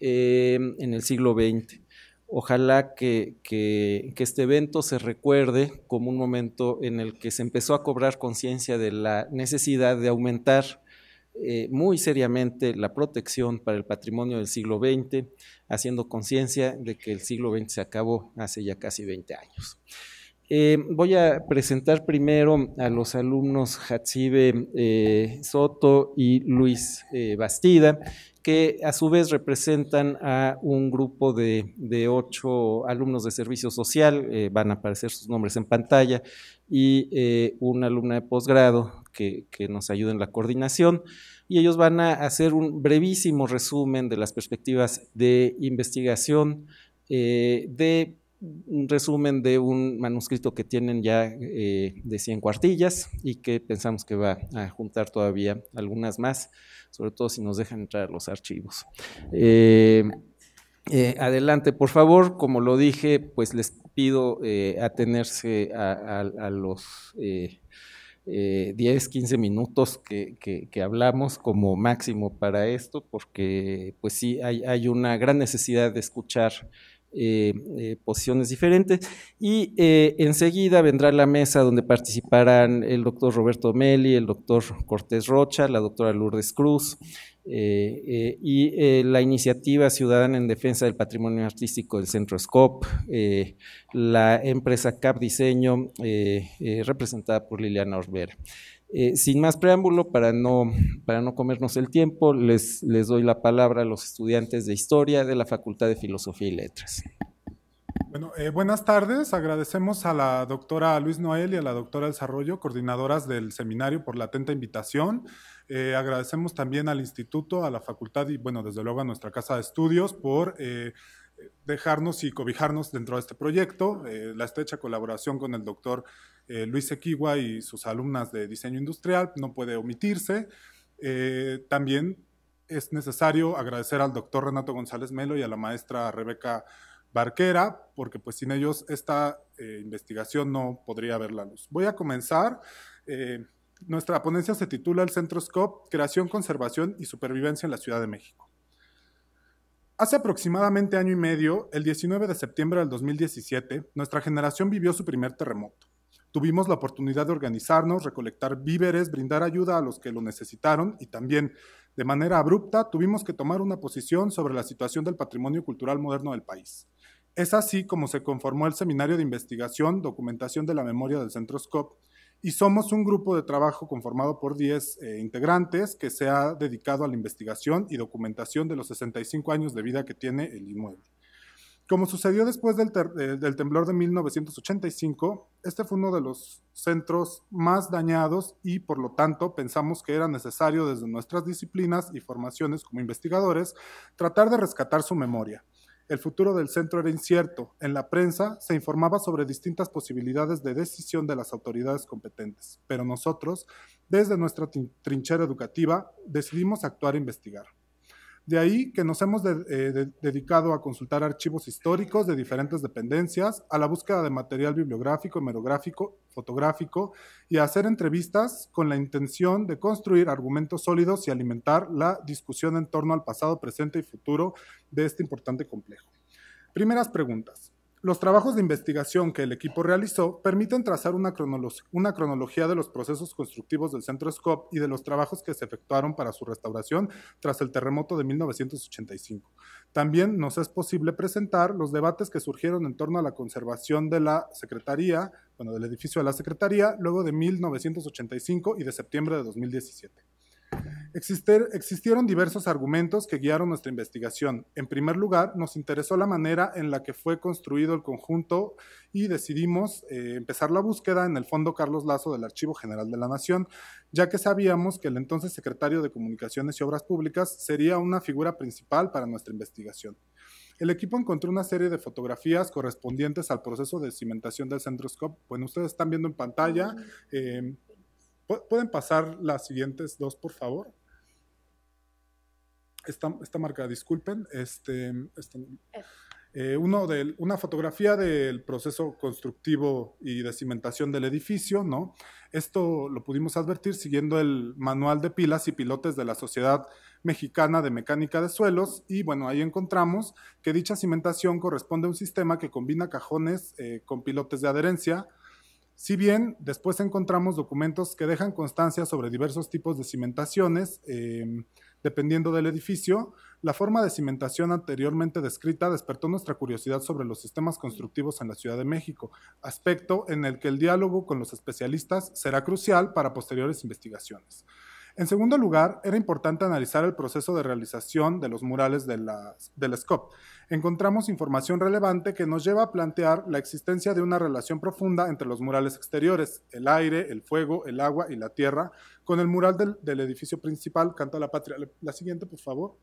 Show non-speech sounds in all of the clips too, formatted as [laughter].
Em, en el siglo XX. Ojalá que, este evento se recuerde como un momento en el que se empezó a cobrar conciencia de la necesidad de aumentar eh, muy seriamente la protección para el patrimonio del siglo XX, haciendo conciencia de que el siglo XX se acabó hace ya casi 20 años. Eh, voy a presentar primero a los alumnos Hatsibe eh, Soto y Luis eh, Bastida, que a su vez representan a un grupo de, ocho alumnos de servicio social, van a aparecer sus nombres en pantalla, y una alumna de posgrado que, nos ayuda en la coordinación y ellos van a hacer un brevísimo resumen de las perspectivas de investigación, eh, de un resumen de un manuscrito que tienen ya eh, de 100 cuartillas y que pensamos que va a juntar todavía algunas más, sobre todo si nos dejan entrar los archivos. Eh, eh, adelante, por favor. Como lo dije, pues les pido atenerse a, los 10, 15 minutos que, hablamos como máximo para esto, porque pues sí, hay una gran necesidad de escuchar eh, eh, posiciones diferentes. Y eh, enseguida vendrá la mesa donde participarán el doctor Roberto Meli, el doctor Cortés Rocha, la doctora Lourdes Cruz y la iniciativa ciudadana en defensa del patrimonio artístico del Centro SCOP, la empresa CAP Diseño, representada por Liliana Orbera. Eh, sin más preámbulo, para no, para no comernos el tiempo, les, les doy la palabra a los estudiantes de Historia de la Facultad de Filosofía y Letras. Bueno, eh, buenas tardes. Agradecemos a la doctora Luis Noel y a la doctora Desarrollo, coordinadoras del seminario, por la atenta invitación. Eh, agradecemos también al instituto, a la facultad y, bueno, desde luego a nuestra casa de estudios por dejarnos y cobijarnos dentro de este proyecto. Eh, la estrecha colaboración con el doctor eh, Luis Equigua y sus alumnas de diseño industrial no puede omitirse. Eh, también es necesario agradecer al doctor Renato González Melo y a la maestra Rebeca Barquera, porque pues sin ellos esta investigación no podría ver la luz. Voy a comenzar. nuestra ponencia se titula El Centro SCOP, Creación, Conservación y Supervivencia en la Ciudad de México. Hace aproximadamente año y medio, el 19 de septiembre del 2017, nuestra generación vivió su primer terremoto. Tuvimos la oportunidad de organizarnos, recolectar víveres, brindar ayuda a los que lo necesitaron y también, de manera abrupta, tuvimos que tomar una posición sobre la situación del patrimonio cultural moderno del país. Es así como se conformó el Seminario de Investigación, Documentación de la Memoria del Centro SCOP, y somos un grupo de trabajo conformado por 10 eh, integrantes que se ha dedicado a la investigación y documentación de los 65 años de vida que tiene el inmueble. Como sucedió después del, eh, temblor de 1985, este fue uno de los centros más dañados y por lo tanto pensamos que era necesario desde nuestras disciplinas y formaciones como investigadores tratar de rescatar su memoria. El futuro del centro era incierto. En la prensa se informaba sobre distintas posibilidades de decisión de las autoridades competentes, pero nosotros, desde nuestra trinchera educativa, decidimos actuar e investigar. De ahí que nos hemos eh, dedicado a consultar archivos históricos de diferentes dependencias, a la búsqueda de material bibliográfico, hemerográfico, fotográfico y a hacer entrevistas con la intención de construir argumentos sólidos y alimentar la discusión en torno al pasado, presente y futuro de este importante complejo. Primeras preguntas. Los trabajos de investigación que el equipo realizó permiten trazar una, cronología de los procesos constructivos del Centro SCOP y de los trabajos que se efectuaron para su restauración tras el terremoto de 1985. También nos es posible presentar los debates que surgieron en torno a la conservación de la Secretaría, del edificio de la Secretaría, luego de 1985 y de septiembre de 2017 existieron diversos argumentos que guiaron nuestra investigación. En primer lugar, nos interesó la manera en la que fue construido el conjunto y decidimos eh, empezar la búsqueda en el Fondo Carlos Lazo del Archivo General de la Nación, ya que sabíamos que el entonces secretario de Comunicaciones y Obras Públicas sería una figura principal para nuestra investigación. El equipo encontró una serie de fotografías correspondientes al proceso de cimentación del Centroscope. Bueno, ustedes están viendo en pantalla. Ah, eh, ¿Pueden pasar las siguientes dos, por favor? esta, marca, disculpen, este, eh. Eh, uno de, una fotografía del proceso constructivo y de cimentación del edificio, ¿no? Esto lo pudimos advertir siguiendo el manual de pilas y pilotes de la Sociedad Mexicana de Mecánica de Suelos y bueno, ahí encontramos que dicha cimentación corresponde a un sistema que combina cajones eh, con pilotes de adherencia, si bien después encontramos documentos que dejan constancia sobre diversos tipos de cimentaciones, eh, Dependiendo del edificio, la forma de cimentación anteriormente descrita despertó nuestra curiosidad sobre los sistemas constructivos en la Ciudad de México, aspecto en el que el diálogo con los especialistas será crucial para posteriores investigaciones. En segundo lugar, era importante analizar el proceso de realización de los murales del SCOP. Encontramos información relevante que nos lleva a plantear la existencia de una relación profunda entre los murales exteriores, el aire, el fuego, el agua y la tierra, con el mural del, edificio principal, Canta la Patria. La siguiente, por favor.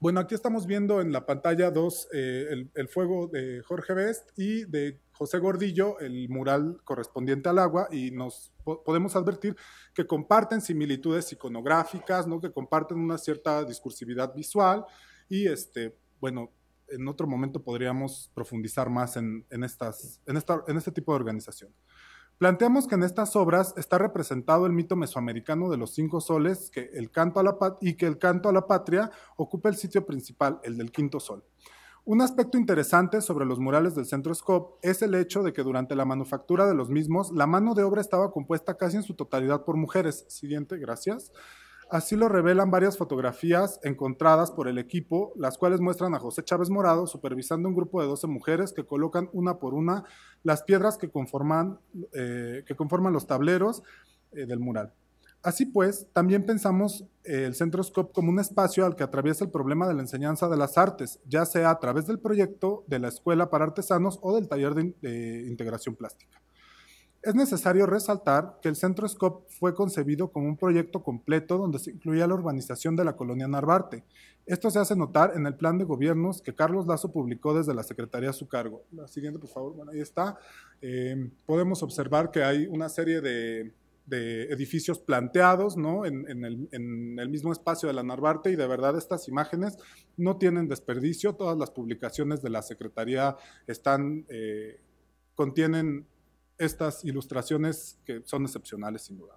Bueno, aquí estamos viendo en la pantalla dos, eh, el, fuego de Jorge Best y de José Gordillo, el mural correspondiente al agua, y nos podemos advertir que comparten similitudes iconográficas, ¿no? que comparten una cierta discursividad visual, y este, bueno, en otro momento podríamos profundizar más estas, en, esta, en este tipo de organización. Planteamos que en estas obras está representado el mito mesoamericano de los cinco soles que el canto a la y que el canto a la patria ocupa el sitio principal, el del quinto sol. Un aspecto interesante sobre los murales del Centro Scope es el hecho de que durante la manufactura de los mismos, la mano de obra estaba compuesta casi en su totalidad por mujeres. Siguiente, gracias. Así lo revelan varias fotografías encontradas por el equipo, las cuales muestran a José Chávez Morado supervisando un grupo de 12 mujeres que colocan una por una las piedras que conforman, eh, los tableros eh, del mural. Así pues, también pensamos eh, el Centro Scop como un espacio al que atraviesa el problema de la enseñanza de las artes, ya sea a través del proyecto de la Escuela para Artesanos o del Taller de Integración Plástica. Es necesario resaltar que el Centro Scope fue concebido como un proyecto completo donde se incluía la urbanización de la colonia Narvarte. Esto se hace notar en el plan de gobiernos que Carlos Lazo publicó desde la Secretaría a su cargo. La siguiente, por favor. Bueno, ahí está. Eh, podemos observar que hay una serie de, edificios planteados En, el, mismo espacio de la Narvarte y de verdad estas imágenes no tienen desperdicio. Todas las publicaciones de la Secretaría están, eh, contienen estas ilustraciones que son excepcionales sin duda.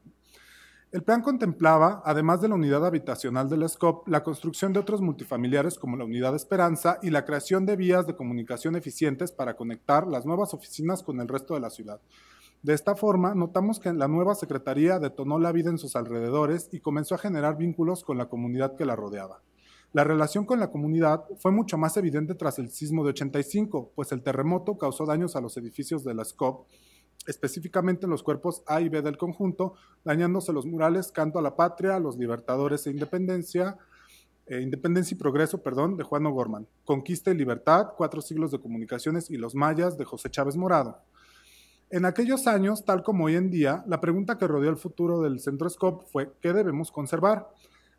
El plan contemplaba, además de la unidad habitacional la SCOP, la construcción de otros multifamiliares como la unidad Esperanza y la creación de vías de comunicación eficientes para conectar las nuevas oficinas con el resto de la ciudad. De esta forma, notamos que la nueva Secretaría detonó la vida en sus alrededores y comenzó a generar vínculos con la comunidad que la rodeaba. La relación con la comunidad fue mucho más evidente tras el sismo de 85, pues el terremoto causó daños a los edificios de la SCOP específicamente en los cuerpos A y B del conjunto, dañándose los murales Canto a la Patria, Los Libertadores e Independencia, eh, Independencia y Progreso, perdón, de Juan O'Gorman, Conquista y Libertad, Cuatro siglos de comunicaciones y Los Mayas de José Chávez Morado. En aquellos años, tal como hoy en día, la pregunta que rodeó el futuro del Centro Scope fue ¿qué debemos conservar?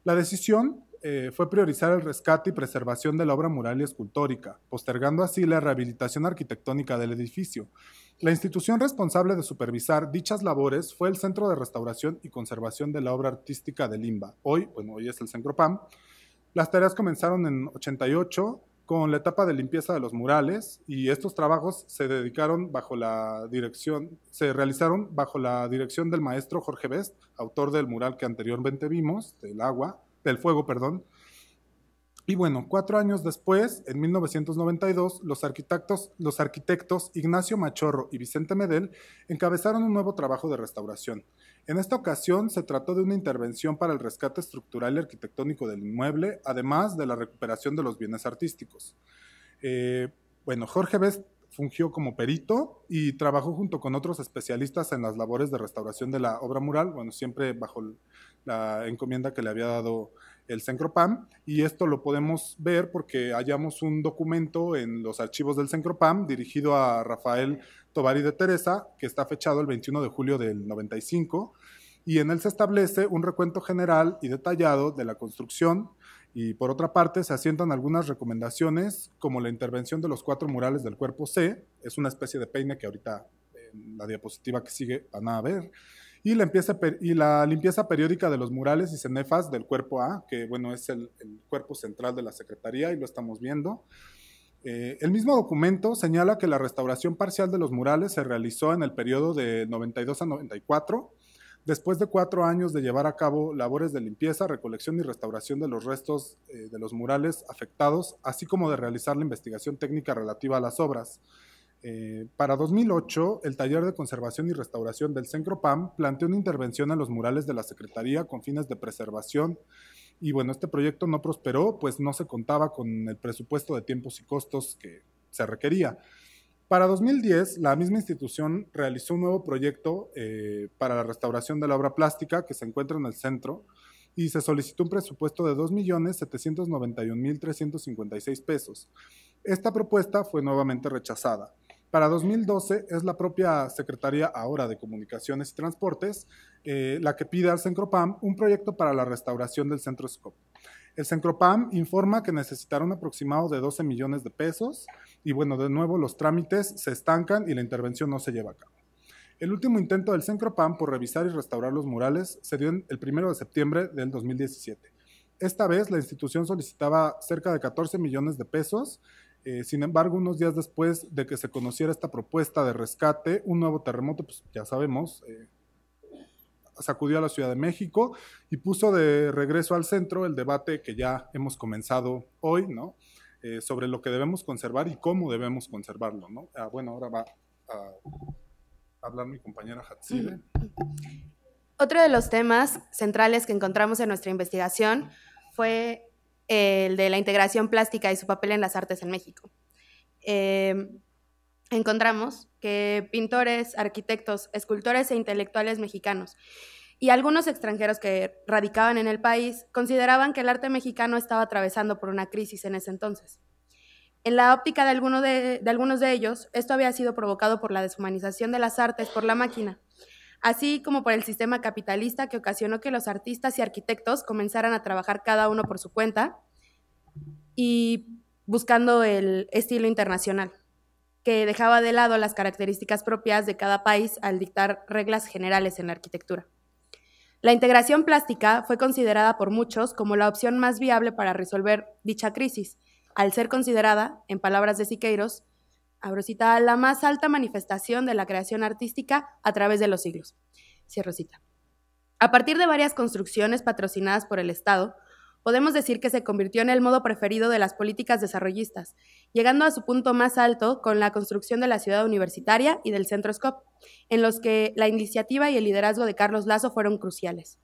La decisión eh, fue priorizar el rescate y preservación de la obra mural y escultórica, postergando así la rehabilitación arquitectónica del edificio. La institución responsable de supervisar dichas labores fue el Centro de Restauración y Conservación de la Obra Artística de Limba. Hoy, bueno, hoy es el Centro PAM. Las tareas comenzaron en 88 con la etapa de limpieza de los murales y estos trabajos se dedicaron bajo la dirección, se realizaron bajo la dirección del maestro Jorge Best, autor del mural que anteriormente vimos, del agua, del fuego, perdón, y bueno, cuatro años después, en 1992, los arquitectos, Ignacio Machorro y Vicente Medel encabezaron un nuevo trabajo de restauración. En esta ocasión se trató de una intervención para el rescate estructural y arquitectónico del inmueble, además de la recuperación de los bienes artísticos. Eh, bueno, Jorge Best fungió como perito y trabajó junto con otros especialistas en las labores de restauración de la obra mural, bueno, siempre bajo la encomienda que le había dado el CENCROPAM, y esto lo podemos ver porque hallamos un documento en los archivos del CENCROPAM dirigido a Rafael Tovari de Teresa, que está fechado el 21 de julio del 95, y en él se establece un recuento general y detallado de la construcción, y por otra parte, se asientan algunas recomendaciones, como la intervención de los cuatro murales del cuerpo C, es una especie de peine que ahorita en la diapositiva que sigue van a ver, y la, limpieza periódica de los murales y cenefas del cuerpo A, que bueno, es el, cuerpo central de la Secretaría y lo estamos viendo. Eh, el mismo documento señala que la restauración parcial de los murales se realizó en el periodo de 92 a 94, después de cuatro años de llevar a cabo labores de limpieza, recolección y restauración de los restos eh, de los murales afectados, así como de realizar la investigación técnica relativa a las obras. Eh, para 2008, el Taller de Conservación y Restauración del PAM planteó una intervención en los murales de la Secretaría con fines de preservación y bueno, este proyecto no prosperó, pues no se contaba con el presupuesto de tiempos y costos que se requería. Para 2010, la misma institución realizó un nuevo proyecto eh, para la restauración de la obra plástica que se encuentra en el centro y se solicitó un presupuesto de 2.791.356 pesos. Esta propuesta fue nuevamente rechazada. Para 2012 es la propia Secretaría ahora de Comunicaciones y Transportes eh, la que pide al CENCROPAM un proyecto para la restauración del centro SCOP. El CENCROPAM informa que necesitará un aproximado de 12 millones de pesos y bueno, de nuevo los trámites se estancan y la intervención no se lleva a cabo. El último intento del CENCROPAM por revisar y restaurar los murales se dio el primero de septiembre del 2017. Esta vez la institución solicitaba cerca de 14 millones de pesos eh, sin embargo, unos días después de que se conociera esta propuesta de rescate, un nuevo terremoto, pues ya sabemos, eh, sacudió a la Ciudad de México y puso de regreso al centro el debate que ya hemos comenzado hoy, ¿no? Eh, sobre lo que debemos conservar y cómo debemos conservarlo, ¿no? Ah, bueno, ahora va a hablar mi compañera Hatside. Otro de los temas centrales que encontramos en nuestra investigación fue el de la integración plástica y su papel en las artes en México. Em, encontramos que pintores, arquitectos, escultores e intelectuales mexicanos y algunos extranjeros que radicaban en el país consideraban que el arte mexicano estaba atravesando por una crisis en ese entonces. En la óptica de algunos de ellos, esto había sido provocado por la deshumanización de las artes por la máquina, así como por el sistema capitalista que ocasionó que los artistas y arquitectos comenzaran a trabajar cada uno por su cuenta y buscando el estilo internacional, que dejaba de lado las características propias de cada país al dictar reglas generales en la arquitectura. La integración plástica fue considerada por muchos como la opción más viable para resolver dicha crisis, al ser considerada, en palabras de Siqueiros, abro cita, la más alta manifestación de la creación artística a través de los siglos. Cierro cita. A partir de varias construcciones patrocinadas por el Estado, podemos decir que se convirtió en el modo preferido de las políticas desarrollistas, llegando a su punto más alto con la construcción de la ciudad universitaria y del centro SCOP, en los que la iniciativa y el liderazgo de Carlos Lazo fueron cruciales.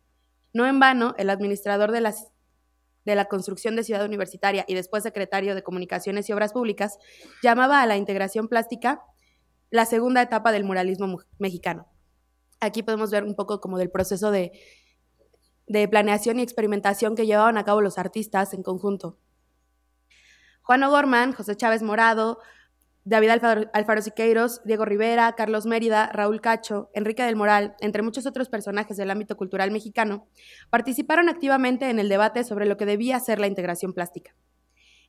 No en vano, el administrador de la de la construcción de Ciudad Universitaria y después secretario de Comunicaciones y Obras Públicas, llamaba a la integración plástica la segunda etapa del muralismo mexicano. Aquí podemos ver un poco como del proceso de, de planeación y experimentación que llevaban a cabo los artistas en conjunto. Juan O'Gorman, José Chávez Morado, David Alfaro, Siqueiros, Diego Rivera, Carlos Mérida, Raúl Cacho, Enrique del Moral, entre muchos otros personajes del ámbito cultural mexicano, participaron activamente en el debate sobre lo que debía ser la integración plástica.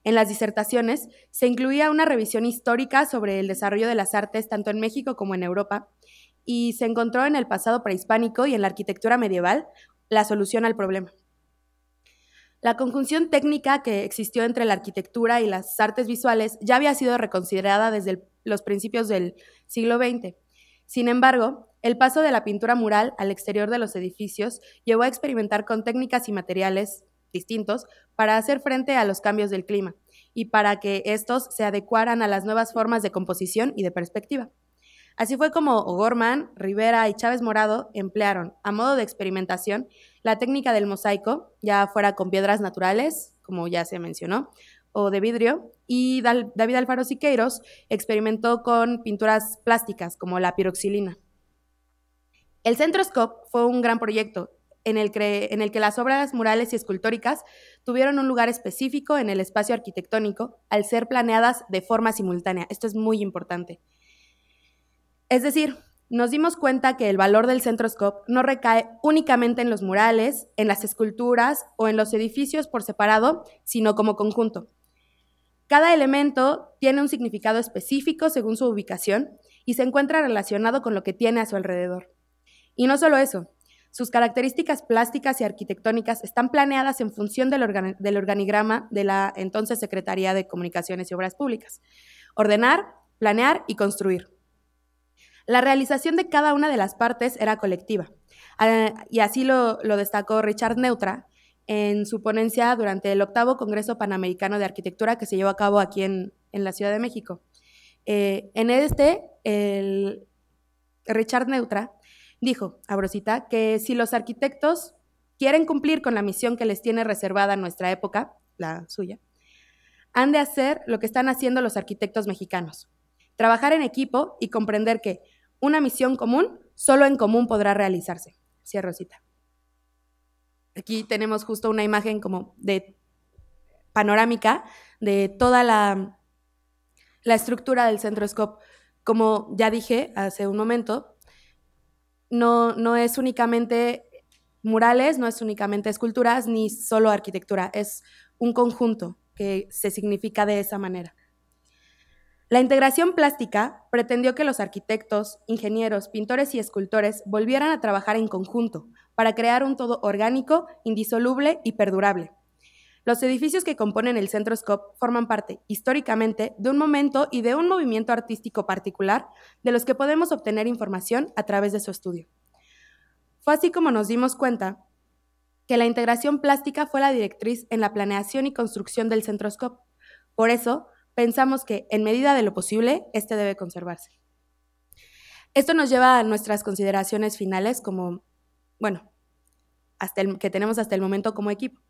En las disertaciones se incluía una revisión histórica sobre el desarrollo de las artes tanto en México como en Europa, y se encontró en el pasado prehispánico y en la arquitectura medieval la solución al problema. La conjunción técnica que existió entre la arquitectura y las artes visuales ya había sido reconsiderada desde los principios del siglo XX. Sin embargo, el paso de la pintura mural al exterior de los edificios llevó a experimentar con técnicas y materiales distintos para hacer frente a los cambios del clima y para que estos se adecuaran a las nuevas formas de composición y de perspectiva. Así fue como Gorman, Rivera y Chávez Morado emplearon, a modo de experimentación, la técnica del mosaico, ya fuera con piedras naturales, como ya se mencionó, o de vidrio, y David Alfaro Siqueiros experimentó con pinturas plásticas, como la piroxilina. El Centroscope fue un gran proyecto en el, que, en el, que, las obras murales y escultóricas tuvieron un lugar específico en el espacio arquitectónico al ser planeadas de forma simultánea. Esto es muy importante. Es decir, nos dimos cuenta que el valor del Centroscope no recae únicamente en los murales, en las esculturas o en los edificios por separado, sino como conjunto. Cada elemento tiene un significado específico según su ubicación y se encuentra relacionado con lo que tiene a su alrededor. Y no solo eso, sus características plásticas y arquitectónicas están planeadas en función del, del organigrama de la entonces Secretaría de Comunicaciones y Obras Públicas. Ordenar, planear y construir. La realización de cada una de las partes era colectiva. Ah, y así lo, destacó Richard Neutra en su ponencia durante el octavo Congreso Panamericano de Arquitectura que se llevó a cabo aquí en, la Ciudad de México. Eh, en este, Richard Neutra dijo, a Brosita que si los arquitectos quieren cumplir con la misión que les tiene reservada nuestra época, la suya, han de hacer lo que están haciendo los arquitectos mexicanos, trabajar en equipo y comprender que una misión común solo en común podrá realizarse. Cierro cita. Aquí tenemos justo una imagen como de panorámica de toda la, la estructura del Centro Como ya dije hace un momento, no, no es únicamente murales, no es únicamente esculturas ni solo arquitectura, es un conjunto que se significa de esa manera. La integración plástica pretendió que los arquitectos, ingenieros, pintores y escultores volvieran a trabajar en conjunto para crear un todo orgánico, indisoluble y perdurable. Los edificios que componen el Centro scope forman parte, históricamente, de un momento y de un movimiento artístico particular de los que podemos obtener información a través de su estudio. Fue así como nos dimos cuenta que la integración plástica fue la directriz en la planeación y construcción del Centro Por eso, pensamos que, en medida de lo posible, este debe conservarse. Esto nos lleva a nuestras consideraciones finales como, bueno, hasta el, que tenemos hasta el momento como equipo,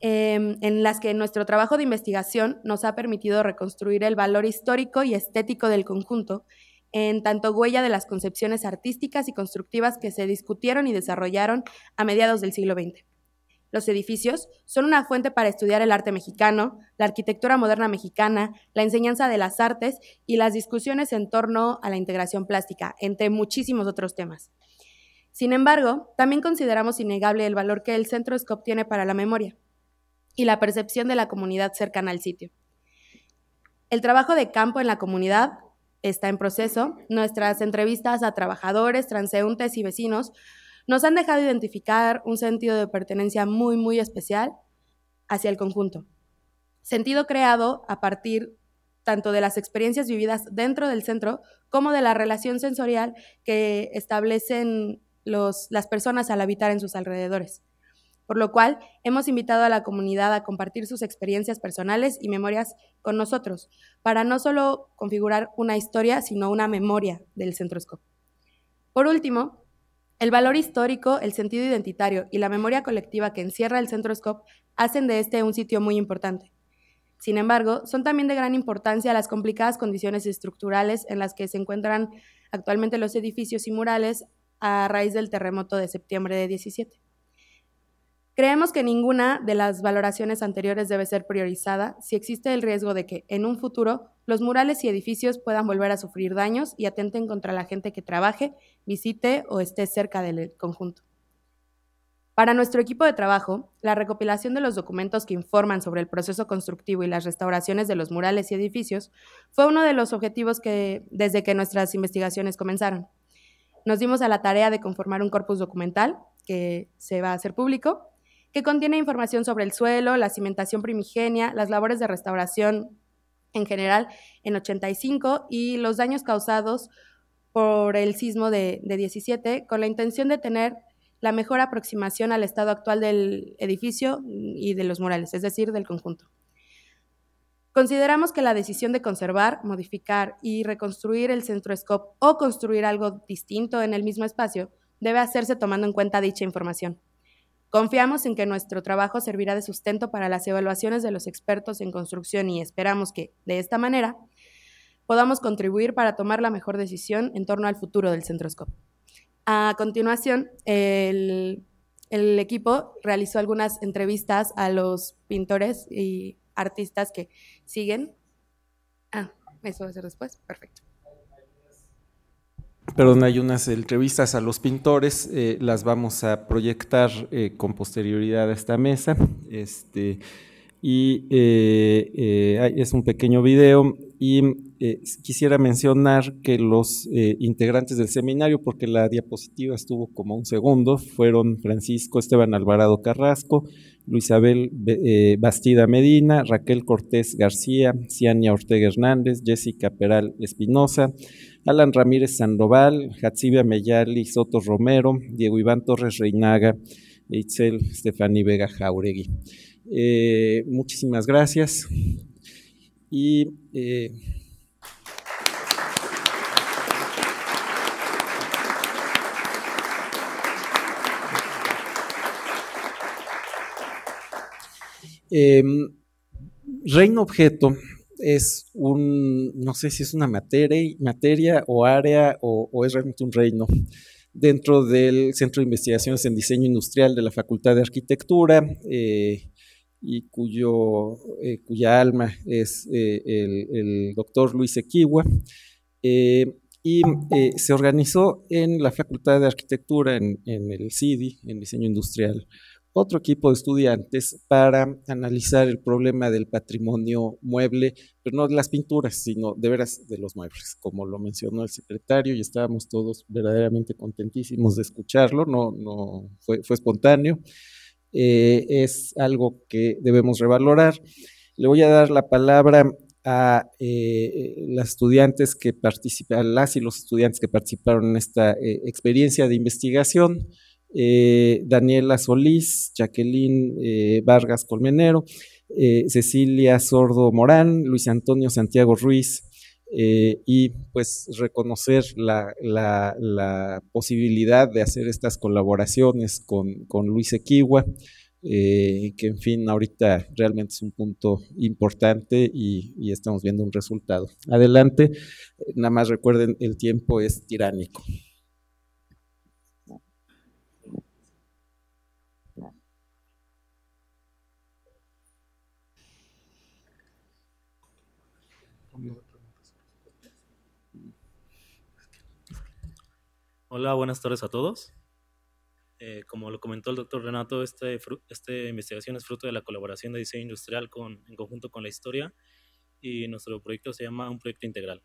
em, en las que nuestro trabajo de investigación nos ha permitido reconstruir el valor histórico y estético del conjunto, en tanto huella de las concepciones artísticas y constructivas que se discutieron y desarrollaron a mediados del siglo XX los edificios son una fuente para estudiar el arte mexicano, la arquitectura moderna mexicana, la enseñanza de las artes y las discusiones en torno a la integración plástica, entre muchísimos otros temas. Sin embargo, también consideramos innegable el valor que el Centro SCOP tiene para la memoria y la percepción de la comunidad cercana al sitio. El trabajo de campo en la comunidad está en proceso. Nuestras entrevistas a trabajadores, transeúntes y vecinos nos han dejado identificar un sentido de pertenencia muy, muy especial hacia el conjunto. Sentido creado a partir tanto de las experiencias vividas dentro del centro como de la relación sensorial que establecen las personas al habitar en sus alrededores. Por lo cual, hemos invitado a la comunidad a compartir sus experiencias personales y memorias con nosotros, para no solo configurar una historia, sino una memoria del Centroscope. Por último, el valor histórico, el sentido identitario y la memoria colectiva que encierra el Centro hacen de este un sitio muy importante. Sin embargo, son también de gran importancia las complicadas condiciones estructurales en las que se encuentran actualmente los edificios y murales a raíz del terremoto de septiembre de 17. Creemos que ninguna de las valoraciones anteriores debe ser priorizada si existe el riesgo de que, en un futuro, los murales y edificios puedan volver a sufrir daños y atenten contra la gente que trabaje, visite o esté cerca del conjunto. Para nuestro equipo de trabajo, la recopilación de los documentos que informan sobre el proceso constructivo y las restauraciones de los murales y edificios fue uno de los objetivos que desde que nuestras investigaciones comenzaron. Nos dimos a la tarea de conformar un corpus documental que se va a hacer público que contiene información sobre el suelo, la cimentación primigenia, las labores de restauración en general en 85 y los daños causados por el sismo de, 17, con la intención de tener la mejor aproximación al estado actual del edificio y de los murales, es decir, del conjunto. Consideramos que la decisión de conservar, modificar y reconstruir el Centro Scope o construir algo distinto en el mismo espacio debe hacerse tomando en cuenta dicha información. Confiamos en que nuestro trabajo servirá de sustento para las evaluaciones de los expertos en construcción y esperamos que, de esta manera, podamos contribuir para tomar la mejor decisión en torno al futuro del Centroscope. A continuación, el, equipo realizó algunas entrevistas a los pintores y artistas que siguen. Ah, eso va a ser después. Perfecto perdón, hay unas entrevistas a los pintores, eh, las vamos a proyectar eh, con posterioridad a esta mesa. Este, y eh, es un pequeño video y quisiera mencionar que los integrantes del seminario, porque la diapositiva estuvo como un segundo, fueron Francisco Esteban Alvarado Carrasco, Luisabel Bastida Medina, Raquel Cortés García, Ciania Ortega Hernández, Jessica Peral Espinosa, Alan Ramírez Sandoval, Jatsibia Meyali, Soto Romero, Diego Iván Torres Reinaga, Itzel Stefani Vega Jauregui. Eh, muchísimas gracias. Y eh, em, Reino Objeto es un, no sé si es una materia, materia o área o, es realmente un reino dentro del Centro de Investigaciones en Diseño Industrial de la Facultad de Arquitectura eh, y eh, cuya alma es eh, el, doctor Luis Equiwa. y se organizó en la Facultad de Arquitectura, en, en el CIDI, en Diseño Industrial otro equipo de estudiantes para analizar el problema del patrimonio mueble, pero no de las pinturas, sino de veras de los muebles, como lo mencionó el secretario y estábamos todos verdaderamente contentísimos de escucharlo, no, no fue, espontáneo. Eh, es algo que debemos revalorar. Le voy a dar la palabra a eh, las estudiantes que participan, las y los estudiantes que participaron en esta eh, experiencia de investigación. Eh, Daniela Solís, Jacqueline eh, Vargas Colmenero, eh, Cecilia Sordo Morán, Luis Antonio Santiago Ruiz, y pues reconocer la, posibilidad de hacer estas colaboraciones con, Luis Equiwa, que en fin, ahorita realmente es un punto importante y, y estamos viendo un resultado. Adelante, nada más recuerden, el tiempo es tiránico. Hola, buenas tardes a todos. Eh, como lo comentó el doctor Renato, esta este investigación es fruto de la colaboración de diseño industrial con, en conjunto con la historia y nuestro proyecto se llama Un Proyecto Integral.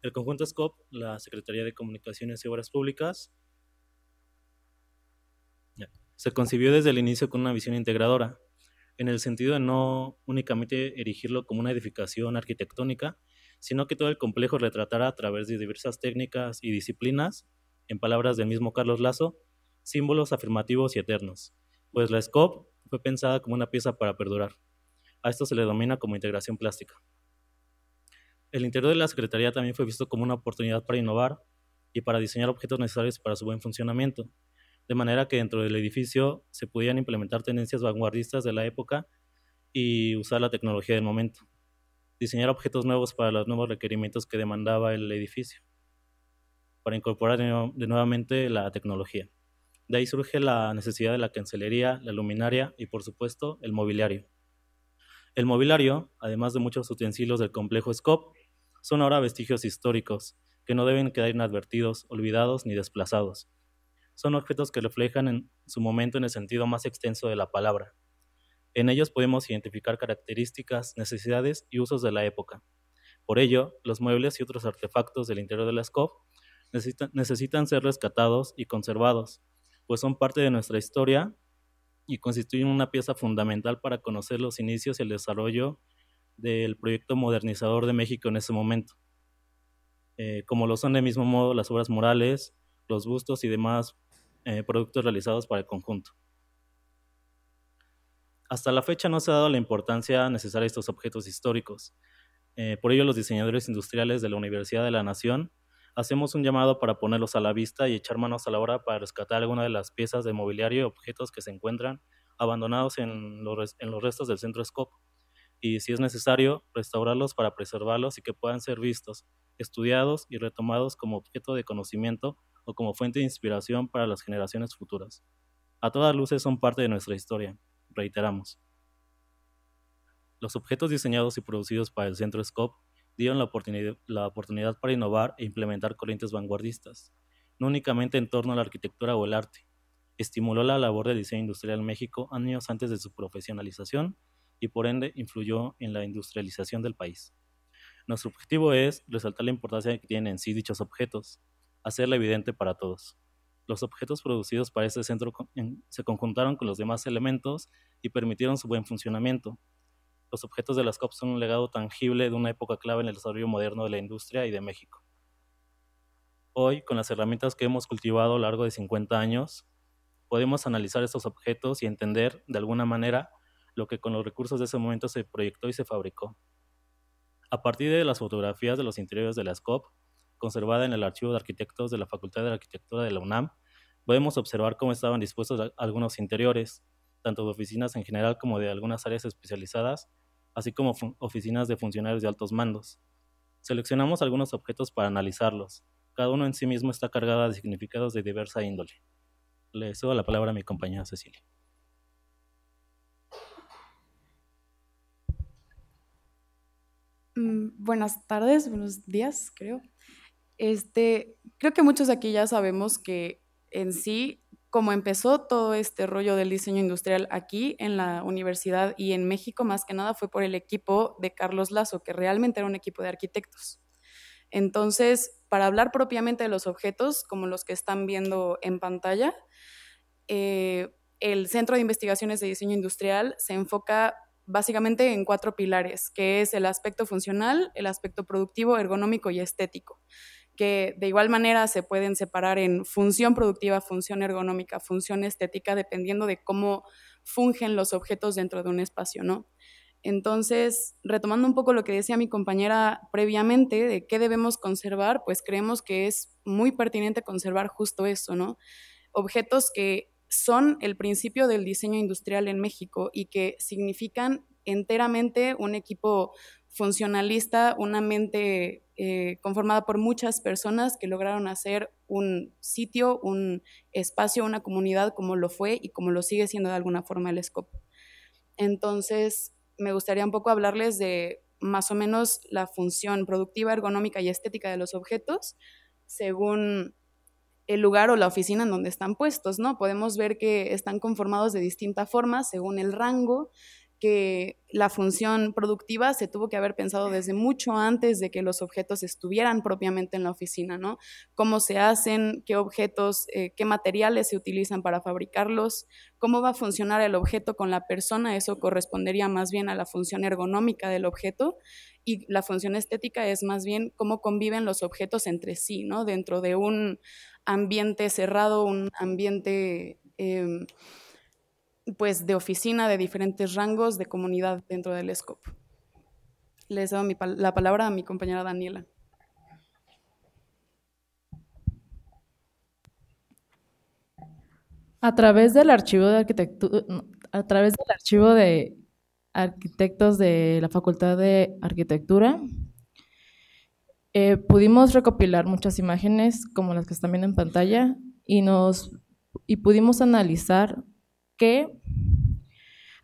El conjunto SCOP, la Secretaría de Comunicaciones y Obras Públicas, se concibió desde el inicio con una visión integradora, en el sentido de no únicamente erigirlo como una edificación arquitectónica, sino que todo el complejo retratara a través de diversas técnicas y disciplinas en palabras del mismo Carlos Lazo, símbolos afirmativos y eternos, pues la SCOP fue pensada como una pieza para perdurar. A esto se le denomina como integración plástica. El interior de la Secretaría también fue visto como una oportunidad para innovar y para diseñar objetos necesarios para su buen funcionamiento, de manera que dentro del edificio se podían implementar tendencias vanguardistas de la época y usar la tecnología del momento, diseñar objetos nuevos para los nuevos requerimientos que demandaba el edificio para incorporar de nuevamente la tecnología. De ahí surge la necesidad de la cancelería, la luminaria y, por supuesto, el mobiliario. El mobiliario, además de muchos utensilios del complejo SCOP, son ahora vestigios históricos que no deben quedar inadvertidos, olvidados ni desplazados. Son objetos que reflejan en su momento en el sentido más extenso de la palabra. En ellos podemos identificar características, necesidades y usos de la época. Por ello, los muebles y otros artefactos del interior de la SCOP necesitan, ser rescatados y conservados, pues son parte de nuestra historia y constituyen una pieza fundamental para conocer los inicios y el desarrollo del proyecto modernizador de México en ese momento, eh, como lo son de mismo modo las obras murales, los bustos y demás eh, productos realizados para el conjunto. Hasta la fecha no se ha dado la importancia necesaria a estos objetos históricos. Eh, por ello, los diseñadores industriales de la Universidad de la Nación hacemos un llamado para ponerlos a la vista y echar manos a la hora para rescatar alguna de las piezas de mobiliario y objetos que se encuentran abandonados en los, en los restos del centro Scope y, si es necesario, restaurarlos para preservarlos y que puedan ser vistos, estudiados y retomados como objeto de conocimiento o como fuente de inspiración para las generaciones futuras. A todas luces son parte de nuestra historia, reiteramos. Los objetos diseñados y producidos para el Centro Scope dieron la oportunidad, la oportunidad para innovar e implementar corrientes vanguardistas, no únicamente en torno a la arquitectura o el arte. Estimuló la labor de diseño industrial en México años antes de su profesionalización y por ende influyó en la industrialización del país. Nuestro objetivo es resaltar la importancia que tienen en sí dichos objetos, hacerla evidente para todos. Los objetos producidos para este centro se conjuntaron con los demás elementos y permitieron su buen funcionamiento, los objetos de las COP son un legado tangible de una época clave en el desarrollo moderno de la industria y de México. Hoy, con las herramientas que hemos cultivado a lo largo de 50 años, podemos analizar estos objetos y entender, de alguna manera, lo que con los recursos de ese momento se proyectó y se fabricó. A partir de las fotografías de los interiores de la SCOP, conservada en el Archivo de Arquitectos de la Facultad de Arquitectura de la UNAM, podemos observar cómo estaban dispuestos algunos interiores, tanto de oficinas en general como de algunas áreas especializadas, así como oficinas de funcionarios de altos mandos. Seleccionamos algunos objetos para analizarlos. Cada uno en sí mismo está cargado de significados de diversa índole. Le cedo la palabra a mi compañera Cecilia. Mm, buenas tardes, buenos días, creo. Este, creo que muchos aquí ya sabemos que en sí como empezó todo este rollo del diseño industrial aquí en la universidad y en México, más que nada fue por el equipo de Carlos Lazo, que realmente era un equipo de arquitectos. Entonces, para hablar propiamente de los objetos, como los que están viendo en pantalla, eh, el Centro de Investigaciones de Diseño Industrial se enfoca básicamente en cuatro pilares, que es el aspecto funcional, el aspecto productivo, ergonómico y estético que de igual manera se pueden separar en función productiva, función ergonómica, función estética, dependiendo de cómo fungen los objetos dentro de un espacio, ¿no? Entonces, retomando un poco lo que decía mi compañera previamente de qué debemos conservar, pues creemos que es muy pertinente conservar justo eso, ¿no? Objetos que son el principio del diseño industrial en México y que significan enteramente un equipo funcionalista, una mente eh, conformada por muchas personas que lograron hacer un sitio, un espacio, una comunidad como lo fue y como lo sigue siendo de alguna forma el Scope. Entonces, me gustaría un poco hablarles de más o menos la función productiva, ergonómica y estética de los objetos según el lugar o la oficina en donde están puestos, ¿no? Podemos ver que están conformados de distinta forma según el rango, que la función productiva se tuvo que haber pensado desde mucho antes de que los objetos estuvieran propiamente en la oficina, ¿no? Cómo se hacen, qué objetos, eh, qué materiales se utilizan para fabricarlos, cómo va a funcionar el objeto con la persona, eso correspondería más bien a la función ergonómica del objeto y la función estética es más bien cómo conviven los objetos entre sí, ¿no? Dentro de un ambiente cerrado, un ambiente... Em, pues de oficina de diferentes rangos de comunidad dentro del scope Les doy la palabra a mi compañera Daniela. A través del archivo de arquitectura, a través del archivo de arquitectos de la Facultad de Arquitectura, eh, pudimos recopilar muchas imágenes como las que están viendo en pantalla y nos y pudimos analizar que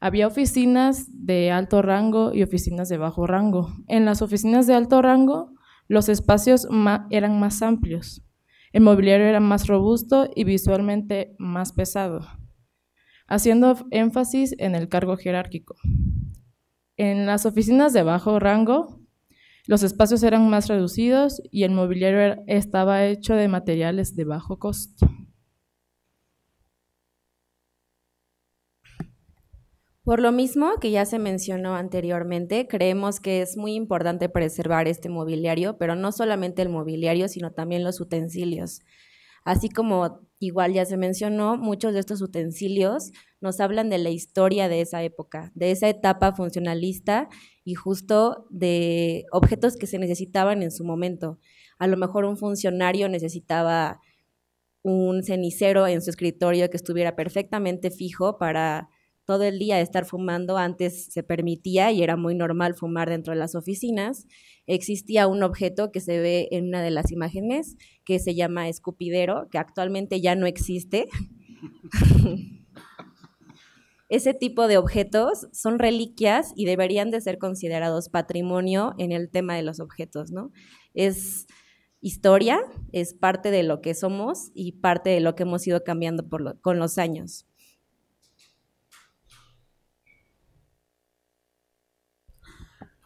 había oficinas de alto rango y oficinas de bajo rango. En las oficinas de alto rango, los espacios eran más amplios, el mobiliario era más robusto y visualmente más pesado, haciendo énfasis en el cargo jerárquico. En las oficinas de bajo rango, los espacios eran más reducidos y el mobiliario estaba hecho de materiales de bajo costo. Por lo mismo que ya se mencionó anteriormente, creemos que es muy importante preservar este mobiliario, pero no solamente el mobiliario, sino también los utensilios. Así como igual ya se mencionó, muchos de estos utensilios nos hablan de la historia de esa época, de esa etapa funcionalista y justo de objetos que se necesitaban en su momento. A lo mejor un funcionario necesitaba un cenicero en su escritorio que estuviera perfectamente fijo para todo el día de estar fumando. Antes se permitía y era muy normal fumar dentro de las oficinas. Existía un objeto que se ve en una de las imágenes que se llama escupidero, que actualmente ya no existe. [laughs] Ese tipo de objetos son reliquias y deberían de ser considerados patrimonio en el tema de los objetos, ¿no? Es historia, es parte de lo que somos y parte de lo que hemos ido cambiando con los años.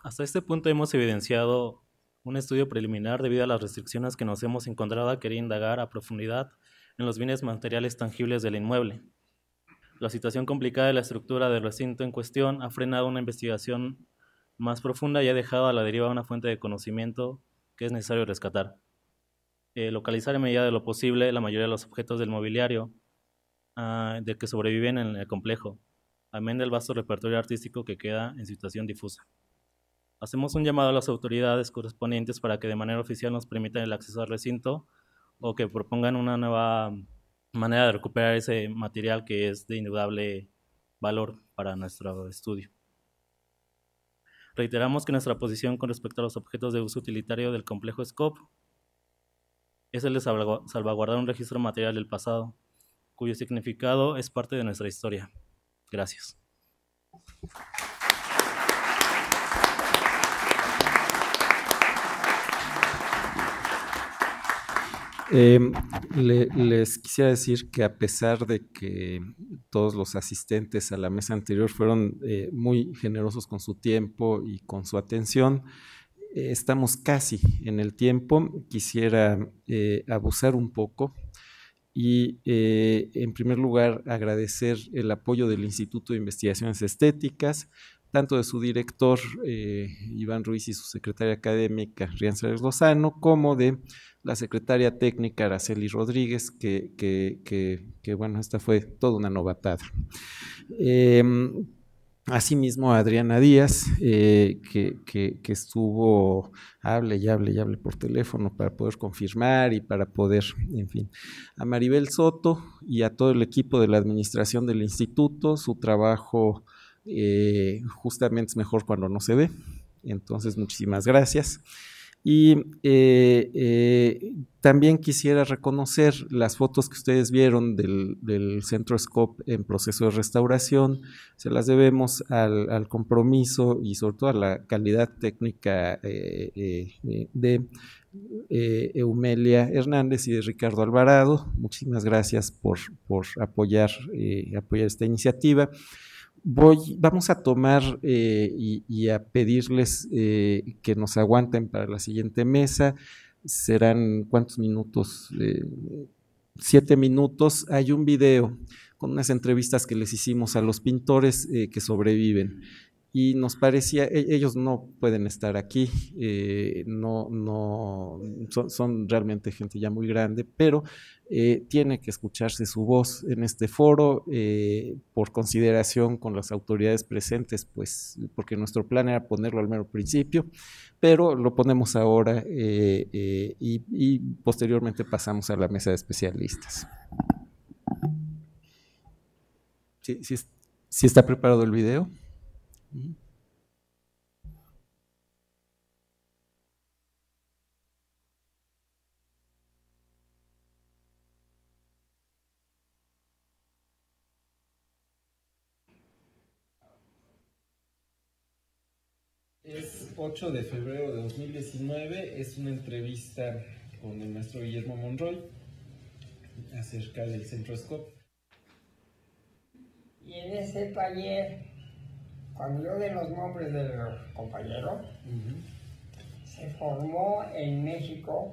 Hasta este punto hemos evidenciado un estudio preliminar debido a las restricciones que nos hemos encontrado a querer indagar a profundidad en los bienes materiales tangibles del inmueble. La situación complicada de la estructura del recinto en cuestión ha frenado una investigación más profunda y ha dejado a la deriva una fuente de conocimiento que es necesario rescatar. Eh, localizar en medida de lo posible la mayoría de los objetos del mobiliario ah, de que sobreviven en el complejo, amén del vasto repertorio artístico que queda en situación difusa. Hacemos un llamado a las autoridades correspondientes para que de manera oficial nos permitan el acceso al recinto o que propongan una nueva manera de recuperar ese material que es de indudable valor para nuestro estudio. Reiteramos que nuestra posición con respecto a los objetos de uso utilitario del complejo SCOPE es el de salvaguardar un registro material del pasado, cuyo significado es parte de nuestra historia. Gracias. Em, les quisiera decir que a pesar de que todos los asistentes a la mesa anterior fueron eh, muy generosos con su tiempo y con su atención, estamos casi en el tiempo. Quisiera eh, abusar un poco y, eh, en primer lugar, agradecer el apoyo del Instituto de Investigaciones Estéticas, tanto de su director Iván Ruiz y su secretaria académica Rianza Lozano, como de la secretaria técnica Araceli Rodríguez, que, bueno, esta fue toda una novatada. Em, asimismo, Adriana Díaz, eh, que, estuvo, hable y hable y hable por teléfono para poder confirmar y para poder, en fin, a Maribel Soto y a todo el equipo de la administración del instituto, su trabajo eh, justamente es mejor cuando no se ve. Entonces, muchísimas gracias. Y eh, eh, también quisiera reconocer las fotos que ustedes vieron del, Centro SCOP en proceso de restauración. Se las debemos al, compromiso y sobre todo a la calidad técnica eh, de Eumelia Hernández y de Ricardo Alvarado. Muchísimas gracias por, por apoyar, apoyar esta iniciativa voy, vamos a tomar eh, y, a pedirles eh, que nos aguanten para la siguiente mesa. Serán cuántos minutos? Eh, siete minutos. Hay un video con unas entrevistas que les hicimos a los pintores que sobreviven y nos parecía, e, ellos no pueden estar aquí, eh, no, no, son, realmente gente ya muy grande, pero eh, tiene que escucharse su voz en este foro eh, por consideración con las autoridades presentes, pues porque nuestro plan era ponerlo al mero principio, pero lo ponemos ahora y, posteriormente pasamos a la mesa de especialistas. ¿Sí, sí está preparado el video? Es 8 de febrero de 2019, es una entrevista con el maestro Guillermo Monroy acerca del Centro Scope. Y en ese taller cuando yo los nombres de los compañeros, se formó en México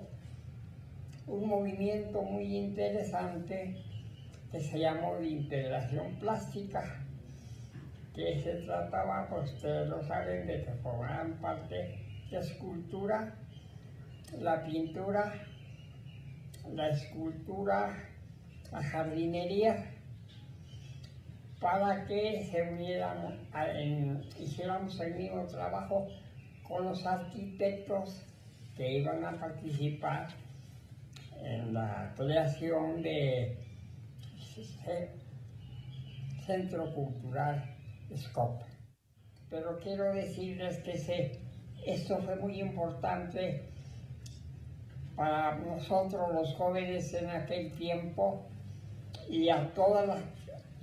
un movimiento muy interesante que se llamó integración plástica, que se trataba, pues ustedes lo saben, de que parte la escultura, la pintura, la escultura, la jardinería para que se hiciéramos el mismo trabajo con los arquitectos que iban a participar en la creación de Centro Cultural SCOP. Pero quiero decirles que esto fue muy importante para nosotros los jóvenes en aquel tiempo y a todas las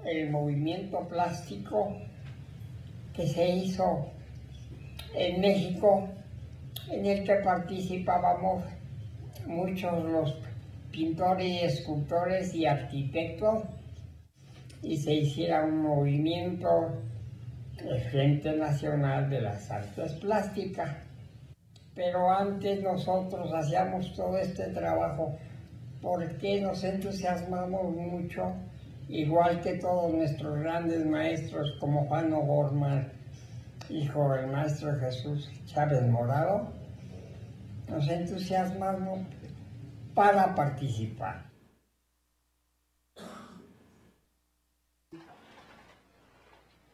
el movimiento plástico que se hizo en México, en el que participábamos muchos los pintores, escultores y arquitectos, y se hiciera un movimiento de Frente Nacional de las Artes Plásticas. Pero antes nosotros hacíamos todo este trabajo porque nos entusiasmamos mucho igual que todos nuestros grandes maestros como Juan O'Gorman, hijo del maestro Jesús Chávez Morado, nos entusiasmamos para participar.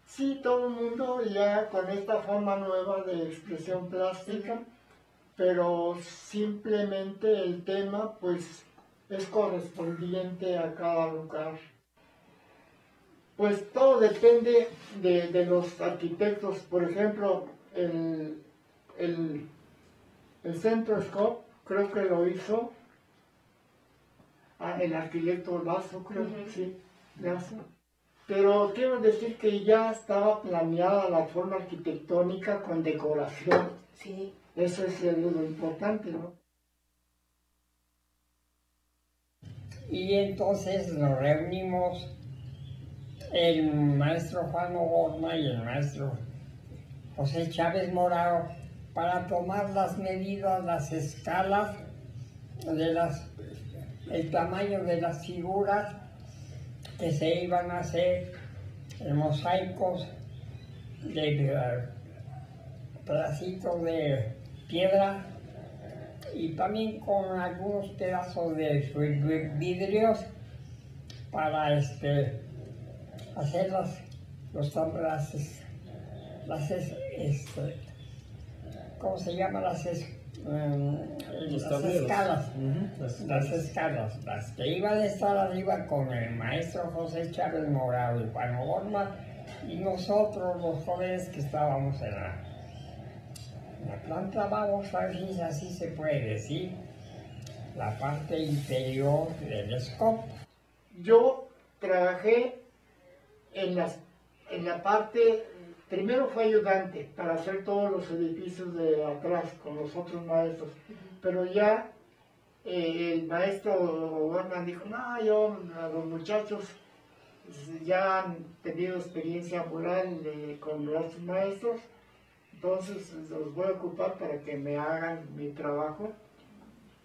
Sí, todo el mundo ya con esta forma nueva de expresión plástica, pero simplemente el tema pues es correspondiente a cada lugar. Pues todo depende de, los arquitectos. Por ejemplo, el, Centro Scope creo que lo hizo ah, el arquitecto Lazo, creo, sí, Lazo. Pero quiero decir que ya estaba planeada la forma arquitectónica con decoración. Sí. Eso es lo importante, ¿no? Y entonces nos reunimos el maestro Juan O'Gorma y el maestro José Chávez Morado para tomar las medidas, las escalas, de las, el tamaño de las figuras que se iban a hacer, mosaicos de eh, pedacitos de piedra y también con algunos pedazos de vidrios para este hacer los, los las, este, ¿cómo se llama? Las, em, las escalas, las, escalas, las que iban a estar arriba con el maestro José Chávez Morado y Juan Orma y nosotros los jóvenes que estábamos en la, planta vamos a decir... así se puede decir, la parte interior del escopo... Yo trabajé en, en la parte, primero fue ayudante para hacer todos los edificios de atrás con los otros maestros, pero ya eh, el maestro Berman dijo, no, yo, los muchachos pues, ya han tenido experiencia moral eh, con los maestros, entonces pues, los voy a ocupar para que me hagan mi trabajo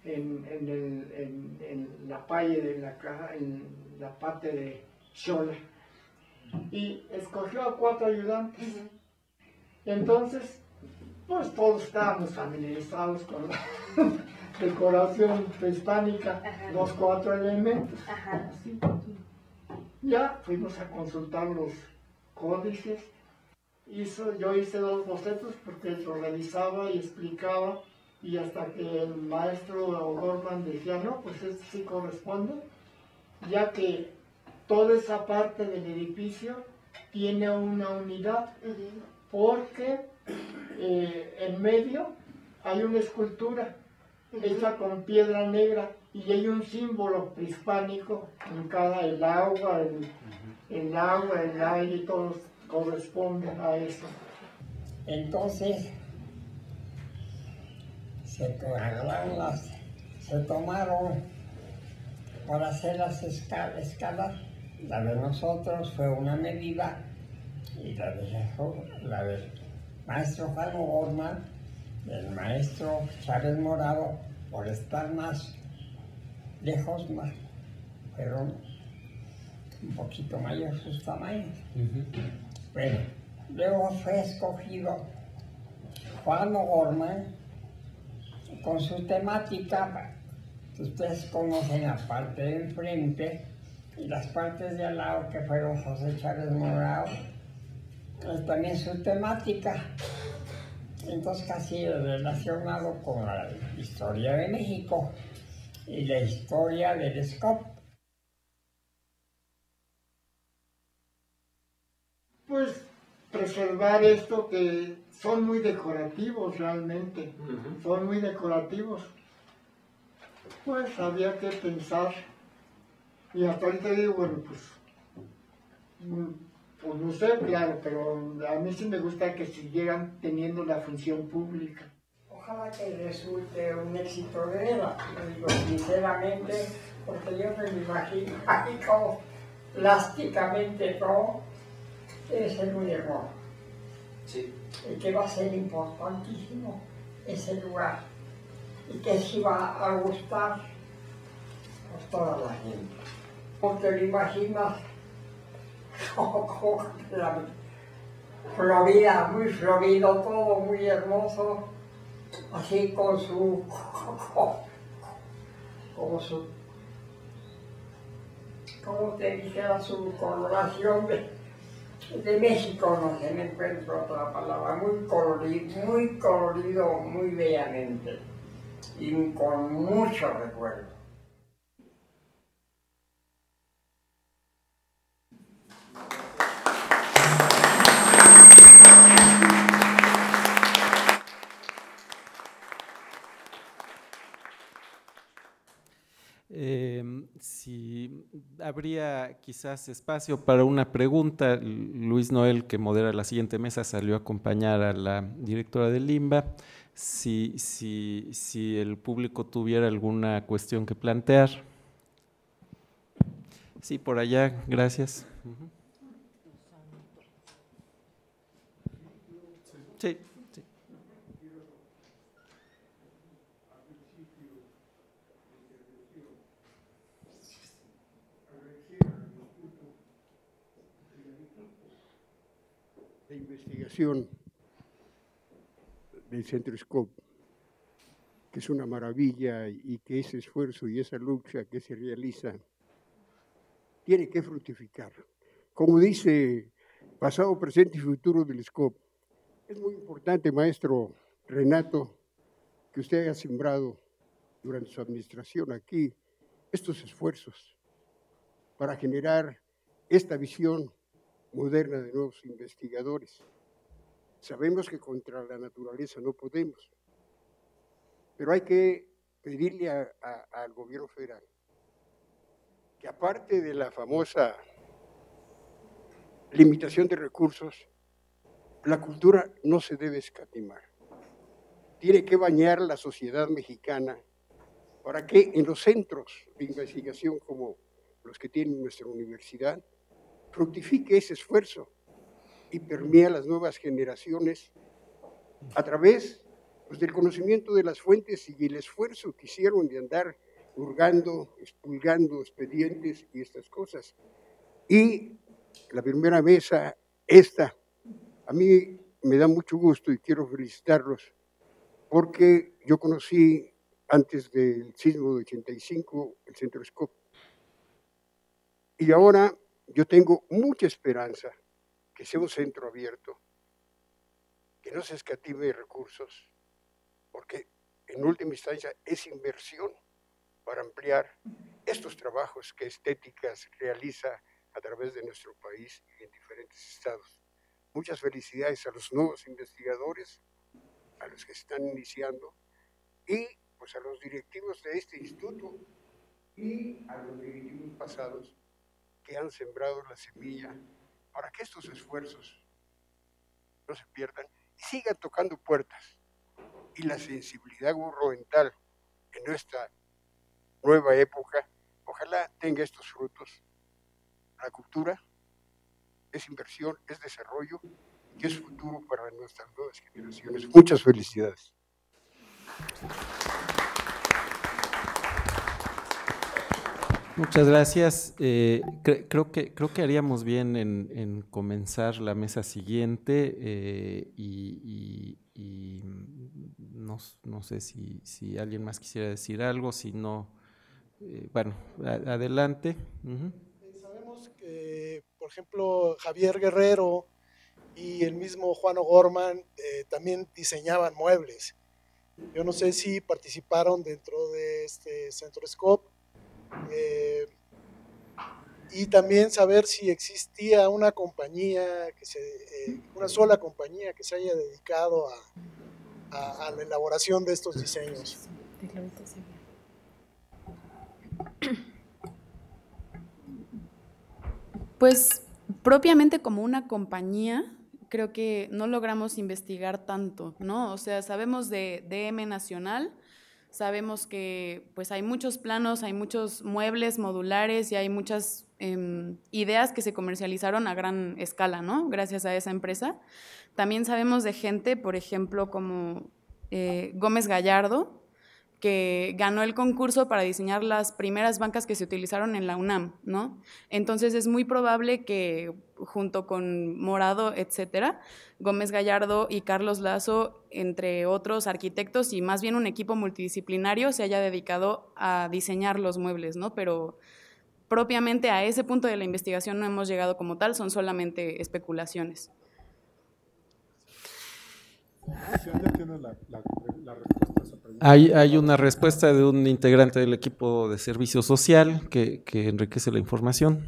en, en, en, la, de la, en la parte de Chola y escogió a cuatro ayudantes. Entonces, pues todos estábamos familiarizados con la [laughs] decoración prehispánica, los cuatro elementos. Ya fuimos a consultar los códices. yo hice dos bocetos porque lo revisaba y explicaba y hasta que el maestro O'Gorman decía, no, pues esto sí corresponde, ya que toda esa parte del edificio tiene una unidad porque eh, en medio hay una escultura hecha con piedra negra y hay un símbolo prehispánico en cada el agua, el, agua, el aire, todos corresponden a eso. Entonces se tomaron las, se tomaron para hacer las escalas la de nosotros fue una medida y la de, del maestro Juan Gorman, del maestro Chávez Morado, por estar más lejos, más, un poquito mayor sus tamaños. Bueno, luego fue escogido Juan Gorman con su temática, ustedes conocen la parte de enfrente, y las partes de al lado que fueron José Chávez Morado pues, también su temática. Entonces casi relacionado con la historia de México y la historia del SCOP. Pues preservar esto que son muy decorativos realmente, son muy decorativos. Pues había que pensar y hasta ahorita digo, bueno, pues, mm, pues, no sé, claro, pero a mí sí me gusta que siguieran teniendo la función pública. Ojalá que resulte un éxito de Eva, lo digo sinceramente, porque yo me imagino Aquí, como plásticamente todo es muy error. Sí. Y que va a ser importantísimo ese lugar y que sí va a gustar a toda la gente. ¿Cómo pues te lo imaginas. [laughs] Oh, Florida, muy florido todo, muy hermoso, así con su, [laughs] como su, te dijera, su coloración de, México, no sé, me encuentro otra palabra, muy colorido, muy colorido, muy bellamente y con mucho recuerdo. Habría quizás espacio para una pregunta. Luis Noel, que modera la siguiente mesa, salió a acompañar a la directora de Limba. Si, si, si el público tuviera alguna cuestión que plantear. Sí, por allá, gracias. Sí. del Centro Scope, que es una maravilla y que ese esfuerzo y esa lucha que se realiza tiene que fructificar. Como dice, pasado, presente y futuro del SCOP. Es muy importante, maestro Renato, que usted haya sembrado durante su administración aquí estos esfuerzos para generar esta visión moderna de nuevos investigadores. Sabemos que contra la naturaleza no podemos, pero hay que pedirle al gobierno federal que aparte de la famosa limitación de recursos, la cultura no se debe escatimar. Tiene que bañar la sociedad mexicana para que en los centros de investigación como los que tiene nuestra universidad fructifique ese esfuerzo y permea las nuevas generaciones a través pues, del conocimiento de las fuentes y el esfuerzo que hicieron de andar hurgando, expulgando expedientes y estas cosas. Y la primera mesa, esta, a mí me da mucho gusto y quiero felicitarlos porque yo conocí antes del sismo de 85 el Centro Y ahora yo tengo mucha esperanza que sea un centro abierto, que no se escatime recursos, porque en última instancia es inversión para ampliar estos trabajos que Estéticas realiza a través de nuestro país y en diferentes estados. Muchas felicidades a los nuevos investigadores, a los que están iniciando y pues a los directivos de este instituto y a los directivos pasados que han sembrado la semilla para que estos esfuerzos no se pierdan y sigan tocando puertas. Y la sensibilidad gubernamental en nuestra nueva época, ojalá tenga estos frutos. La cultura es inversión, es desarrollo y es futuro para nuestras nuevas generaciones. Muchas felicidades. Muchas gracias. Eh, creo, que, haríamos bien en, comenzar la mesa siguiente eh, y, no, sé si, alguien más quisiera decir algo, si no, eh, bueno, adelante. Sabemos que, por ejemplo, Javier Guerrero y el mismo Juan O'Gorman también diseñaban muebles. Yo no sé si participaron dentro de este Centro eh, y también saber si existía una compañía, que eh, una sola compañía que se haya dedicado a, a la elaboración de estos diseños. [clears throat] Pues propiamente como una compañía, creo que no logramos investigar tanto, ¿no? O sea, sabemos de DM Nacional, Sabemos que pues hay muchos planos, hay muchos muebles modulares y hay muchas em, ideas que se comercializaron a gran escala, ¿no? Gracias a esa empresa. También sabemos de gente, por ejemplo, como eh, Gómez Gallardo, que ganó el concurso para diseñar las primeras bancas que se utilizaron en la UNAM, Entonces es muy probable que junto con Morado, etcétera, Gómez Gallardo y Carlos Lazo, entre otros arquitectos y más bien un equipo multidisciplinario se haya dedicado a diseñar los muebles, Pero propiamente a ese punto de la investigación no hemos llegado como tal, son solamente especulaciones. Hay, una respuesta de un integrante del equipo de servicio social que, enriquece la información.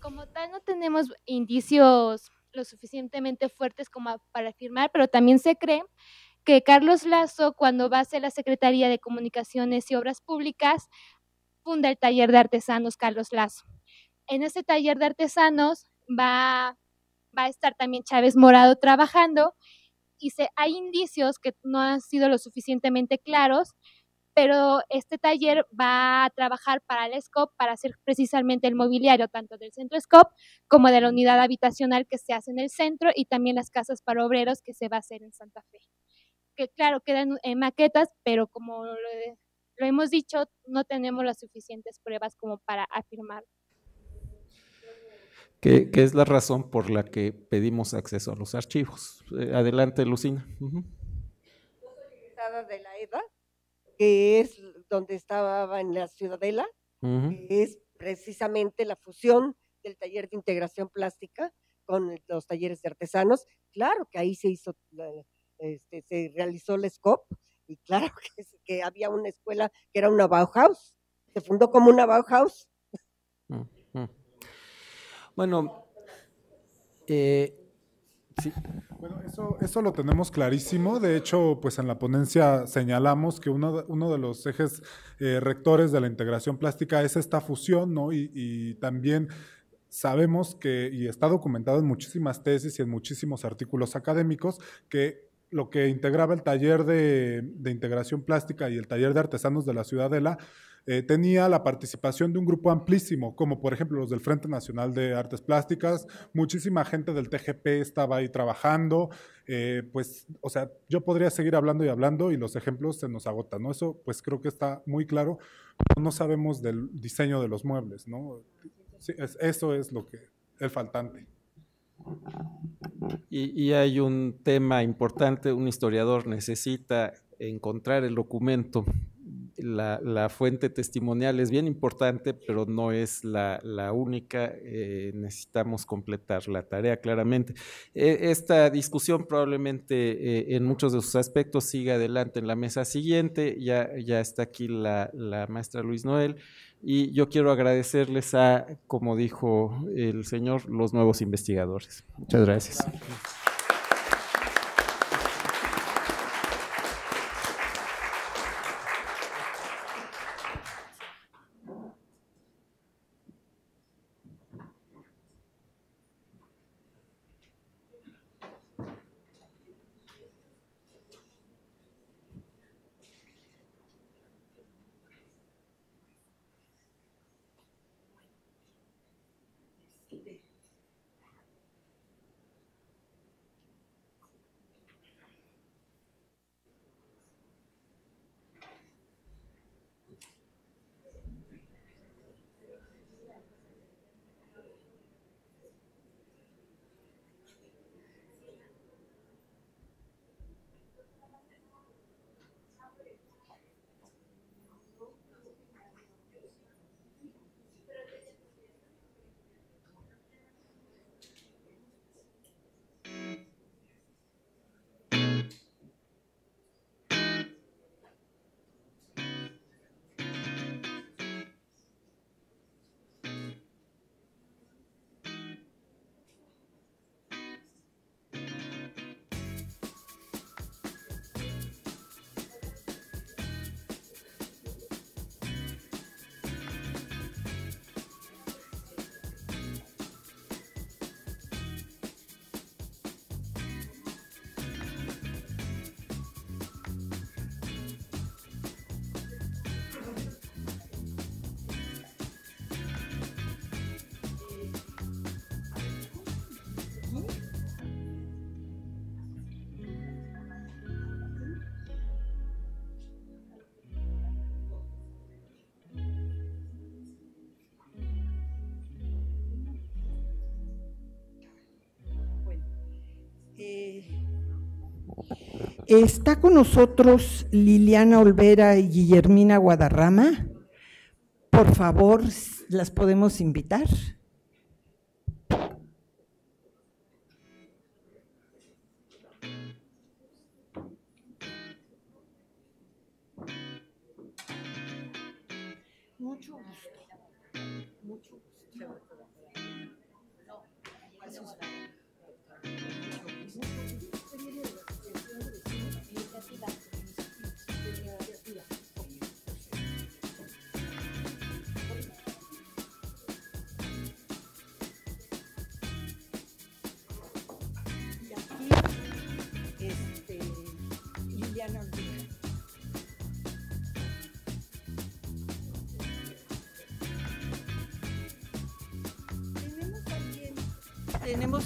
Como tal, no tenemos indicios lo suficientemente fuertes como para afirmar, pero también se cree que Carlos Lazo, cuando va a ser la Secretaría de Comunicaciones y Obras Públicas, funda el taller de artesanos Carlos Lazo. En ese taller de artesanos va, va a estar también Chávez Morado trabajando y hay indicios que no han sido lo suficientemente claros, pero este taller va a trabajar para el SCOP para hacer precisamente el mobiliario tanto del centro SCOP como de la unidad habitacional que se hace en el centro y también las casas para obreros que se va a hacer en Santa Fe. Que claro, quedan en maquetas, pero como lo hemos dicho, no tenemos las suficientes pruebas como para afirmar que, es la razón por la que pedimos acceso a los archivos. Eh, adelante, Lucina. de la EDA, que es donde estaba en la Ciudadela, es precisamente la fusión del taller de integración plástica con los talleres de artesanos. Claro que ahí se hizo, este, se realizó el scope y claro [laughs] que, había una escuela que era una Bauhaus, se fundó como una Bauhaus. Mm. Bueno, eh, Bueno, eso, lo tenemos clarísimo. De hecho, pues en la ponencia señalamos que uno de, los ejes eh, rectores de la integración plástica es esta fusión, ¿no? y también sabemos que, y está documentado en muchísimas tesis y en muchísimos artículos académicos, que lo que integraba el taller de, integración plástica y el taller de artesanos de la Ciudadela, eh, tenía la participación de un grupo amplísimo, como por ejemplo los del Frente Nacional de Artes Plásticas, muchísima gente del TGP estaba ahí trabajando, eh, pues, o sea, yo podría seguir hablando y hablando y los ejemplos se nos agotan, ¿no? Eso pues creo que está muy claro, no sabemos del diseño de los muebles, ¿no? eso es lo que, es faltante. Y, hay un tema importante, un historiador necesita encontrar el documento. La, fuente testimonial es bien importante, pero no es la, única. Eh, necesitamos completar la tarea claramente. E, esta discusión probablemente eh, en muchos de sus aspectos siga adelante en la mesa siguiente. Ya, está aquí la maestra Luis Noel. Y yo quiero agradecerles a, como dijo el señor, los nuevos investigadores. Muchas gracias. Este, está con nosotros Liliana Olvera y Guillermina Guadarrama. Por favor, las podemos invitar.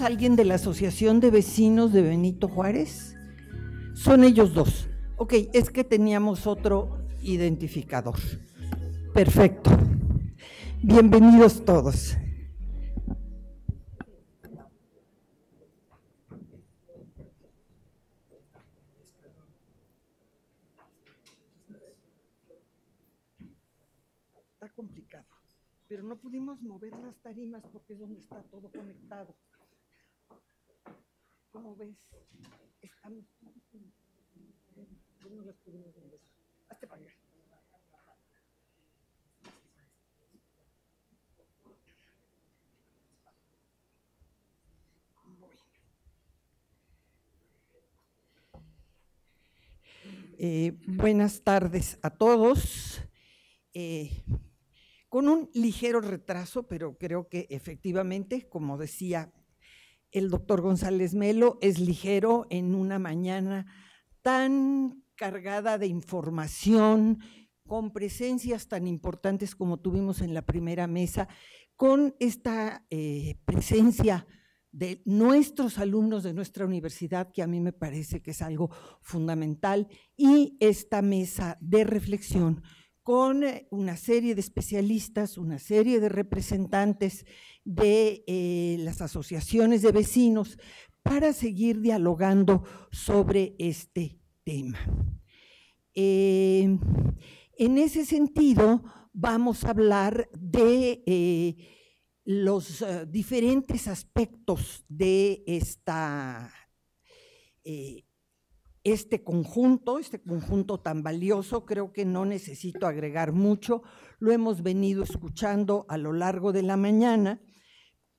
alguien de la Asociación de Vecinos de Benito Juárez? Son ellos dos. Ok, es que teníamos otro identificador. Perfecto. Bienvenidos todos. Está complicado, pero no pudimos mover las tarimas porque es donde está todo conectado buenas tardes a todos. Eh, con un ligero retraso, pero creo que efectivamente, como decía el doctor González Melo es ligero en una mañana tan cargada de información, con presencias tan importantes como tuvimos en la primera mesa, con esta eh, presencia de nuestros alumnos de nuestra universidad, que a mí me parece que es algo fundamental, y esta mesa de reflexión con eh, una serie de especialistas, una serie de representantes de eh, las asociaciones de vecinos para seguir dialogando sobre este tema. Em, en ese sentido, vamos a hablar de eh, los eh, diferentes aspectos de esta, este conjunto, este conjunto tan valioso, creo que no necesito agregar mucho, lo hemos venido escuchando a lo largo de la mañana.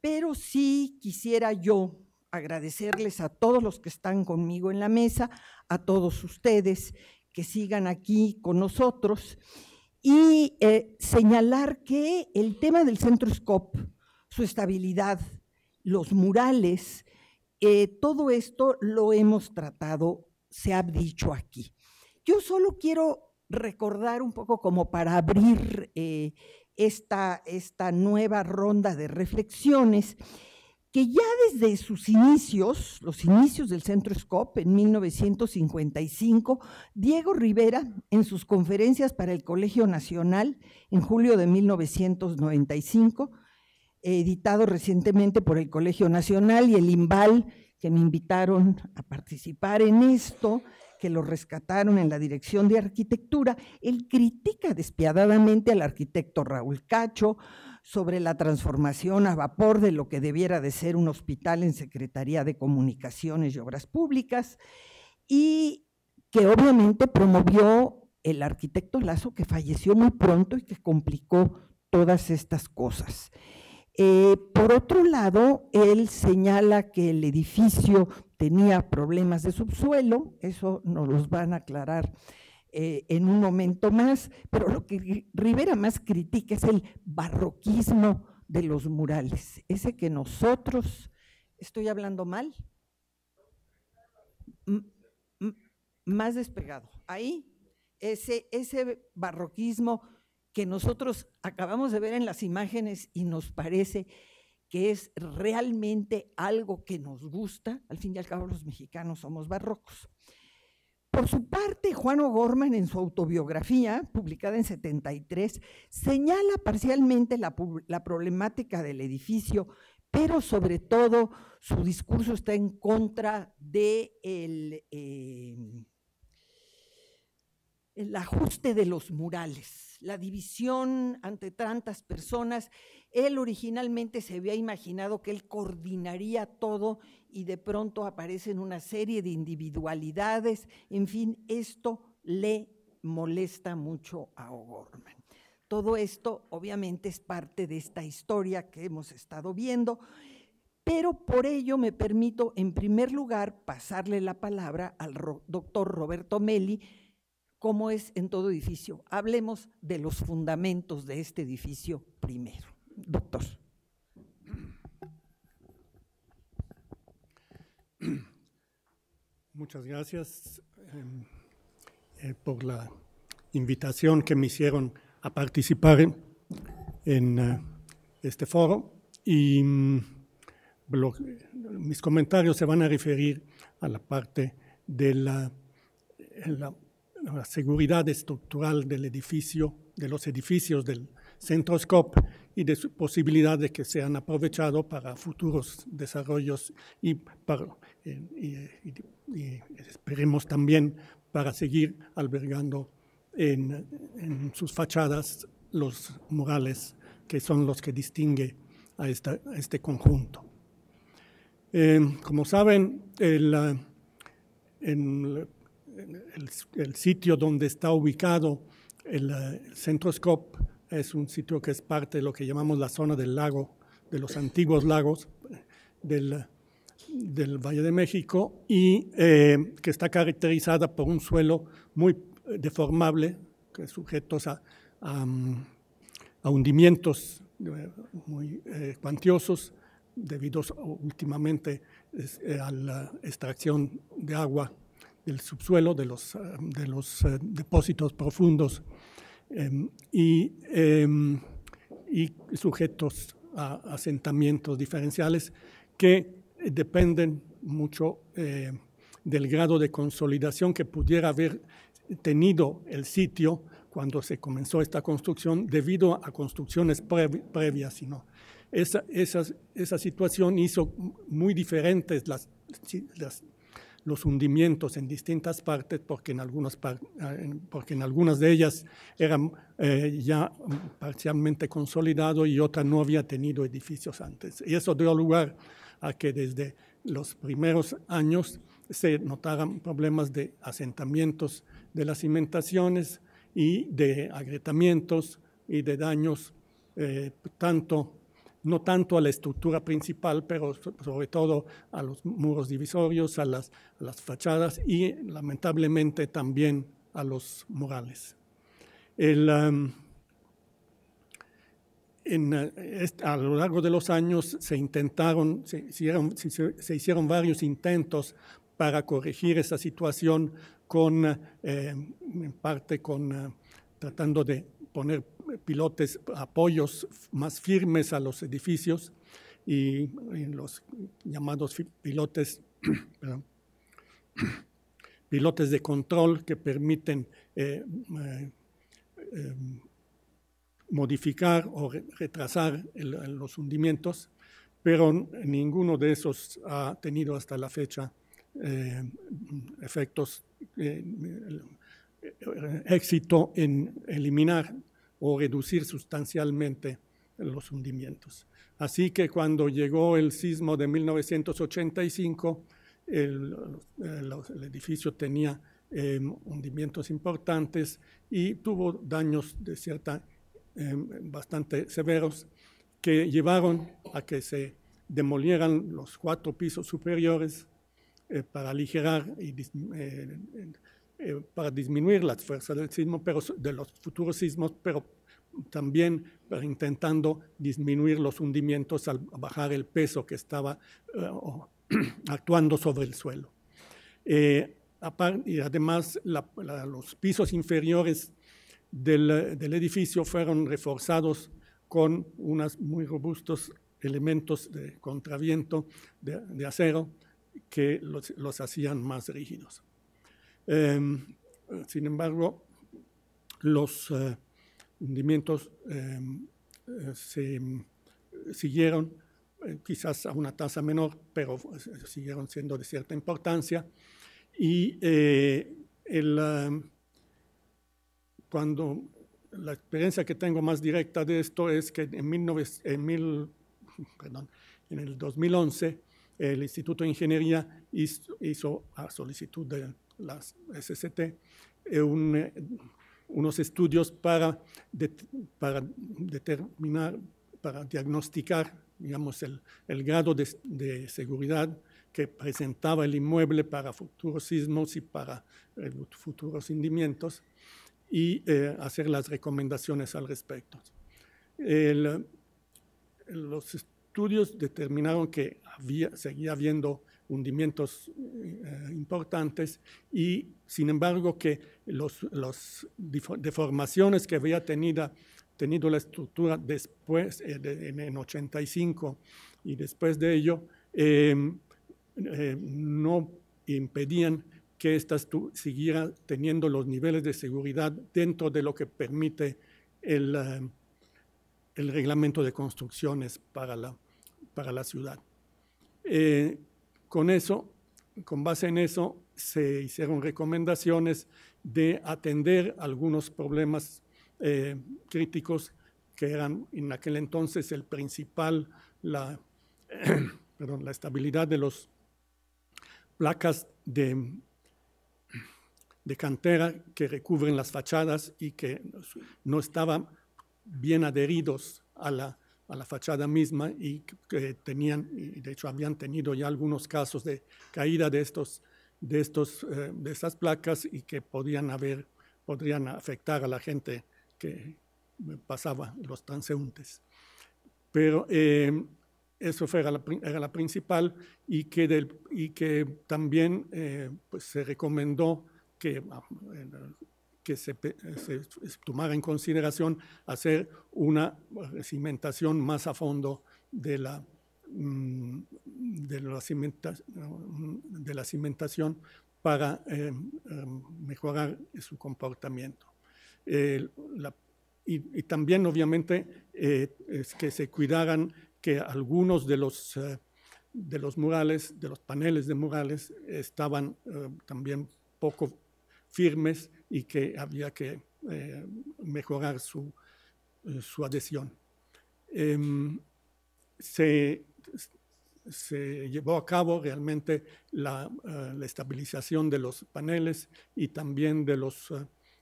Pero sí quisiera yo agradecerles a todos los que están conmigo en la mesa, a todos ustedes que sigan aquí con nosotros y eh, señalar que el tema del Centro Scope, su estabilidad, los murales, eh, todo esto lo hemos tratado, se ha dicho aquí. Yo solo quiero recordar un poco como para abrir eh, esta, nueva ronda de reflexiones que ya desde sus inicios, los inicios del Centro Scope en 1955, Diego Rivera, en sus conferencias para el Colegio Nacional en julio de 1995, editado recientemente por el Colegio Nacional y el IMBAL, que me invitaron a participar en esto, que lo rescataron en la dirección de arquitectura, él critica despiadadamente al arquitecto Raúl Cacho sobre la transformación a vapor de lo que debiera de ser un hospital en Secretaría de Comunicaciones y Obras Públicas, y que obviamente promovió el arquitecto Lazo, que falleció muy pronto y que complicó todas estas cosas. Eh, por otro lado, él señala que el edificio tenía problemas de subsuelo, eso nos los van a aclarar eh, en un momento más, pero lo que Rivera más critica es el barroquismo de los murales, ese que nosotros, estoy hablando mal, más despegado, ahí, ese, ese barroquismo que nosotros acabamos de ver en las imágenes y nos parece que es realmente algo que nos gusta, al fin y al cabo los mexicanos somos barrocos. Por su parte, Juan O'Gorman en su autobiografía, publicada en 73, señala parcialmente la, problemática del edificio, pero sobre todo su discurso está en contra de el, eh, el ajuste de los murales, la división ante tantas personas. Él originalmente se había imaginado que él coordinaría todo y de pronto aparecen una serie de individualidades. En fin, esto le molesta mucho a O'Gorman. Todo esto obviamente es parte de esta historia que hemos estado viendo, pero por ello me permito en primer lugar pasarle la palabra al doctor Roberto Meli, como es en todo edificio. Hablemos de los fundamentos de este edificio primero. Doctor. Muchas gracias em, eh, por la invitación que me hicieron a participar en, eh, este foro y mm, mis comentarios se van a referir a la parte de la la seguridad estructural del edificio, de los edificios del centro SCOP y de su posibilidad de que sean aprovechados para futuros desarrollos eh, y, esperemos también para seguir albergando en, sus fachadas los murales que son los que distingue a, este conjunto. Eh, como saben, en el, el, sitio donde está ubicado el, eh, Centro Centroscope es un sitio que es parte de lo que llamamos la zona del lago, de los antiguos lagos del, Valle de México y eh, que está caracterizada por un suelo muy deformable, que sujetos a, a, mm, hundimientos eh, muy cuantiosos debido últimamente a la extracción de agua del subsuelo, de los, eh, de los eh, depósitos profundos em, em, y, sujetos a asentamientos diferenciales que dependen mucho eh, del grado de consolidación que pudiera haber tenido el sitio cuando se comenzó esta construcción debido a construcciones previas. Sino esa, esa, esa situación hizo muy diferentes las, las los hundimientos en distintas partes, porque en algunas, porque en algunas de ellas eran eh, ya parcialmente consolidado y otra no había tenido edificios antes. Y eso dio lugar a que desde los primeros años se notaran problemas de asentamientos de las cimentaciones y de agrietamientos y de daños eh, tanto no tanto a la estructura principal, pero sobre todo a los muros divisorios, a las, fachadas y lamentablemente también a los murales. Um, eh, a lo largo de los años se intentaron, se hicieron, varios intentos para corregir esa situación con, eh, en parte con, eh, tratando de poner pilotes, apoyos más firmes a los edificios y, en los llamados pilotes, [clears throat] [clears throat] pilotes de control que permiten eh, eh, em, modificar o retrasar los hundimientos, pero ninguno de esos ha tenido hasta la fecha eh, efectos, éxito en eliminar o reducir sustancialmente los hundimientos. Así que cuando llegó el sismo de 1985, el, edificio tenía em, hundimientos importantes y tuvo daños de cierta, em, bastante severos que llevaron a que se demolieran los cuatro pisos superiores eh, para aligerar y eh, eh, para disminuir las fuerzas del sismo, pero de los futuros sismos, pero también intentando disminuir los hundimientos al bajar el peso que estaba eh, [clears throat] actuando sobre el suelo. Eh, y además, los pisos inferiores del, edificio fueron reforzados con unos muy robustos elementos de contraviento de, acero que los, los hacían más rígidos. Em, sin embargo, los eh, hundimientos em, eh, se em, siguieron eh, quizás a una tasa menor, pero eh, siguieron siendo de cierta importancia. Y cuando la experiencia que tengo más directa de esto es que en, en, mil, [laughs] en el 2011 el Instituto de Ingeniería hizo, hizo a solicitud del las SST, eh, eh, unos estudios para, para determinar, para diagnosticar, digamos, el, grado de, seguridad que presentaba el inmueble para futuros sismos y para eh, futuros hundimientos y hacer las recomendaciones al respecto. los estudios determinaron que había, seguía habiendo hundimientos eh, importantes y sin embargo que las los deformaciones que había tenido, tenido la estructura después, eh, en, 85 y después de ello, em, eh, no impedían que ésta siguiera teniendo los niveles de seguridad dentro de lo que permite el, reglamento de construcciones para la, para la ciudad. Con eso, con base en eso, se hicieron recomendaciones de atender algunos problemas eh, críticos que eran en aquel entonces el principal, la, [clears throat] la estabilidad de las placas de, de cantera que recubren las fachadas y que no estaban bien adheridos a la a la fachada misma y que tenían, y de hecho habían tenido ya algunos casos de caída de, estos, de, estos, eh, de estas placas y que podían haber, podrían afectar a la gente que eh, pasaba, los transeúntes. Pero eh, eso fue, era, la, la, principal y que, del, y que también pues se recomendó que ah, que se, tomara en consideración hacer una cimentación más a fondo de la, mm, de de la cimentación para em, em, mejorar su comportamiento. y, también, obviamente, eh, que se cuidaran que algunos de los, eh, de los murales, de los paneles de murales, estaban eh, también poco firmes y que había que eh, mejorar su, eh, adhesión. Em, se, llevó a cabo realmente eh, la, estabilización de los paneles y también de los,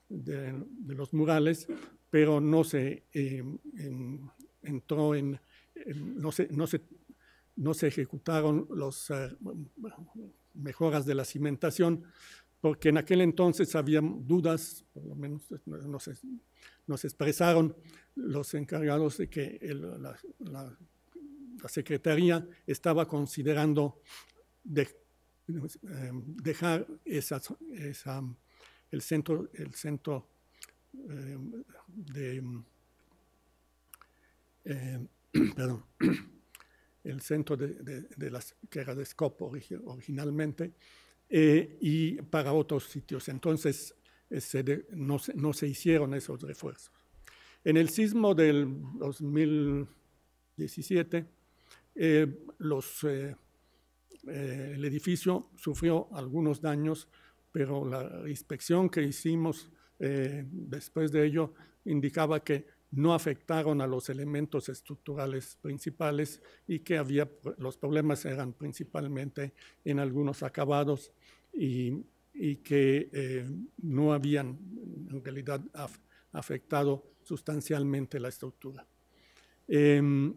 de, los murales, pero no se em, entró en, no se, no ejecutaron las mejoras de la cimentación, porque en aquel entonces había dudas, por lo menos nos, expresaron los encargados de que la, Secretaría estaba considerando em, dejar el centro, el centro em, de, em, [clears throat] perdón, [clears throat] el centro de, las que era de originalmente, eh, y para otros sitios. Entonces eh, no, se hicieron esos refuerzos. En el sismo del 2017, eh, los, el edificio sufrió algunos daños, pero la inspección que hicimos después de ello indicaba que no afectaron a los elementos estructurales principales y que había, los problemas eran principalmente en algunos acabados y, que eh, no habían en realidad afectado sustancialmente la estructura. Em,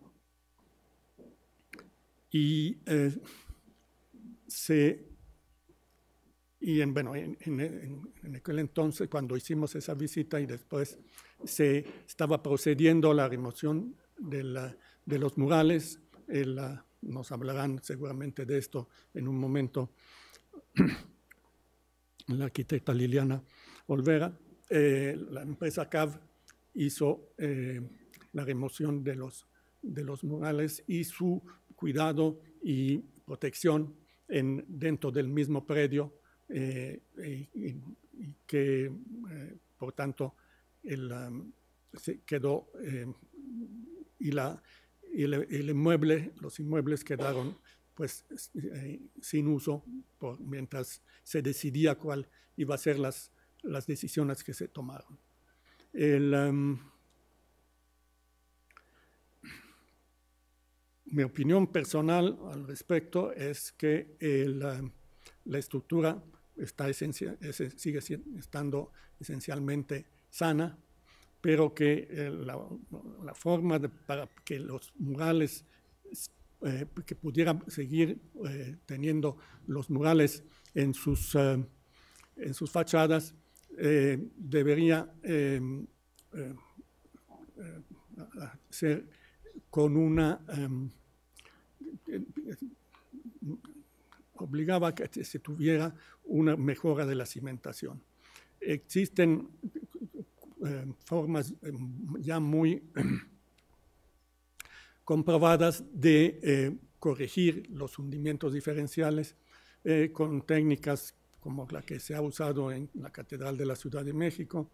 y eh, se y en, bueno, en, aquel entonces, cuando hicimos esa visita y después se estaba procediendo a la remoción de, de los murales. Ah, nos hablarán seguramente de esto en un momento [clears throat] la arquitecta Liliana Olvera. Eh, la empresa CAV hizo eh, la remoción de los, de los murales y su cuidado y protección dentro del mismo predio eh, que, por tanto, se quedó em, y, la, el, inmueble, los inmuebles quedaron pues eh, sin uso mientras se decidía cuál iba a ser las, decisiones que se tomaron. mi opinión personal al respecto es que la estructura está esencia, sigue estando esencialmente sana, pero que eh, la, forma para que los murales, eh, que pudieran seguir eh, teniendo los murales en sus, en sus fachadas, debería ser con una... Em, obligaba que se tuviera una mejora de la cimentación. Existen eh, formas eh, ya muy [clears throat] comprobadas de eh, corregir los hundimientos diferenciales con técnicas como la que se ha usado en la Catedral de la Ciudad de México,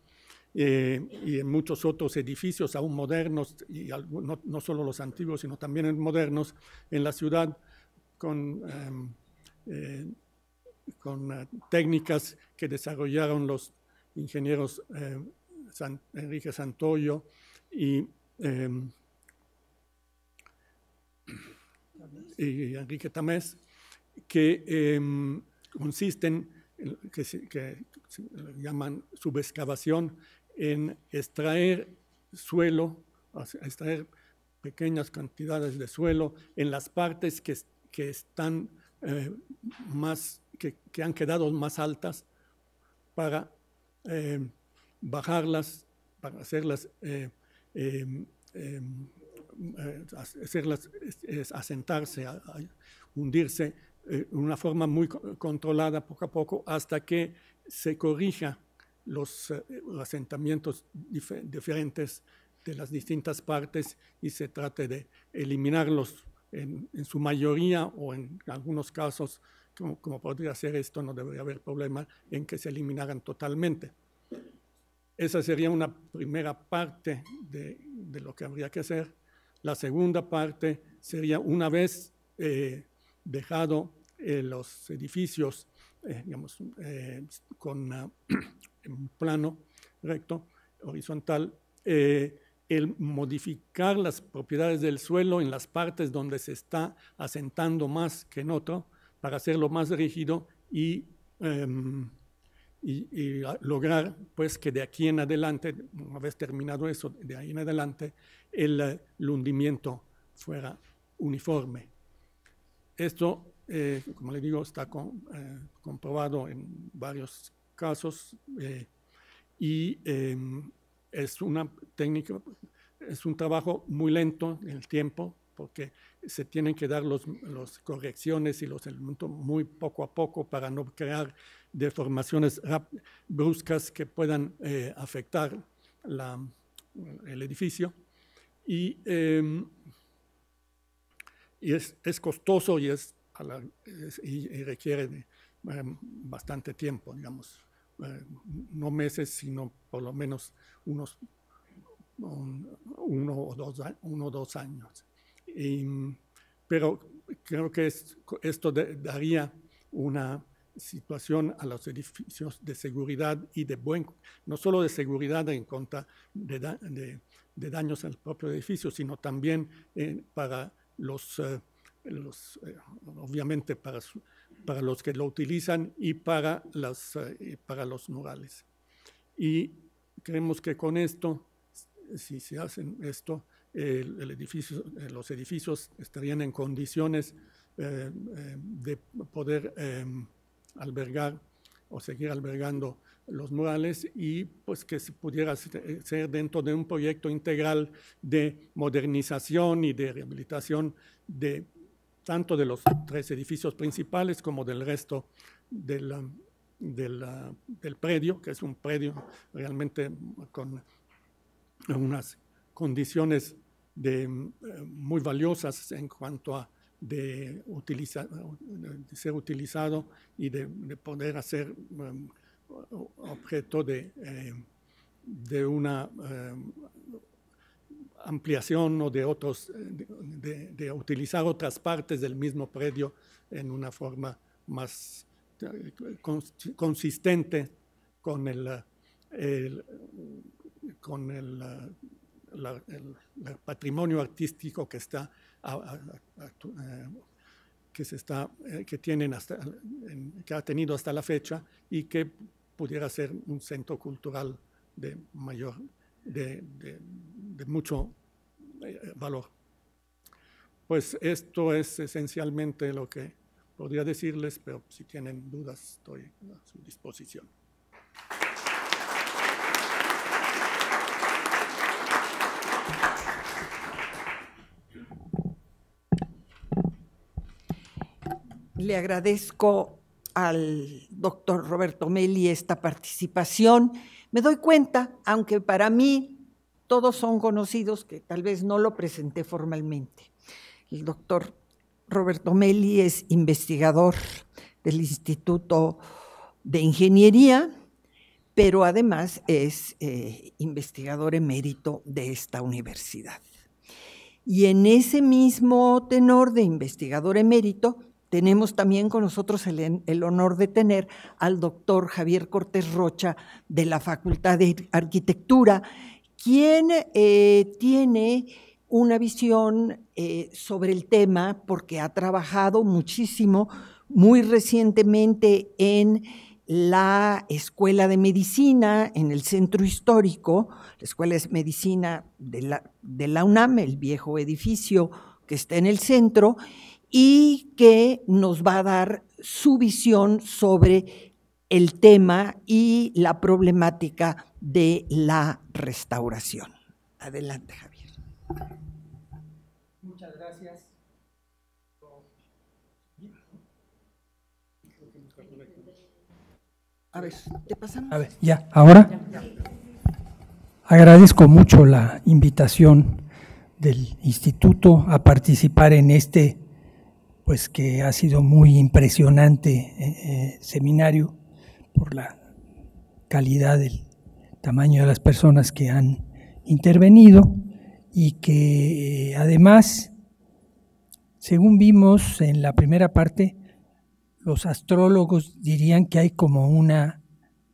y en muchos otros edificios, aún modernos, y no, solo los antiguos, sino también en modernos en la ciudad, con, em, con técnicas que desarrollaron los ingenieros Enrique Santoyo em, y, Enrique Tamés, que em, consisten, que se, llaman subexcavación, en extraer suelo, extraer pequeñas cantidades de suelo en las partes que, están eh, más, que, han quedado más altas para em, bajarlas, para hacerlas, hacerlas asentarse, hundirse de una forma muy controlada poco a poco hasta que se corrija los eh, asentamientos diferentes de las distintas partes y se trate de eliminarlos en, su mayoría o en algunos casos, como, como, podría ser esto, no debería haber problema en que se eliminaran totalmente. Esa sería una primera parte de, lo que habría que hacer. La segunda parte sería una vez eh, dejado eh, los edificios, eh, digamos, con [clears throat] un plano recto, horizontal, el modificar las propiedades del suelo en las partes donde se está asentando más que en otro para hacerlo más rígido y em, y, lograr pues que de aquí en adelante, una vez terminado eso, de ahí en adelante, el, eh, hundimiento fuera uniforme. Esto, eh, como le digo, está eh, comprobado en varios casos y em, es una técnica, es un trabajo muy lento en el tiempo, porque se tienen que dar las correcciones y los elementos muy poco a poco para no crear deformaciones bruscas que puedan eh, afectar la, el edificio. Em, y, es, es, costoso y, es, y, requiere em, bastante tiempo, digamos, eh, no meses, sino por lo menos unos uno, o dos, uno o dos años pero creo que esto daría una situación a los edificios de seguridad y de buen, no solo de seguridad en contra de, daños al propio edificio, sino también eh, para los, eh, eh, obviamente para, para los que lo utilizan y para, las, para los murales. Y creemos que con esto, si se hacen esto, edificio, eh, los edificios estarían en condiciones eh, eh, de poder em, albergar o seguir albergando los murales y pues que pudiera ser dentro de un proyecto integral de modernización y de rehabilitación de tanto de los tres edificios principales como del resto de la, del predio, que es un predio realmente con unas condiciones de, eh, muy valiosas en cuanto a de, ser utilizado y de, poder hacer um, objeto de, eh, de una eh, ampliación o de otros, de, utilizar otras partes del mismo predio en una forma más consistente con el con el el, patrimonio artístico que está eh, que se está eh, que tienen hasta que ha tenido hasta la fecha y que pudiera ser un centro cultural de mayor de mucho eh, valor pues esto es esencialmente lo que podría decirles pero si tienen dudas estoy a su disposición Le agradezco al doctor Roberto Melli esta participación. Me doy cuenta, aunque para mí todos son conocidos, que tal vez no lo presenté formalmente. El doctor Roberto Melli es investigador del Instituto de Ingeniería, pero además es eh, investigador emérito de esta universidad. Y en ese mismo tenor de investigador emérito, tenemos también con nosotros el, honor de tener al doctor Javier Cortés Rocha de la Facultad de Arquitectura, quien eh, tiene una visión eh, sobre el tema porque ha trabajado muchísimo, muy recientemente en la Escuela de Medicina en el Centro Histórico, la Escuela de Medicina de la, de la UNAM, el viejo edificio que está en el centro, y que nos va a dar su visión sobre el tema y la problemática de la restauración. Adelante, Javier. Muchas gracias. A ver, ¿te pasamos? A ver, ya, ahora. Agradezco mucho la invitación del instituto a participar en este pues que ha sido muy impresionante eh, eh, seminario por la calidad del tamaño de las personas que han intervenido y que eh, además, según vimos en la primera parte, los astrólogos dirían que hay como una,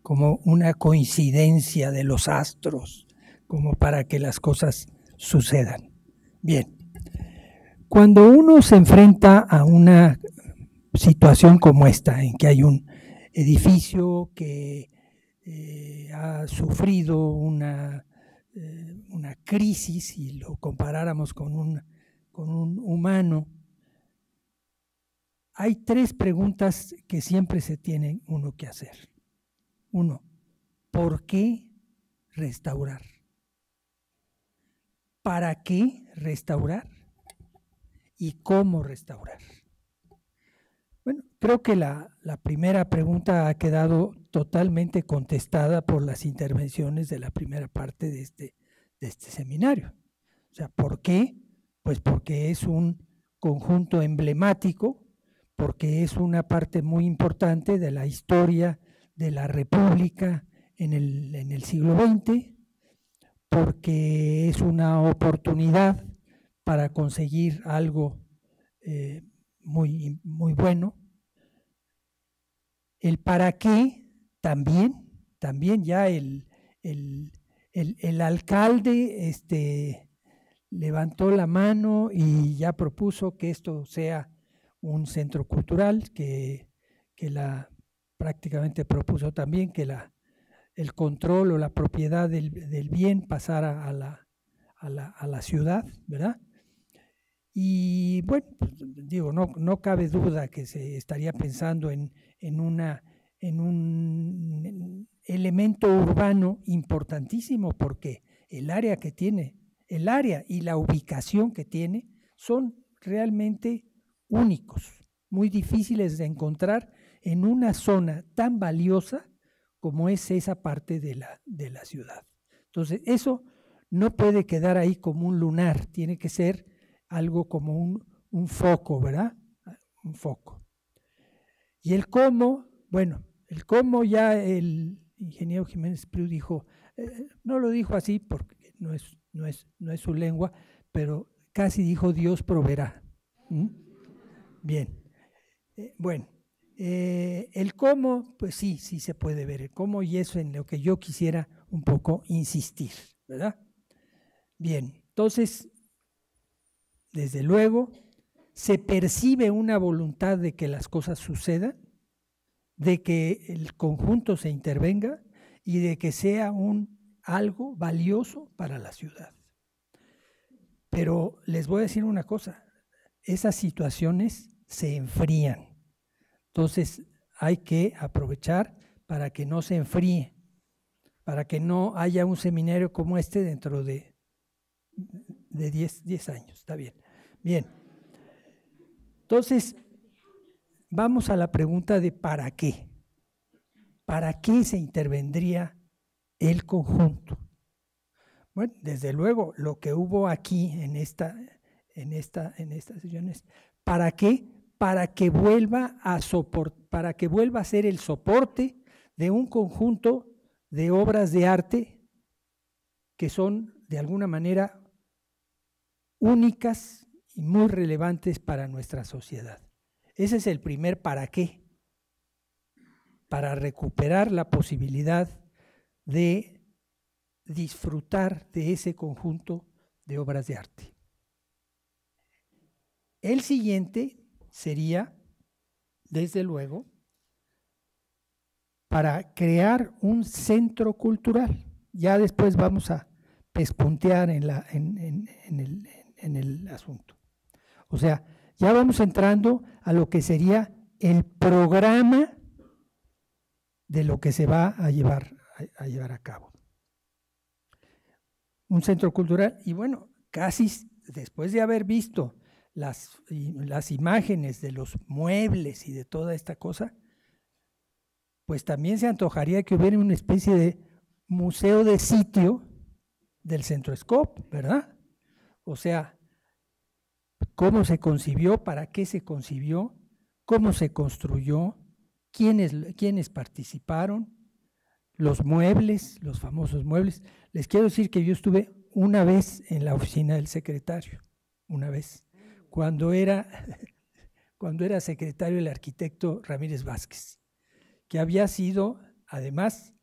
como una coincidencia de los astros, como para que las cosas sucedan. Bien, cuando uno se enfrenta a una situación como esta, en que hay un edificio que eh, ha sufrido una, eh, una crisis, y lo comparáramos con un, con un humano, hay tres preguntas que siempre se tiene uno que hacer. Uno, ¿por qué restaurar? ¿Para qué restaurar? y cómo restaurar. Bueno, creo que la, primera pregunta ha quedado totalmente contestada por las intervenciones de la primera parte este, de este, seminario. O sea, ¿por qué? Pues porque es un conjunto emblemático, porque es una parte muy importante de la historia de la República en el, en el siglo XX, porque es una oportunidad para conseguir algo eh, muy, muy bueno. El para qué también, también ya el, el, alcalde este, levantó la mano y ya propuso que esto sea un centro cultural, que, la prácticamente propuso también que la, el control o la propiedad del, bien pasara a la, a la ciudad, ¿verdad? Y bueno, pues, digo, no, no cabe duda que se estaría pensando en, en, en un elemento urbano importantísimo porque el área que tiene, el área y la ubicación que tiene son realmente únicos, muy difíciles de encontrar en una zona tan valiosa como es esa parte de la, de la ciudad. Entonces, eso no puede quedar ahí como un lunar, tiene que ser algo como un, foco, ¿verdad? Un foco. Y el cómo, bueno, el cómo ya el ingeniero Jiménez Priu dijo, eh, no lo dijo así porque no es, es, no es su lengua, pero casi dijo Dios proveerá. ¿Mm? Bien, eh, bueno, eh, el cómo, pues sí, sí se puede ver el cómo y eso en lo que yo quisiera un poco insistir, ¿verdad? Bien, entonces desde luego, se percibe una voluntad de que las cosas sucedan, de que el conjunto se intervenga y de que sea un algo valioso para la ciudad. Pero les voy a decir una cosa, esas situaciones se enfrían. Entonces hay que aprovechar para que no se enfríe, para que no haya un seminario como este dentro de de 10, años, está bien. Bien. Entonces, vamos a la pregunta de ¿para qué? ¿Para qué se intervendría el conjunto? Bueno, desde luego, lo que hubo aquí en esta, en esta, en estas sesiones, ¿para qué? Para que vuelva a para que vuelva a ser el soporte de un conjunto de obras de arte que son de alguna manera únicas y muy relevantes para nuestra sociedad. Ese es el primer para qué, para recuperar la posibilidad de disfrutar de ese conjunto de obras de arte. El siguiente sería, desde luego, para crear un centro cultural. Ya después vamos a pespuntear en, la, el, en el asunto. O sea, ya vamos entrando a lo que sería el programa de lo que se va a llevar a, llevar a cabo. Un centro cultural y bueno, casi después de haber visto las, las imágenes de los muebles y de toda esta cosa, pues también se antojaría que hubiera una especie de museo de sitio del Centro Scope, ¿verdad? O sea, cómo se concibió, para qué se concibió, cómo se construyó, quiénes, quiénes participaron, los muebles, los famosos muebles. Les quiero decir que yo estuve una vez en la oficina del secretario, una vez, cuando era, [laughs] cuando era secretario el arquitecto Ramírez Vázquez, que había sido, además,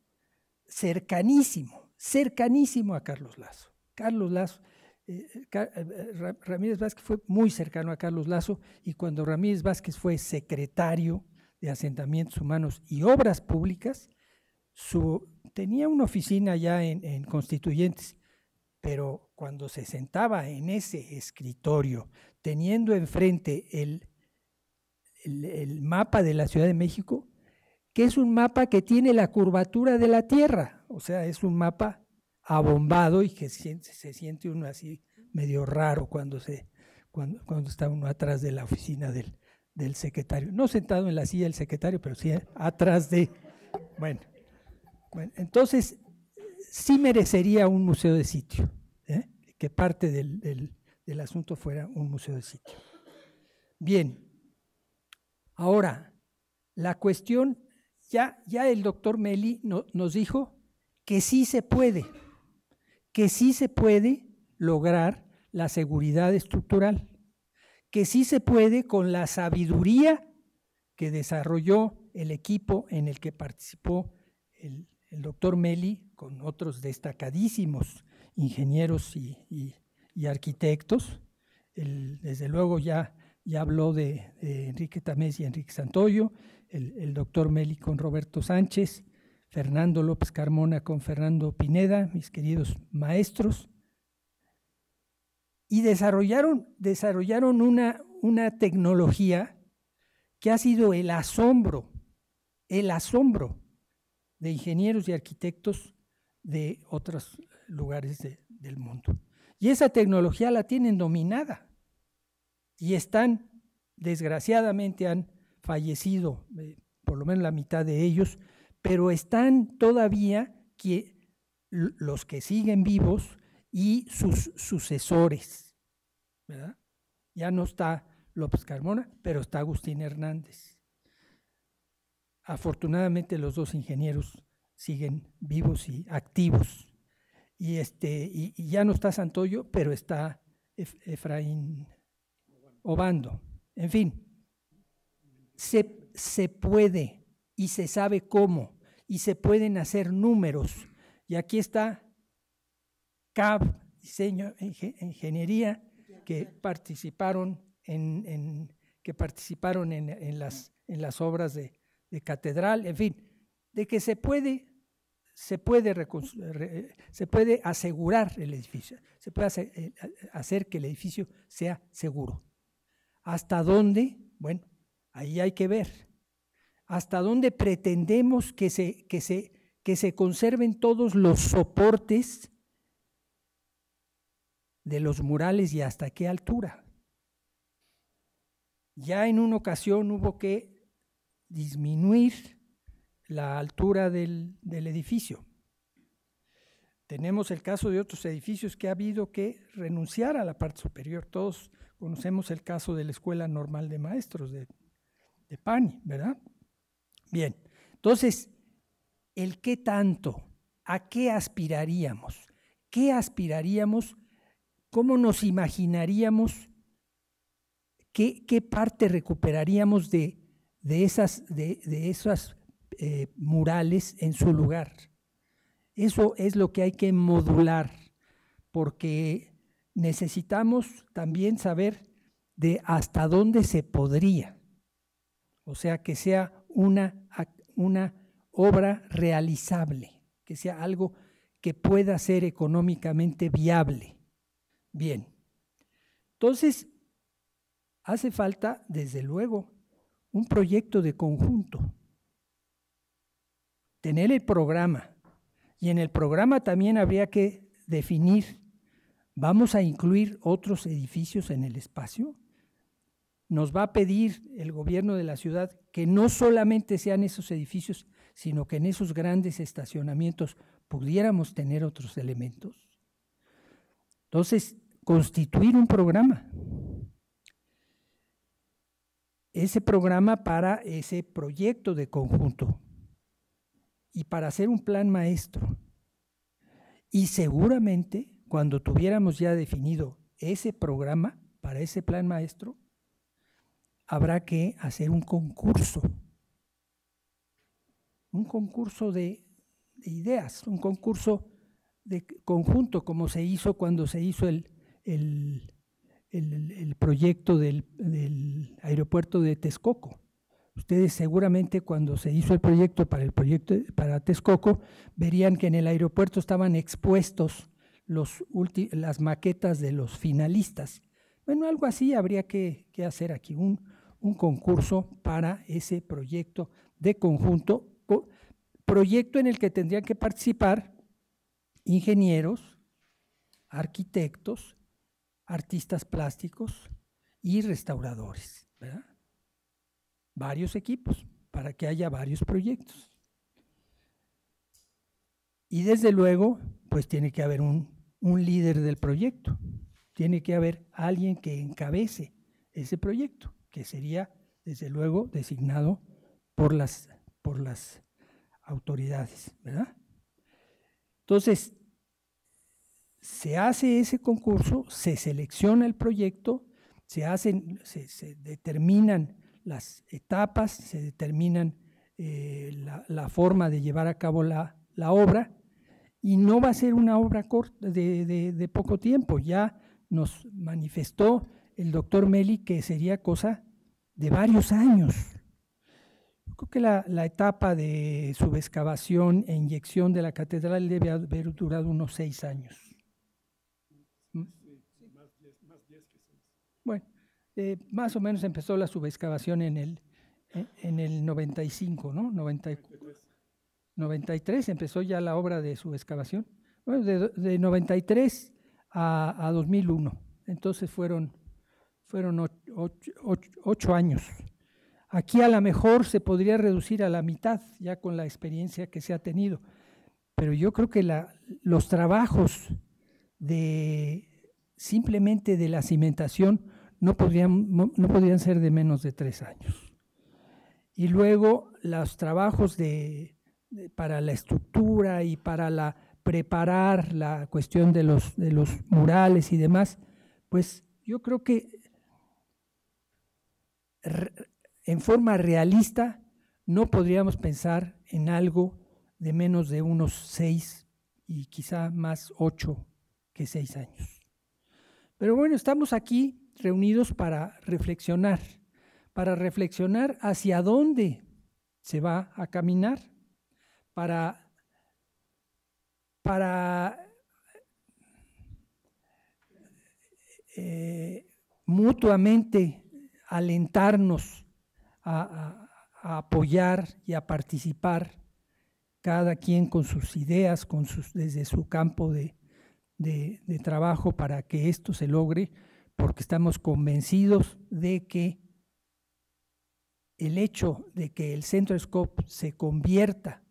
cercanísimo, cercanísimo a Carlos Lazo. Carlos Lazo eh, eh, eh, Ramírez Vázquez fue muy cercano a Carlos Lazo y cuando Ramírez Vázquez fue secretario de Asentamientos Humanos y Obras Públicas, su, tenía una oficina ya en, Constituyentes, pero cuando se sentaba en ese escritorio, teniendo enfrente el mapa de la Ciudad de México, que es un mapa que tiene la curvatura de la Tierra, o sea, es un mapa abombado y que se, se siente uno así medio raro cuando, se, cuando, cuando está uno atrás de la oficina del, del secretario. No sentado en la silla del secretario, pero sí atrás de... Bueno, entonces sí merecería un museo de sitio, ¿eh? que parte del, del, asunto fuera un museo de sitio. Bien, ahora, la cuestión, ya, ya el doctor Meli nos dijo que sí se puede que sí se puede lograr la seguridad estructural, que sí se puede con la sabiduría que desarrolló el equipo en el que participó el, doctor Meli con otros destacadísimos ingenieros y, arquitectos. desde luego ya, ya habló de, Enrique Tamés y Enrique Santoyo, el, el doctor Meli con Roberto Sánchez, Fernando López Carmona con Fernando Pineda, mis queridos maestros, y desarrollaron, desarrollaron una, tecnología que ha sido el asombro, el asombro de ingenieros y arquitectos de otros lugares del mundo. Y esa tecnología la tienen dominada y están, desgraciadamente, han fallecido, eh, por lo menos la mitad de ellos, pero están todavía los que siguen vivos y sus sucesores. ¿verdad? Ya no está López Carmona, pero está Agustín Hernández. Afortunadamente los dos ingenieros siguen vivos y activos. Y, este, y, ya no está Santoyo, pero está Efraín Obando. En fin, se puede y se sabe cómo y se pueden hacer números. Y aquí está CAB, diseño, ingeniería, que participaron en, que participaron en, las, en las obras de, catedral, en fin, de que se puede, se puede, se puede asegurar el edificio, se puede eh, hacer que el edificio sea seguro. ¿Hasta dónde? Bueno, ahí hay que ver hasta dónde pretendemos que se, que se, conserven todos los soportes de los murales y hasta qué altura. Ya en una ocasión hubo que disminuir la altura del, edificio. Tenemos el caso de otros edificios que ha habido que renunciar a la parte superior. Todos conocemos el caso de la Escuela Normal de Maestros de, de Pani, ¿verdad? Bien, entonces, el qué tanto, a qué aspiraríamos, qué aspiraríamos, cómo nos imaginaríamos, qué, qué parte recuperaríamos de, de esas, de, esas eh, murales en su lugar. Eso es lo que hay que modular, porque necesitamos también saber de hasta dónde se podría. O sea, que sea una, una obra realizable, que sea algo que pueda ser económicamente viable. Bien, entonces hace falta, desde luego, un proyecto de conjunto, tener el programa, y en el programa también habría que definir, ¿vamos a incluir otros edificios en el espacio? nos va a pedir el gobierno de la ciudad que no solamente sean esos edificios, sino que en esos grandes estacionamientos pudiéramos tener otros elementos. Entonces, constituir un programa. Ese programa para ese proyecto de conjunto y para hacer un plan maestro. Y seguramente, cuando tuviéramos ya definido ese programa para ese plan maestro, habrá que hacer un concurso, un concurso de, ideas, un concurso de conjunto, como se hizo cuando se hizo el, el, proyecto del, aeropuerto de Texcoco. Ustedes seguramente cuando se hizo el proyecto para el proyecto para Texcoco verían que en el aeropuerto estaban expuestos los las maquetas de los finalistas. Bueno, algo así habría que, que hacer aquí, un, un concurso para ese proyecto de conjunto, proyecto en el que tendrían que participar ingenieros, arquitectos, artistas plásticos y restauradores, Varios equipos para que haya varios proyectos. Y desde luego, pues tiene que haber un, un líder del proyecto, tiene que haber alguien que encabece ese proyecto que sería, desde luego, designado por las, por las autoridades, ¿verdad? Entonces, se hace ese concurso, se selecciona el proyecto, se, hacen, se, determinan las etapas, se determinan eh, la, forma de llevar a cabo la, obra, y no va a ser una obra corta de, de poco tiempo. Ya nos manifestó el doctor Meli que sería cosa de varios años. creo que la, etapa de subexcavación e inyección de la catedral debe haber durado unos seis años. ¿Mm? Bueno, eh, más o menos empezó la subexcavación en el, en el 95, ¿no? y 93 empezó ya la obra de subexcavación. Bueno, de, 93 a, a 2001. Entonces fueron, fueron ocho ocho, años. Aquí a lo mejor se podría reducir a la mitad ya con la experiencia que se ha tenido, pero yo creo que los trabajos de simplemente de la cimentación no podrían, no podrían ser de menos de tres años. Y luego los trabajos para la estructura y para la, preparar la cuestión de los, de los murales y demás, pues yo creo que en forma realista no podríamos pensar en algo de menos de unos seis y quizá más ocho que seis años. Pero bueno, estamos aquí reunidos para reflexionar, para reflexionar hacia dónde se va a caminar, para, para eh, mutuamente alentarnos a, apoyar y a participar, cada quien con sus ideas, con sus, desde su campo de, trabajo para que esto se logre, porque estamos convencidos de que el hecho de que el Centro Scope se convierta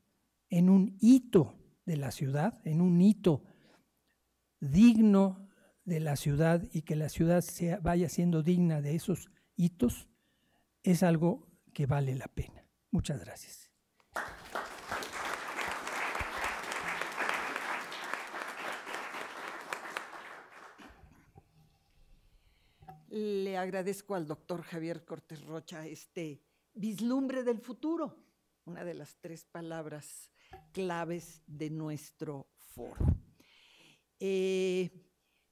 en un hito de la ciudad, en un hito digno de la ciudad y que la ciudad vaya siendo digna de esos hitos, es algo que vale la pena. Muchas gracias. Le agradezco al doctor Javier Cortés Rocha este vislumbre del futuro, una de las tres palabras claves de nuestro foro. Eh,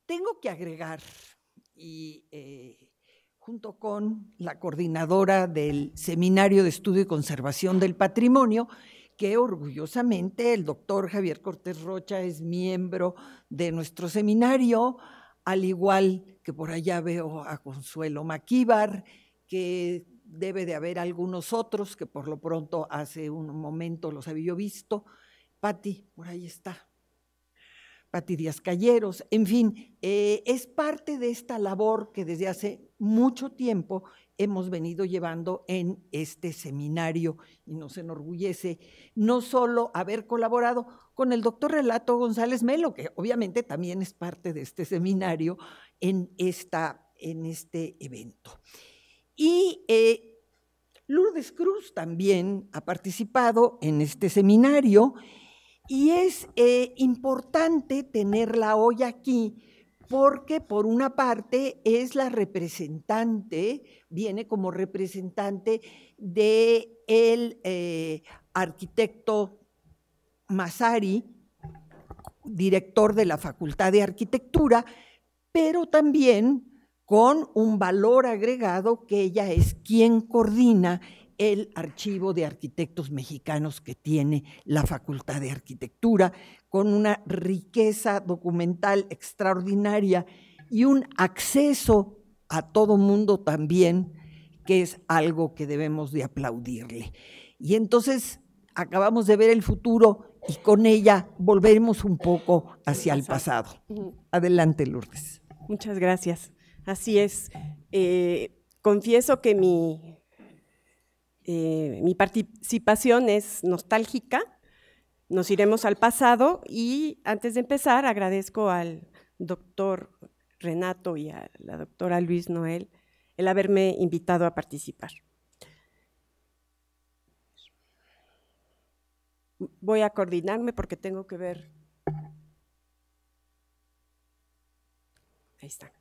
tengo que agregar, y eh, junto con la coordinadora del Seminario de Estudio y Conservación del Patrimonio, que orgullosamente el doctor Javier Cortés Rocha es miembro de nuestro seminario, al igual que por allá veo a Consuelo Maquíbar, que debe de haber algunos otros que por lo pronto hace un momento los había visto. Patti, por ahí está díaz Calleros, en fin, eh, es parte de esta labor que desde hace mucho tiempo hemos venido llevando en este seminario y nos enorgullece no solo haber colaborado con el doctor Relato González Melo, que obviamente también es parte de este seminario en, esta, en este evento. Y eh, Lourdes Cruz también ha participado en este seminario y es eh, importante tenerla hoy aquí porque por una parte es la representante, viene como representante de el eh, arquitecto Masari, director de la Facultad de Arquitectura, pero también con un valor agregado que ella es quien coordina el archivo de arquitectos mexicanos que tiene la Facultad de Arquitectura, con una riqueza documental extraordinaria y un acceso a todo mundo también, que es algo que debemos de aplaudirle. Y entonces acabamos de ver el futuro y con ella volveremos un poco hacia el pasado. Adelante, Lourdes. Muchas gracias. Así es. Eh, confieso que mi, eh, mi participación es nostálgica. Nos iremos al pasado y antes de empezar agradezco al doctor Renato y a la doctora Luis Noel el haberme invitado a participar. Voy a coordinarme porque tengo que ver. Ahí está.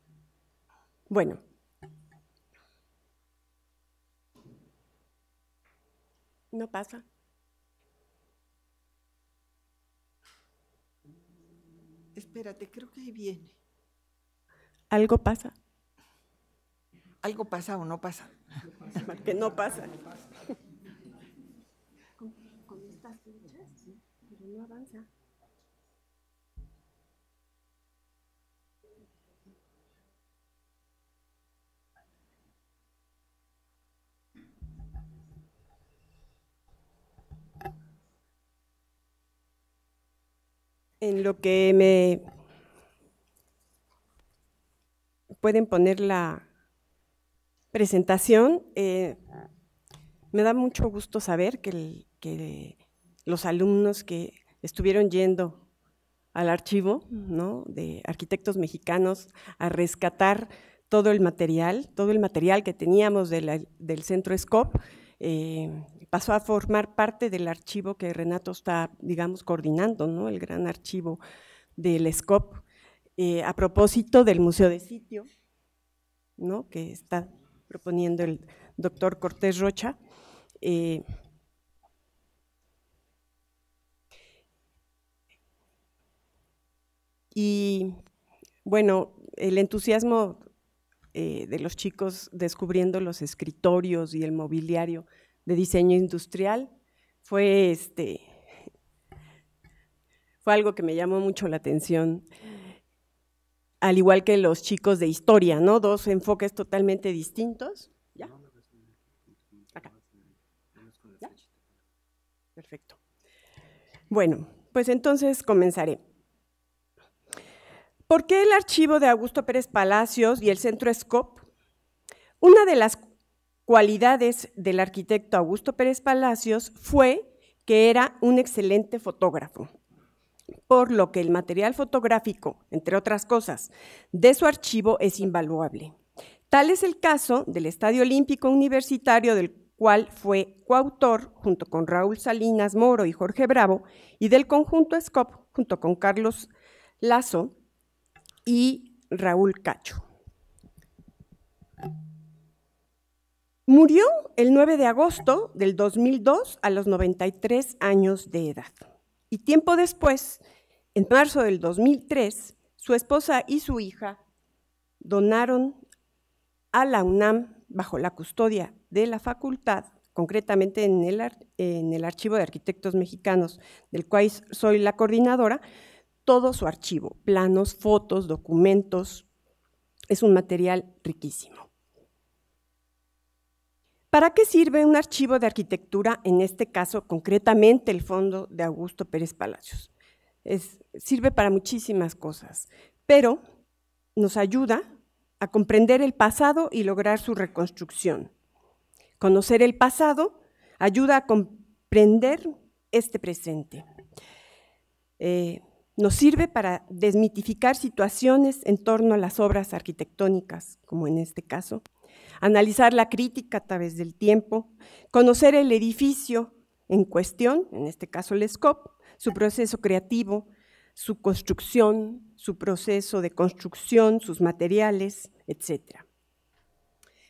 Bueno. No pasa. Espérate, creo que ahí viene. Algo pasa. Algo pasa o no pasa. [laughs] que no pasa. Con, estas luchas, pero no avanza. En lo que me... Pueden poner la presentación. Eh, me da mucho gusto saber que, los alumnos que estuvieron yendo al archivo de arquitectos mexicanos a rescatar todo el material, todo el material que teníamos del centro SCOP, eh, pasó a formar parte del archivo que Renato está, digamos, coordinando, El gran archivo del SCOP, eh, a propósito del Museo de Sitio, ¿no? Que está proponiendo el doctor Cortés Rocha. Eh, y bueno, el entusiasmo eh, de los chicos descubriendo los escritorios y el mobiliario de diseño industrial. Fue, este, fue algo que me llamó mucho la atención, al igual que los chicos de historia, ¿no? Dos enfoques totalmente distintos. ¿Ya? Perfecto. Bueno, pues entonces comenzaré. ¿Por qué el archivo de Augusto Pérez Palacios y el Centro SCOP? Una de las cualidades del arquitecto Augusto Pérez Palacios fue que era un excelente fotógrafo, por lo que el material fotográfico, entre otras cosas, de su archivo es invaluable. Tal es el caso del Estadio Olímpico Universitario del cual fue coautor junto con Raúl Salinas Moro y Jorge Bravo y del conjunto SCOP junto con Carlos Lazo y Raúl Cacho. Murió el 9 de agosto del 2002 a los 93 años de edad. Y tiempo después, en marzo del 2003, su esposa y su hija donaron a la UNAM bajo la custodia de la facultad, concretamente en el, en el Archivo de Arquitectos Mexicanos, del cual soy la coordinadora, todo su archivo, planos, fotos, documentos. Es un material riquísimo. ¿Para qué sirve un archivo de arquitectura, en este caso concretamente el fondo de Augusto Pérez Palacios? sirve para muchísimas cosas, pero nos ayuda a comprender el pasado y lograr su reconstrucción. Conocer el pasado ayuda a comprender este presente. Eh, nos sirve para desmitificar situaciones en torno a las obras arquitectónicas, como en este caso, analizar la crítica a través del tiempo, conocer el edificio en cuestión, en este caso el SCOPE, su proceso creativo, su construcción, su proceso de construcción, sus materiales, etc.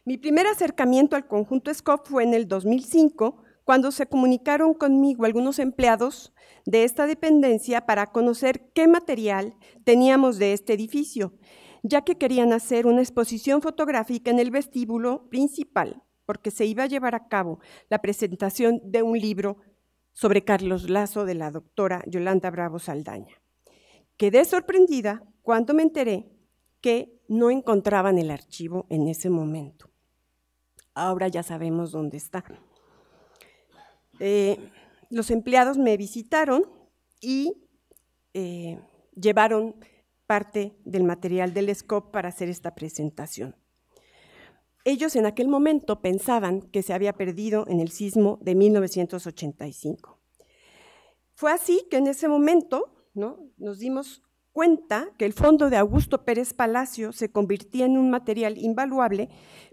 Mi primer acercamiento al conjunto SCOPE fue en el 2005, cuando se comunicaron conmigo algunos empleados de esta dependencia para conocer qué material teníamos de este edificio ya que querían hacer una exposición fotográfica en el vestíbulo principal, porque se iba a llevar a cabo la presentación de un libro sobre Carlos Lazo de la doctora Yolanda Bravo Saldaña. Quedé sorprendida cuando me enteré que no encontraban el archivo en ese momento. Ahora ya sabemos dónde está. Eh, los empleados me visitaron y eh, llevaron parte del material del SCOP para hacer esta presentación. Ellos en aquel momento pensaban que se había perdido en el sismo de 1985. Fue así que en ese momento ¿no? nos dimos cuenta que el fondo de Augusto Pérez Palacio se convertía en un material invaluable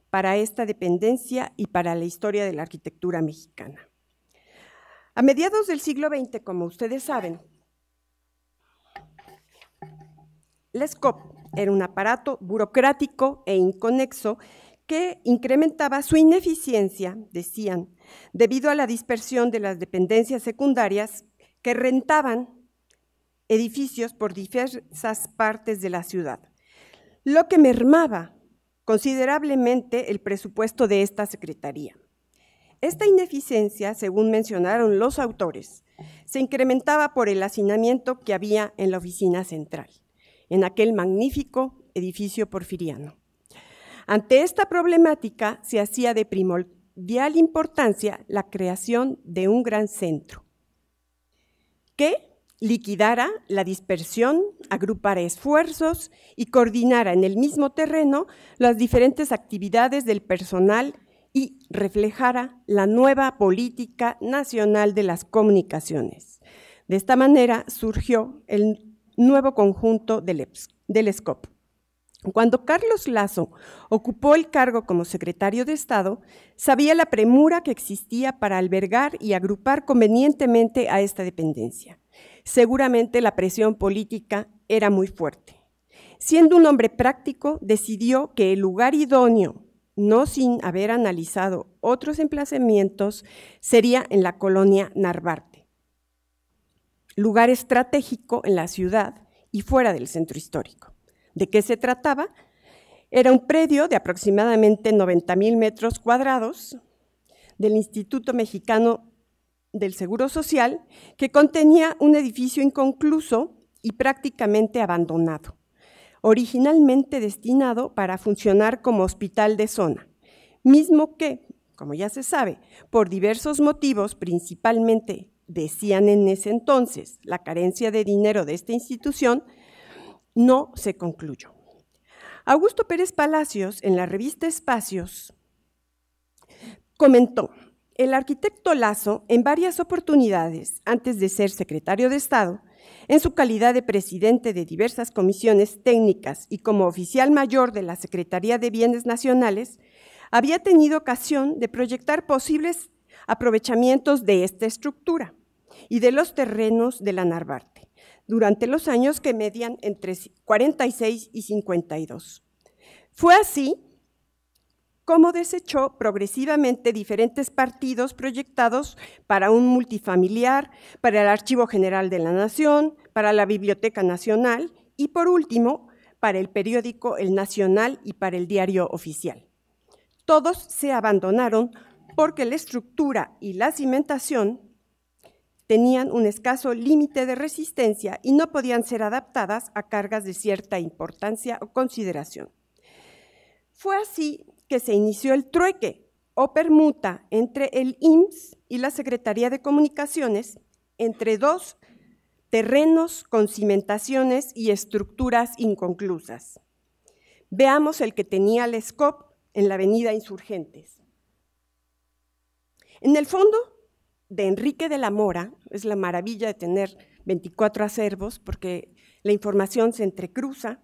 para esta dependencia y para la historia de la arquitectura mexicana. A mediados del siglo XX, como ustedes saben, La SCOP era un aparato burocrático e inconexo que incrementaba su ineficiencia, decían, debido a la dispersión de las dependencias secundarias que rentaban edificios por diversas partes de la ciudad, lo que mermaba considerablemente el presupuesto de esta Secretaría. Esta ineficiencia, según mencionaron los autores, se incrementaba por el hacinamiento que había en la oficina central en aquel magnífico edificio porfiriano. Ante esta problemática se hacía de primordial importancia la creación de un gran centro que liquidara la dispersión, agrupara esfuerzos y coordinara en el mismo terreno las diferentes actividades del personal y reflejara la nueva política nacional de las comunicaciones. De esta manera surgió el nuevo conjunto del, e del e Cuando Carlos Lazo ocupó el cargo como secretario de Estado, sabía la premura que existía para albergar y agrupar convenientemente a esta dependencia. Seguramente la presión política era muy fuerte. Siendo un hombre práctico, decidió que el lugar idóneo, no sin haber analizado otros emplazamientos, sería en la colonia Narvarte lugar estratégico en la ciudad y fuera del centro histórico. ¿De qué se trataba? Era un predio de aproximadamente 90 mil metros cuadrados del Instituto Mexicano del Seguro Social, que contenía un edificio inconcluso y prácticamente abandonado, originalmente destinado para funcionar como hospital de zona, mismo que, como ya se sabe, por diversos motivos, principalmente decían en ese entonces, la carencia de dinero de esta institución, no se concluyó. Augusto Pérez Palacios, en la revista Espacios, comentó, el arquitecto Lazo, en varias oportunidades, antes de ser secretario de Estado, en su calidad de presidente de diversas comisiones técnicas y como oficial mayor de la Secretaría de Bienes Nacionales, había tenido ocasión de proyectar posibles aprovechamientos de esta estructura y de los terrenos de la Narvarte durante los años que median entre 46 y 52. Fue así como desechó progresivamente diferentes partidos proyectados para un multifamiliar, para el Archivo General de la Nación, para la Biblioteca Nacional y, por último, para el periódico El Nacional y para el diario oficial. Todos se abandonaron porque la estructura y la cimentación tenían un escaso límite de resistencia y no podían ser adaptadas a cargas de cierta importancia o consideración. Fue así que se inició el trueque o permuta entre el IMSS y la Secretaría de Comunicaciones entre dos terrenos con cimentaciones y estructuras inconclusas. Veamos el que tenía el SCOP en la avenida Insurgentes. En el fondo, de Enrique de la Mora, es la maravilla de tener 24 acervos porque la información se entrecruza.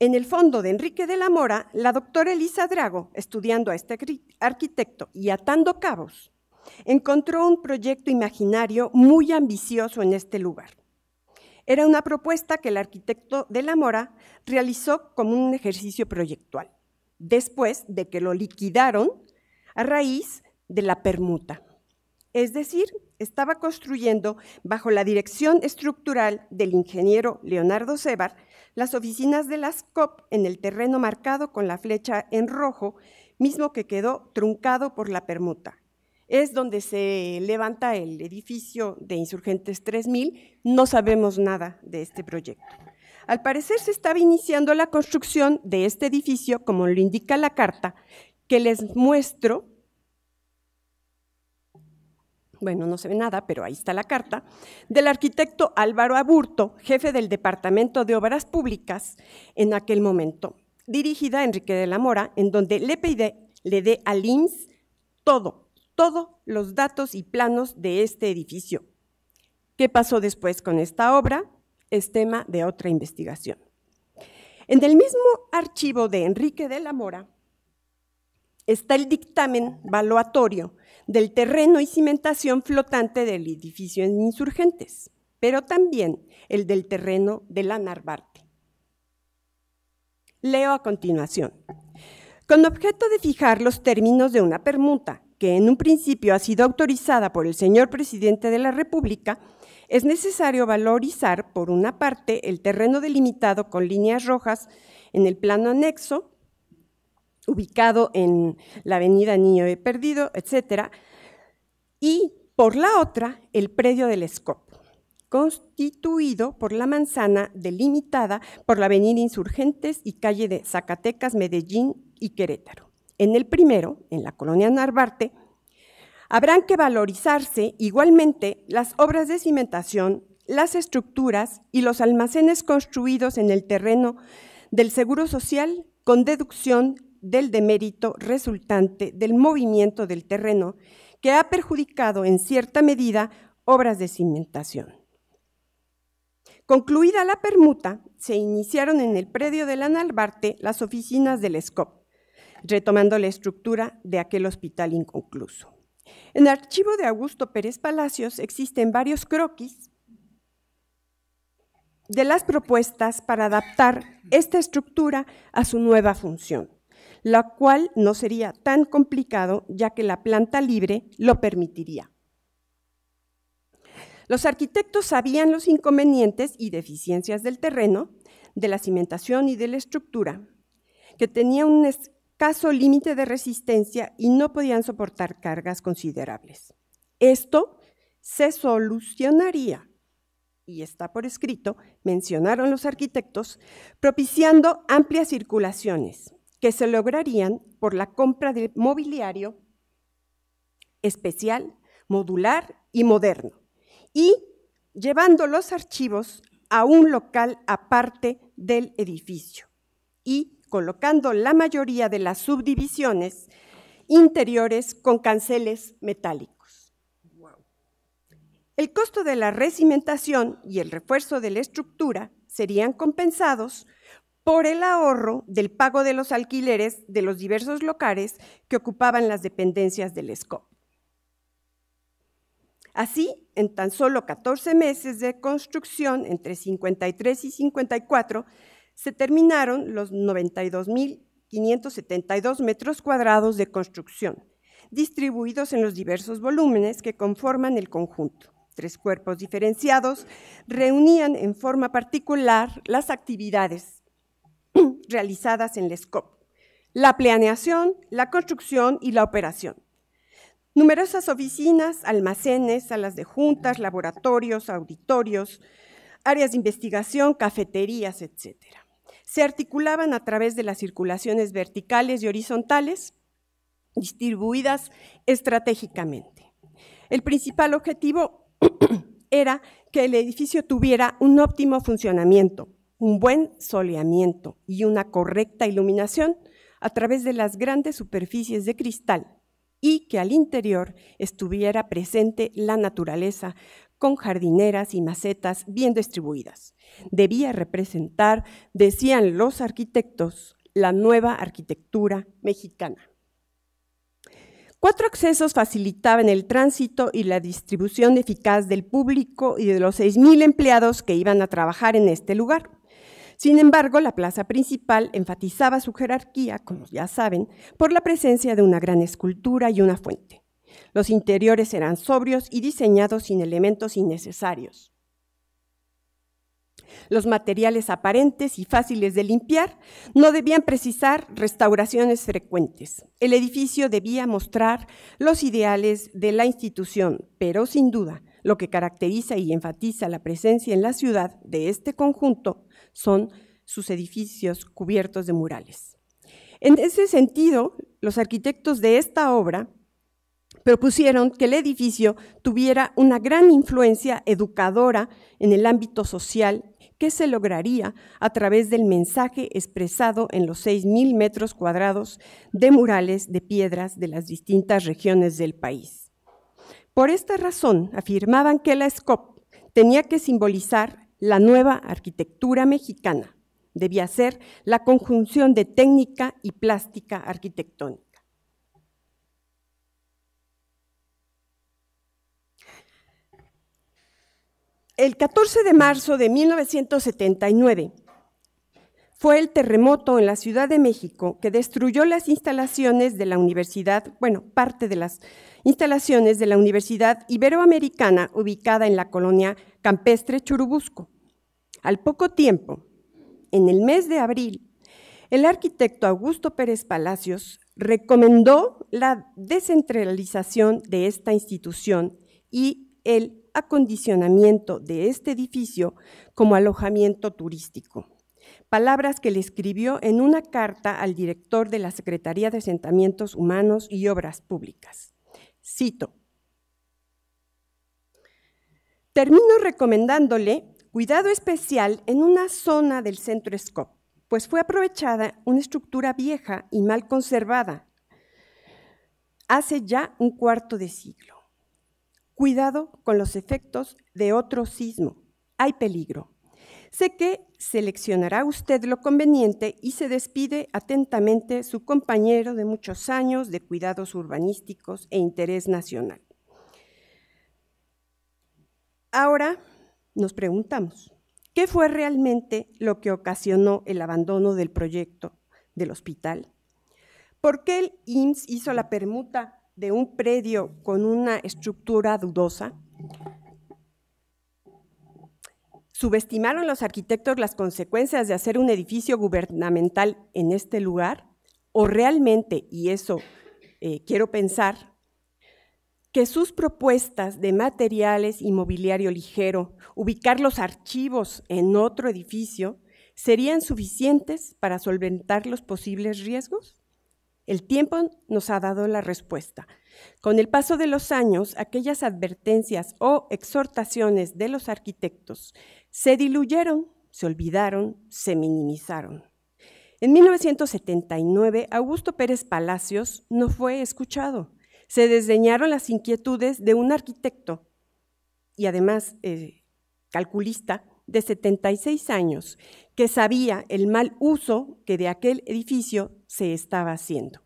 En el fondo de Enrique de la Mora, la doctora Elisa Drago, estudiando a este arquitecto y atando cabos, encontró un proyecto imaginario muy ambicioso en este lugar. Era una propuesta que el arquitecto de la Mora realizó como un ejercicio proyectual, después de que lo liquidaron a raíz de la permuta. Es decir, estaba construyendo, bajo la dirección estructural del ingeniero Leonardo Sebar, las oficinas de las COP en el terreno marcado con la flecha en rojo, mismo que quedó truncado por la permuta. Es donde se levanta el edificio de Insurgentes 3000. No sabemos nada de este proyecto. Al parecer se estaba iniciando la construcción de este edificio, como lo indica la carta que les muestro bueno, no se ve nada, pero ahí está la carta, del arquitecto Álvaro Aburto, jefe del Departamento de Obras Públicas en aquel momento, dirigida a Enrique de la Mora, en donde le pide, le dé al IMSS todo, todos los datos y planos de este edificio. ¿Qué pasó después con esta obra? Es tema de otra investigación. En el mismo archivo de Enrique de la Mora está el dictamen valuatorio del terreno y cimentación flotante del edificio en Insurgentes, pero también el del terreno de la Narvarte. Leo a continuación. Con objeto de fijar los términos de una permuta, que en un principio ha sido autorizada por el señor presidente de la República, es necesario valorizar, por una parte, el terreno delimitado con líneas rojas en el plano anexo ubicado en la avenida Niño de Perdido, etcétera, Y por la otra, el predio del Escopo, constituido por la manzana delimitada por la avenida Insurgentes y calle de Zacatecas, Medellín y Querétaro. En el primero, en la colonia Narvarte, habrán que valorizarse igualmente las obras de cimentación, las estructuras y los almacenes construidos en el terreno del Seguro Social con deducción del demérito resultante del movimiento del terreno que ha perjudicado en cierta medida obras de cimentación. Concluida la permuta, se iniciaron en el predio de la Nalbarte las oficinas del SCOP, retomando la estructura de aquel hospital inconcluso. En el archivo de Augusto Pérez Palacios existen varios croquis de las propuestas para adaptar esta estructura a su nueva función la cual no sería tan complicado ya que la planta libre lo permitiría. Los arquitectos sabían los inconvenientes y deficiencias del terreno, de la cimentación y de la estructura, que tenía un escaso límite de resistencia y no podían soportar cargas considerables. Esto se solucionaría y está por escrito, mencionaron los arquitectos, propiciando amplias circulaciones, que se lograrían por la compra de mobiliario especial, modular y moderno, y llevando los archivos a un local aparte del edificio y colocando la mayoría de las subdivisiones interiores con canceles metálicos. El costo de la recimentación y el refuerzo de la estructura serían compensados por el ahorro del pago de los alquileres de los diversos locales que ocupaban las dependencias del SCOP. Así, en tan solo 14 meses de construcción, entre 53 y 54, se terminaron los 92.572 metros cuadrados de construcción, distribuidos en los diversos volúmenes que conforman el conjunto. Tres cuerpos diferenciados reunían en forma particular las actividades realizadas en el scope, la planeación, la construcción y la operación. Numerosas oficinas, almacenes, salas de juntas, laboratorios, auditorios, áreas de investigación, cafeterías, etc. Se articulaban a través de las circulaciones verticales y horizontales, distribuidas estratégicamente. El principal objetivo [clears throat] era que el edificio tuviera un óptimo funcionamiento, un buen soleamiento y una correcta iluminación a través de las grandes superficies de cristal y que al interior estuviera presente la naturaleza con jardineras y macetas bien distribuidas. Debía representar, decían los arquitectos, la nueva arquitectura mexicana. Cuatro accesos facilitaban el tránsito y la distribución eficaz del público y de los 6.000 empleados que iban a trabajar en este lugar. Sin embargo, la plaza principal enfatizaba su jerarquía, como ya saben, por la presencia de una gran escultura y una fuente. Los interiores eran sobrios y diseñados sin elementos innecesarios. Los materiales aparentes y fáciles de limpiar no debían precisar restauraciones frecuentes. El edificio debía mostrar los ideales de la institución, pero sin duda, lo que caracteriza y enfatiza la presencia en la ciudad de este conjunto son sus edificios cubiertos de murales. En ese sentido, los arquitectos de esta obra propusieron que el edificio tuviera una gran influencia educadora en el ámbito social que se lograría a través del mensaje expresado en los 6.000 metros cuadrados de murales de piedras de las distintas regiones del país. Por esta razón, afirmaban que la SCOP tenía que simbolizar la nueva arquitectura mexicana debía ser la conjunción de técnica y plástica arquitectónica. El 14 de marzo de 1979, fue el terremoto en la Ciudad de México que destruyó las instalaciones de la universidad, bueno, parte de las instalaciones de la Universidad Iberoamericana ubicada en la colonia campestre Churubusco. Al poco tiempo, en el mes de abril, el arquitecto Augusto Pérez Palacios recomendó la descentralización de esta institución y el acondicionamiento de este edificio como alojamiento turístico palabras que le escribió en una carta al director de la Secretaría de Asentamientos Humanos y Obras Públicas. Cito. Termino recomendándole cuidado especial en una zona del centro SCOP, pues fue aprovechada una estructura vieja y mal conservada hace ya un cuarto de siglo. Cuidado con los efectos de otro sismo. Hay peligro. Sé que seleccionará usted lo conveniente y se despide atentamente su compañero de muchos años de cuidados urbanísticos e interés nacional. Ahora nos preguntamos, ¿qué fue realmente lo que ocasionó el abandono del proyecto del hospital? ¿Por qué el IMSS hizo la permuta de un predio con una estructura dudosa? ¿Subestimaron los arquitectos las consecuencias de hacer un edificio gubernamental en este lugar? ¿O realmente, y eso eh, quiero pensar, que sus propuestas de materiales y mobiliario ligero, ubicar los archivos en otro edificio, serían suficientes para solventar los posibles riesgos? El tiempo nos ha dado la respuesta. Con el paso de los años, aquellas advertencias o exhortaciones de los arquitectos se diluyeron, se olvidaron, se minimizaron. En 1979, Augusto Pérez Palacios no fue escuchado. Se desdeñaron las inquietudes de un arquitecto y además eh, calculista de 76 años, que sabía el mal uso que de aquel edificio se estaba haciendo.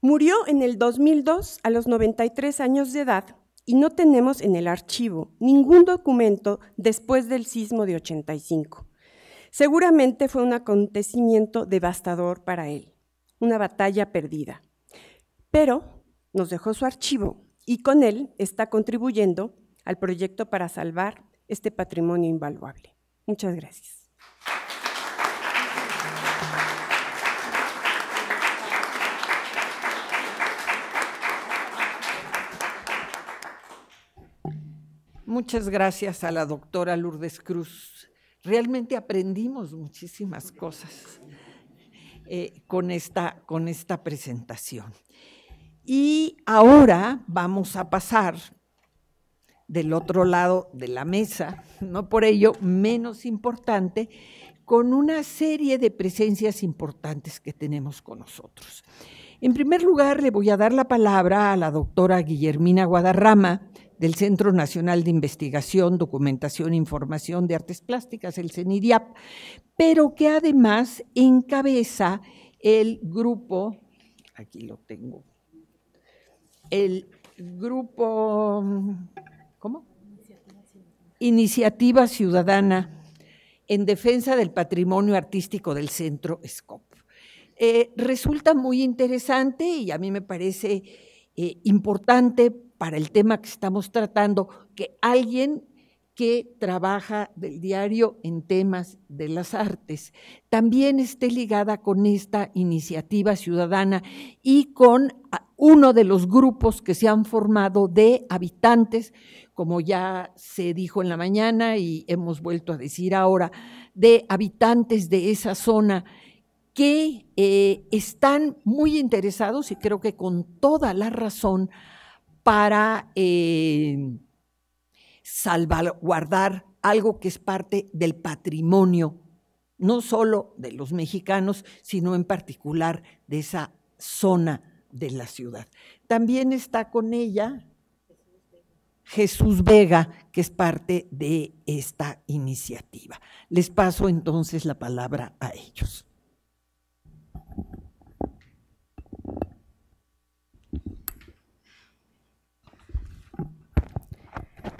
Murió en el 2002 a los 93 años de edad y no tenemos en el archivo ningún documento después del sismo de 85. Seguramente fue un acontecimiento devastador para él, una batalla perdida. Pero nos dejó su archivo y con él está contribuyendo al proyecto para salvar este patrimonio invaluable. Muchas gracias. Muchas gracias a la doctora Lourdes Cruz. Realmente aprendimos muchísimas cosas eh, con, esta, con esta presentación. Y ahora vamos a pasar del otro lado de la mesa, no por ello menos importante, con una serie de presencias importantes que tenemos con nosotros. En primer lugar, le voy a dar la palabra a la doctora Guillermina Guadarrama del Centro Nacional de Investigación, Documentación e Información de Artes Plásticas, el CENIDIAP, pero que además encabeza el grupo, aquí lo tengo, el grupo iniciativa ciudadana en defensa del patrimonio artístico del Centro SCOP. Eh, resulta muy interesante y a mí me parece eh, importante para el tema que estamos tratando que alguien que trabaja del diario en temas de las artes, también esté ligada con esta iniciativa ciudadana y con ah, uno de los grupos que se han formado de habitantes, como ya se dijo en la mañana y hemos vuelto a decir ahora, de habitantes de esa zona que eh, están muy interesados y creo que con toda la razón para... Eh, salvaguardar algo que es parte del patrimonio, no solo de los mexicanos, sino en particular de esa zona de la ciudad. También está con ella Jesús Vega, que es parte de esta iniciativa. Les paso entonces la palabra a ellos.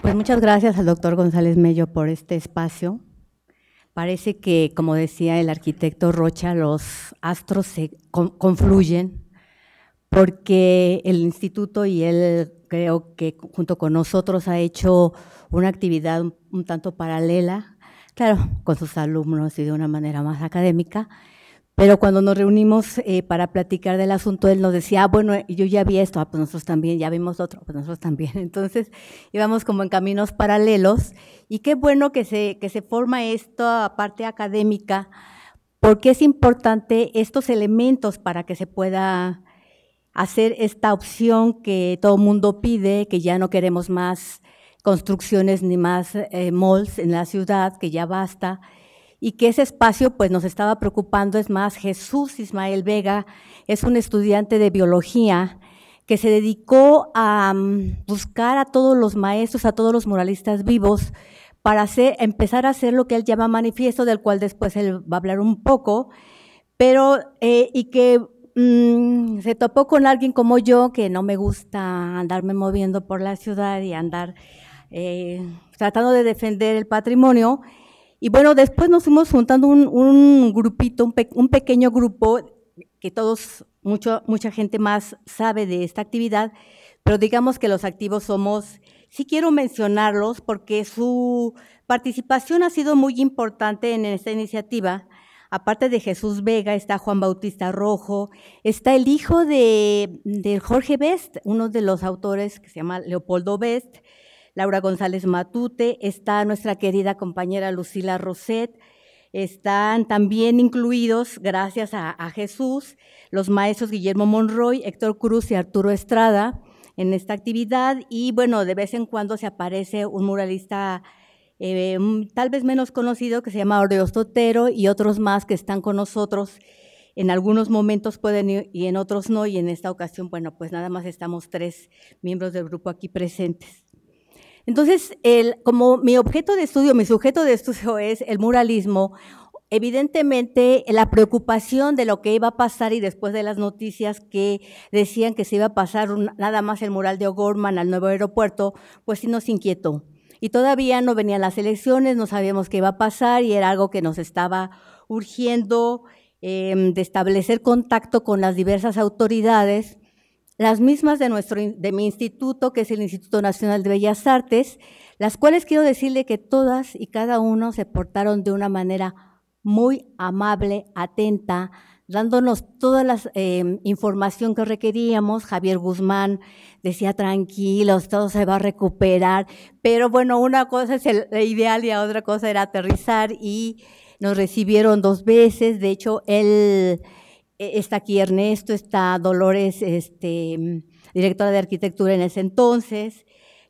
Pues muchas gracias al doctor González Mello por este espacio. Parece que, como decía el arquitecto Rocha, los astros se confluyen porque el instituto y él creo que junto con nosotros ha hecho una actividad un tanto paralela, claro, con sus alumnos y de una manera más académica, pero cuando nos reunimos eh, para platicar del asunto, él nos decía, ah, bueno, eh, yo ya vi esto, ah, pues nosotros también, ya vimos otro, pues nosotros también. [laughs] Entonces íbamos como en caminos paralelos y qué bueno que se, que se forma esta parte académica porque es importante estos elementos para que se pueda hacer esta opción que todo mundo pide, que ya no queremos más construcciones ni más eh, malls en la ciudad, que ya basta y que ese espacio pues nos estaba preocupando. Es más, Jesús Ismael Vega es un estudiante de biología que se dedicó a mm, buscar a todos los maestros, a todos los muralistas vivos, para empezar a hacer lo que él llama manifiesto, del cual después él va a hablar un poco, pero eh, y que mm, se topó con alguien como yo, que no me gusta andarme moviendo por la ciudad y andar eh, tratando de defender el patrimonio, y bueno, después nos fuimos juntando un, grupito, un, pequeño grupo, que todos, mucha gente más sabe de esta actividad, pero digamos que los activos somos, sí quiero mencionarlos porque su participación ha sido muy importante en esta iniciativa. Aparte de Jesús Vega, está Juan Bautista Rojo, está el hijo de, de Jorge Best, uno de los autores que se llama Leopoldo Best, Laura González Matute, está nuestra querida compañera Lucila Roset, están también incluidos, gracias a, Jesús, los maestros Guillermo Monroy, Héctor Cruz y Arturo Estrada en esta actividad. Y bueno, de vez en cuando se aparece un muralista eh, mm, tal vez menos conocido que se llama Ordeos Totero y otros más que están con nosotros. En algunos momentos pueden ir y en otros no, y en esta ocasión, bueno, pues nada más estamos tres miembros del grupo aquí presentes. Entonces, el, como mi objeto de estudio, mi sujeto de estudio [laughs] es el muralismo, evidentemente la preocupación de lo que iba a pasar y después de las noticias que decían que se iba a pasar nada más el mural de O'Gorman al nuevo aeropuerto, pues sí nos inquietó. Y todavía no venían las elecciones, no sabíamos qué iba a pasar y era algo que nos estaba urgiendo em, de establecer contacto con las diversas autoridades las mismas de, nuestro, de mi instituto, que es el Instituto Nacional de Bellas Artes, las cuales quiero decirle que todas y cada uno se portaron de una manera muy amable, atenta, dándonos toda la em, información que requeríamos. Javier Guzmán decía, tranquilos, todo se va a recuperar. Pero bueno, una cosa es el ideal y otra cosa era aterrizar y nos recibieron dos veces. De hecho, él... Eh, está aquí Ernesto, está Dolores, este, directora de arquitectura en ese entonces,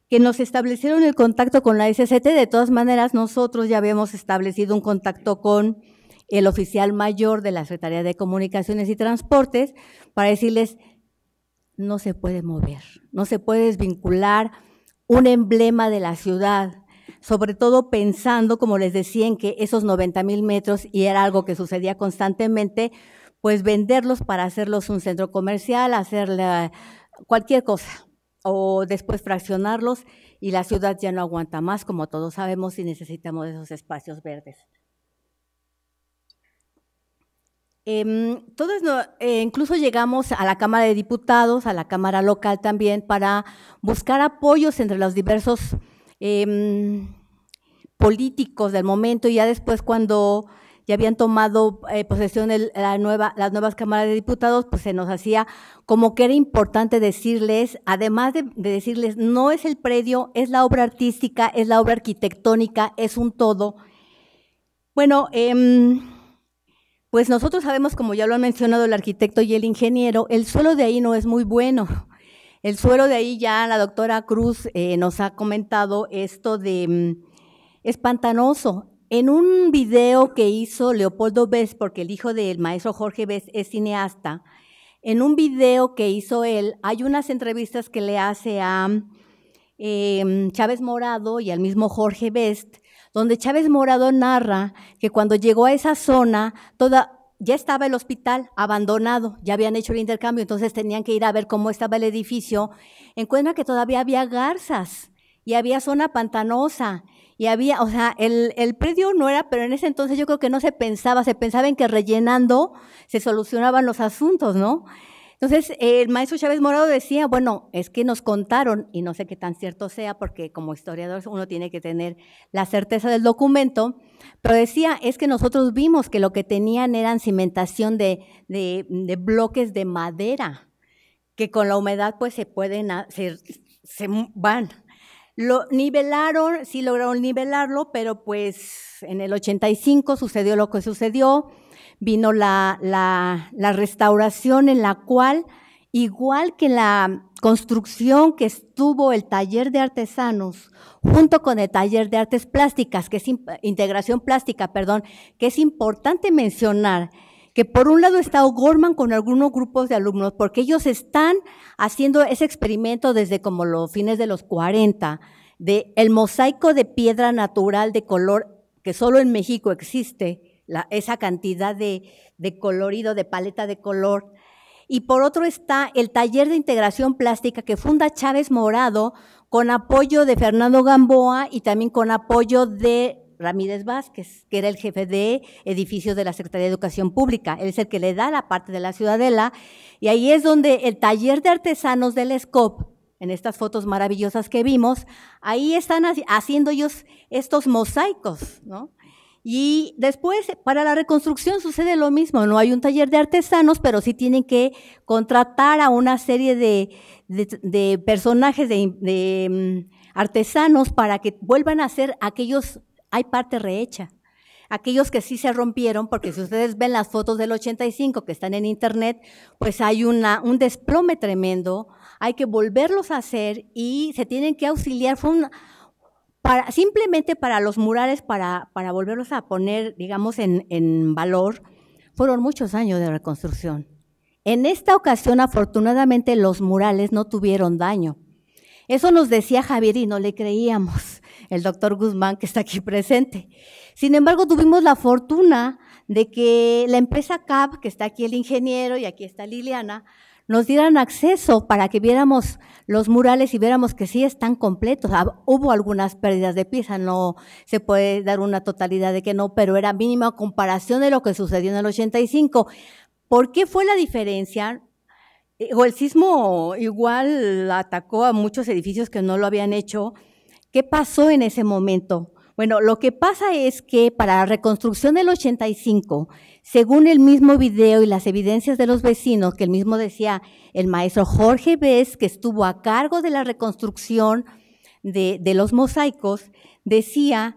que nos establecieron el contacto con la SCT. De todas maneras, nosotros ya habíamos establecido un contacto con el oficial mayor de la Secretaría de Comunicaciones y Transportes para decirles, no se puede mover, no se puede desvincular un emblema de la ciudad, sobre todo pensando, como les decía, en que esos 90 mil metros, y era algo que sucedía constantemente, pues venderlos para hacerlos un centro comercial, hacer cualquier cosa, o después fraccionarlos y la ciudad ya no aguanta más, como todos sabemos, y necesitamos esos espacios verdes. Em, eh, incluso llegamos a la Cámara de Diputados, a la Cámara Local también, para buscar apoyos entre los diversos em, políticos del momento y ya después cuando ya habían tomado eh, posesión las nuevas cámaras de diputados, pues se nos hacía como que era importante decirles, además de, decirles, no es el predio, es la obra artística, es la obra arquitectónica, es un todo. Bueno, em, pues nosotros sabemos, como ya lo han mencionado el arquitecto y el ingeniero, el suelo de ahí no es muy bueno. El suelo de ahí ya la doctora Cruz eh, nos ha comentado esto de mm, es pantanoso. En un video que hizo Leopoldo Best, porque el hijo del maestro Jorge Best es cineasta, en un video que hizo él, hay unas entrevistas que le hace a em, Chávez Morado y al mismo Jorge Best, donde Chávez Morado narra que cuando llegó a esa zona, toda, ya estaba el hospital abandonado, ya habían hecho el intercambio, entonces tenían que ir a ver cómo estaba el edificio. Encuentra que todavía había garzas y había zona pantanosa y había, o sea, el, predio no era, pero en ese entonces yo creo que no se pensaba, se pensaba en que rellenando se solucionaban los asuntos, ¿no? Entonces, el maestro Chávez Morado decía, bueno, es que nos contaron, y no sé qué tan cierto sea, porque como historiador uno tiene que tener la certeza del documento, pero decía, es que nosotros vimos que lo que tenían eran cimentación de, bloques de madera, que con la humedad pues se pueden, se, se van, lo nivelaron, sí lograron nivelarlo, pero pues en el 85 sucedió lo que sucedió, vino la, la, la restauración en la cual, igual que la construcción que estuvo el taller de artesanos junto con el taller de artes plásticas, que es integración plástica, perdón, que es importante mencionar, que por un lado está O'Gorman con algunos grupos de alumnos, porque ellos están haciendo ese experimento desde como los fines de los 40, de el mosaico de piedra natural de color, que solo en México existe, esa cantidad de, de colorido, de paleta de color. Y por otro está el taller de integración plástica que funda Chávez Morado con apoyo de Fernando Gamboa y también con apoyo de Ramírez Vázquez, que era el jefe de edificios de la Secretaría de Educación Pública. Él es el que le da la parte de la ciudadela y ahí es donde el taller de artesanos del SCOP, en estas fotos maravillosas que vimos, ahí están haciendo ellos estos mosaicos, ¿no? Y después, para la reconstrucción sucede lo mismo, no hay un taller de artesanos, pero sí tienen que contratar a una serie de, personajes, de, de mm, artesanos, para que vuelvan a hacer aquellos hay parte rehecha. Aquellos que sí se rompieron, porque si ustedes ven las fotos del 85 que están en internet, pues hay una, un desplome tremendo, hay que volverlos a hacer y se tienen que auxiliar. para, simplemente para los murales, para, volverlos a poner, digamos, en, en valor, fueron muchos años de reconstrucción. En esta ocasión, afortunadamente, los murales no tuvieron daño. Eso nos decía Javier y no le creíamos el doctor Guzmán, que está aquí presente. Sin embargo, tuvimos la fortuna de que la empresa CAP, que está aquí el ingeniero y aquí está Liliana, nos dieran acceso para que viéramos los murales y viéramos que sí están completos. Ah, hubo algunas pérdidas de pieza, no se puede dar una totalidad de que no, pero era mínima comparación de lo que sucedió en el 85. ¿Por qué fue la diferencia? Eh, o el sismo igual atacó a muchos edificios que no lo habían hecho, ¿Qué pasó en ese momento? Bueno, lo que pasa es que para la reconstrucción del 85, según el mismo video y las evidencias de los vecinos, que el mismo decía el maestro Jorge Vez, que estuvo a cargo de la reconstrucción de, los mosaicos, decía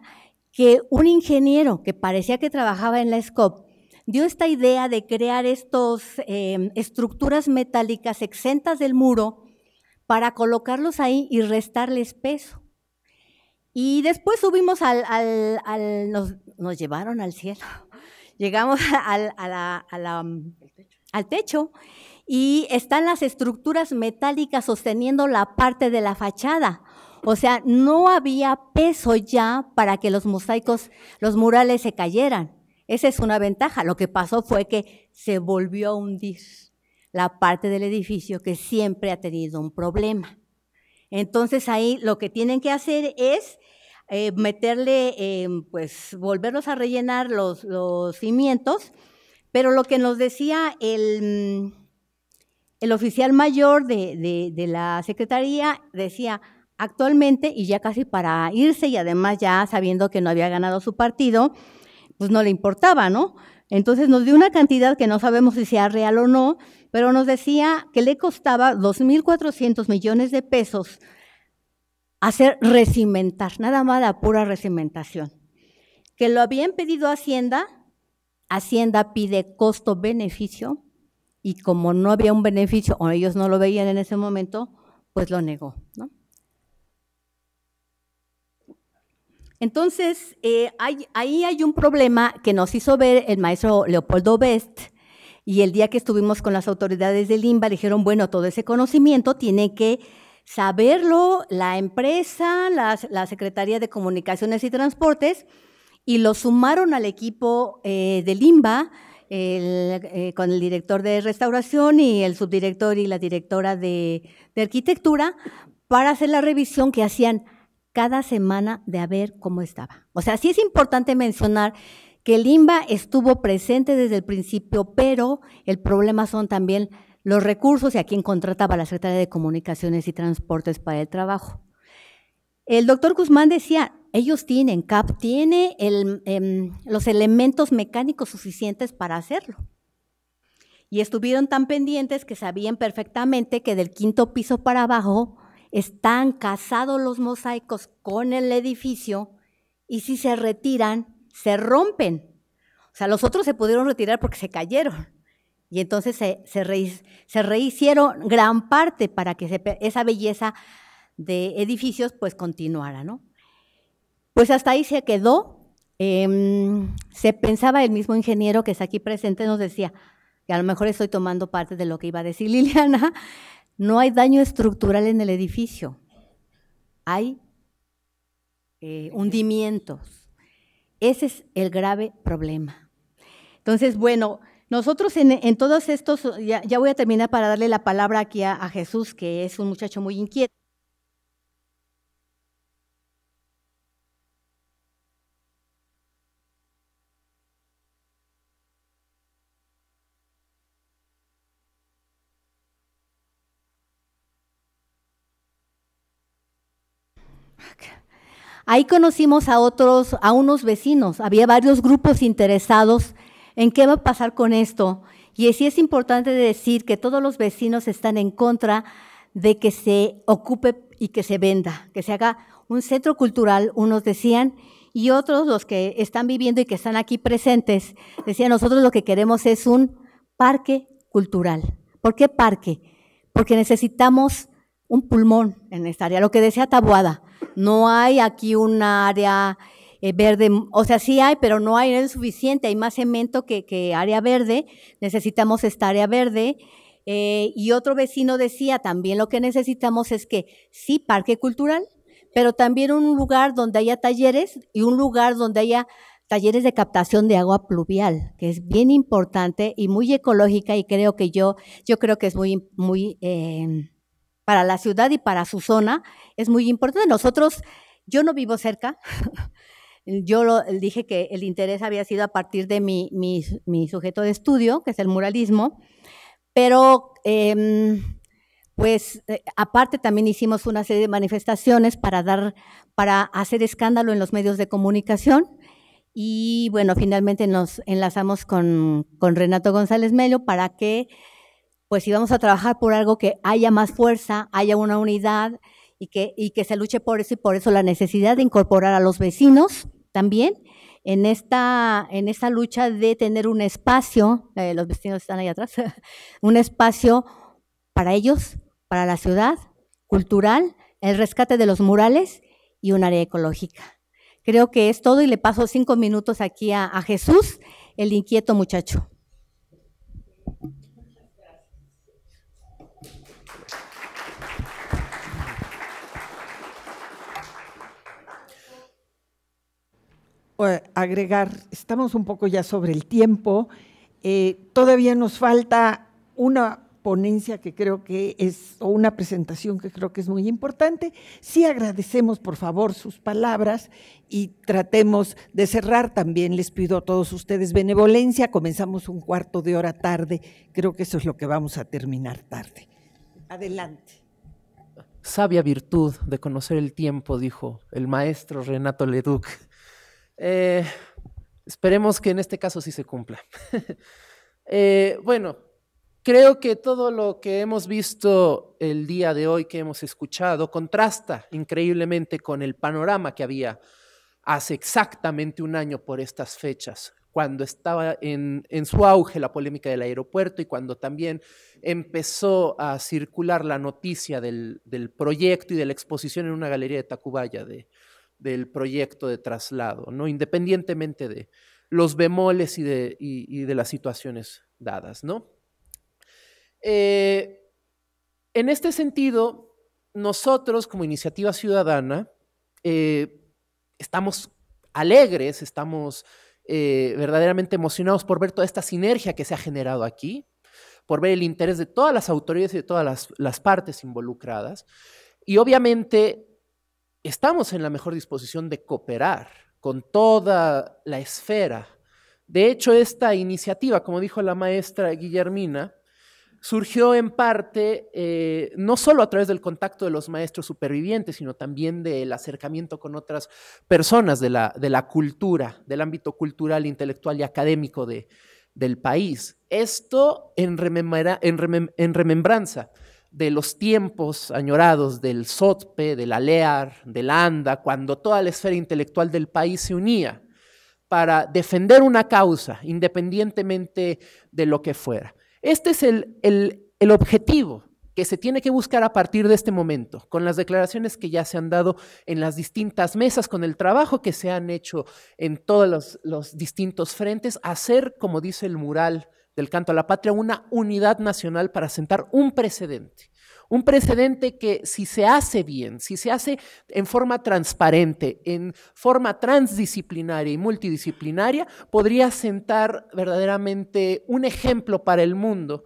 que un ingeniero que parecía que trabajaba en la SCOP dio esta idea de crear estas em, estructuras metálicas exentas del muro para colocarlos ahí y restarles peso. Y después subimos al, al, nos, nos, llevaron al cielo, [laughs] llegamos [laughs] al, mm, al techo y están las estructuras metálicas sosteniendo la parte de la fachada. O sea, no había peso ya para que los mosaicos, los murales se cayeran. Esa es una ventaja. Lo que pasó fue que se volvió a hundir la parte del edificio que siempre ha tenido un problema. Entonces ahí lo que tienen que hacer es eh, meterle, eh, pues volverlos a rellenar los, cimientos, pero lo que nos decía el, el oficial mayor de, de, de la Secretaría decía, actualmente, y ya casi para irse, y además ya sabiendo que no había ganado su partido, pues no le importaba, ¿no? Entonces nos dio una cantidad que no sabemos si sea real o no, pero nos decía que le costaba 2.400 millones de pesos hacer recimentar, nada más la pura recimentación. Que lo habían pedido Hacienda, Hacienda pide costo-beneficio, y como no había un beneficio, o ellos no lo veían en ese momento, pues lo negó. Entonces, eh, ahí hay un problema que nos hizo ver el maestro Leopoldo Best, y el día que estuvimos con las autoridades del Limba, dijeron, bueno, todo ese conocimiento tiene que saberlo la empresa, la, Secretaría de Comunicaciones y Transportes, y lo sumaron al equipo de eh, del eh, con el director de restauración y el subdirector y la directora de, de arquitectura para hacer la revisión que hacían cada semana de a ver cómo estaba. O sea, sí es importante mencionar que el IMBA estuvo presente desde el principio, pero el problema son también los recursos y a quién contrataba la Secretaría de Comunicaciones y Transportes para el trabajo. El doctor Guzmán decía, ellos tienen, CAP tiene em, los elementos mecánicos suficientes para hacerlo. Y estuvieron tan pendientes que sabían perfectamente que del quinto piso para abajo están casados los mosaicos con el edificio y si se retiran, se rompen. O sea, los otros se pudieron retirar porque se cayeron. Y entonces se, rehicieron gran parte para que esa belleza de edificios pues continuara, ¿no? Pues hasta ahí se quedó. Em, se pensaba, el mismo ingeniero que está aquí presente nos decía, y a lo mejor estoy tomando parte de lo que iba a decir [laughs] Liliana, no hay daño estructural en el edificio, hay eh, hundimientos. Ese es el grave problema. Entonces, bueno, nosotros en, todos estos, ya, voy a terminar para darle la palabra aquí a Jesús, que es un muchacho muy inquieto. Ahí conocimos a otros, a unos vecinos. Había varios grupos interesados en qué va a pasar con esto. Y sí es importante decir que todos los vecinos están en contra de que se ocupe y que se venda, que se haga un centro cultural, unos decían, y otros, los que están viviendo y que están aquí presentes, decían, nosotros lo que queremos es un parque cultural. ¿Por qué parque? Porque necesitamos un pulmón en esta área, lo que decía Tabuada, no hay aquí un área eh, verde, o sea, sí hay, pero no hay, suficiente, hay más cemento que, área verde, necesitamos esta área verde. Eh, y otro vecino decía, también lo que necesitamos es que sí, parque cultural, pero también un lugar donde haya talleres y un lugar donde haya talleres de captación de agua pluvial, que es bien importante y muy ecológica y creo que yo, yo creo que es muy, muy em, para la ciudad y para su zona es muy importante. Nosotros, yo no vivo cerca, [laughs] yo dije que el interés había sido a partir de mi, sujeto de estudio, que es el muralismo, pero em, pues eh, aparte también hicimos una serie de manifestaciones para dar, para hacer escándalo en los medios de comunicación. Y bueno, finalmente nos enlazamos con, con Renato González Mello para que pues si vamos a trabajar por algo que haya más fuerza, haya una unidad y que, y que se luche por eso y por eso la necesidad de incorporar a los vecinos también en esta, en esta lucha de tener un espacio, eh, los vecinos están ahí atrás, [laughs] un espacio para ellos, para la ciudad, cultural, el rescate de los murales y un área ecológica. Creo que es todo y le paso cinco minutos aquí a Jesús, el inquieto muchacho. Eh, agregar, estamos un poco ya sobre el tiempo, eh, todavía nos falta una ponencia que creo que es, o una presentación que creo que es muy importante. si agradecemos, por favor, sus palabras y tratemos de cerrar. También les pido a todos ustedes benevolencia. Comenzamos un cuarto de hora tarde. Creo que eso es lo que vamos a terminar tarde. Adelante. Sabia virtud de conocer el tiempo, dijo el maestro Renato Leduc. Eh, esperemos que en este caso sí se cumpla. [laughs] Eh, bueno, creo que todo lo que hemos visto el día de hoy, que hemos escuchado, contrasta increíblemente con el panorama que había hace exactamente un año por estas fechas, cuando estaba en, en, su auge la polémica del aeropuerto y cuando también empezó a circular la noticia del, del proyecto y de la exposición en una galería de Tacubaya de, del proyecto de traslado, ¿no? independientemente de los bemoles y de, de las situaciones dadas. ¿no? Eh, en este sentido, nosotros como iniciativa ciudadana eh, estamos alegres, estamos eh, verdaderamente emocionados por ver toda esta sinergia que se ha generado aquí, por ver el interés de todas las autoridades y de todas las, las partes involucradas. Y obviamente estamos en la mejor disposición de cooperar con toda la esfera. De hecho, esta iniciativa, como dijo la maestra Guillermina, surgió en parte eh, no solo a través del contacto de los maestros supervivientes, sino también del acercamiento con otras personas de la, cultura, del ámbito cultural, intelectual y académico del país. Esto en, en remembranza de los tiempos añorados del SOTPE, del ALEAR, del ANDA, cuando toda la esfera intelectual del país se unía para defender una causa, independientemente de lo que fuera. Este es el, el, objetivo que se tiene que buscar a partir de este momento, con las declaraciones que ya se han dado en las distintas mesas, con el trabajo que se han hecho en todos los, los distintos frentes, hacer, como dice el mural del canto a la patria una unidad nacional para sentar un precedente. Un precedente que si se hace bien, si se hace en forma transparente, en forma transdisciplinaria y multidisciplinaria, podría sentar verdaderamente un ejemplo para el mundo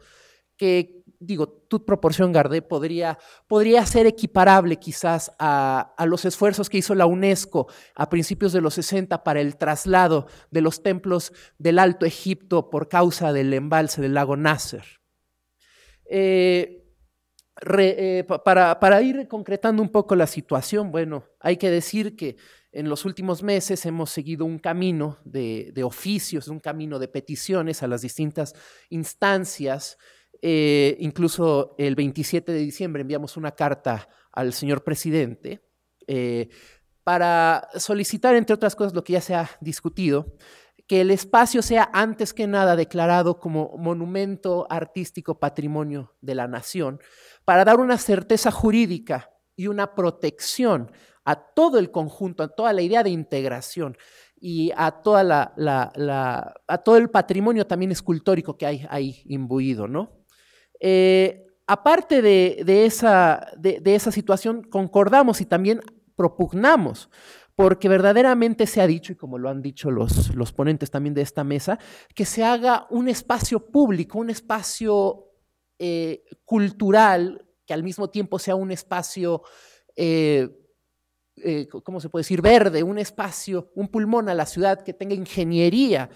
que digo, tu proporción, Gardé, podría, podría ser equiparable quizás a, los esfuerzos que hizo la UNESCO a principios de los 60 para el traslado de los templos del Alto Egipto por causa del embalse del lago Nasser. Eh, eh, para, ir concretando un poco la situación, bueno, hay que decir que en los últimos meses hemos seguido un camino de, de, oficios, un camino de peticiones a las distintas instancias eh, incluso el 27 de diciembre enviamos una carta al señor presidente eh, para solicitar, entre otras cosas, lo que ya se ha discutido, que el espacio sea antes que nada declarado como monumento artístico patrimonio de la nación, para dar una certeza jurídica y una protección a todo el conjunto, a toda la idea de integración y a, toda la, a todo el patrimonio también escultórico que hay ahí imbuido, ¿no? Eh, aparte de, esa, situación, concordamos y también propugnamos porque verdaderamente se ha dicho, y como lo han dicho los, ponentes también de esta mesa, que se haga un espacio público, un espacio eh, cultural, que al mismo tiempo sea un espacio, eh, ¿cómo se puede decir?, verde, un espacio, un pulmón a la ciudad que tenga ingeniería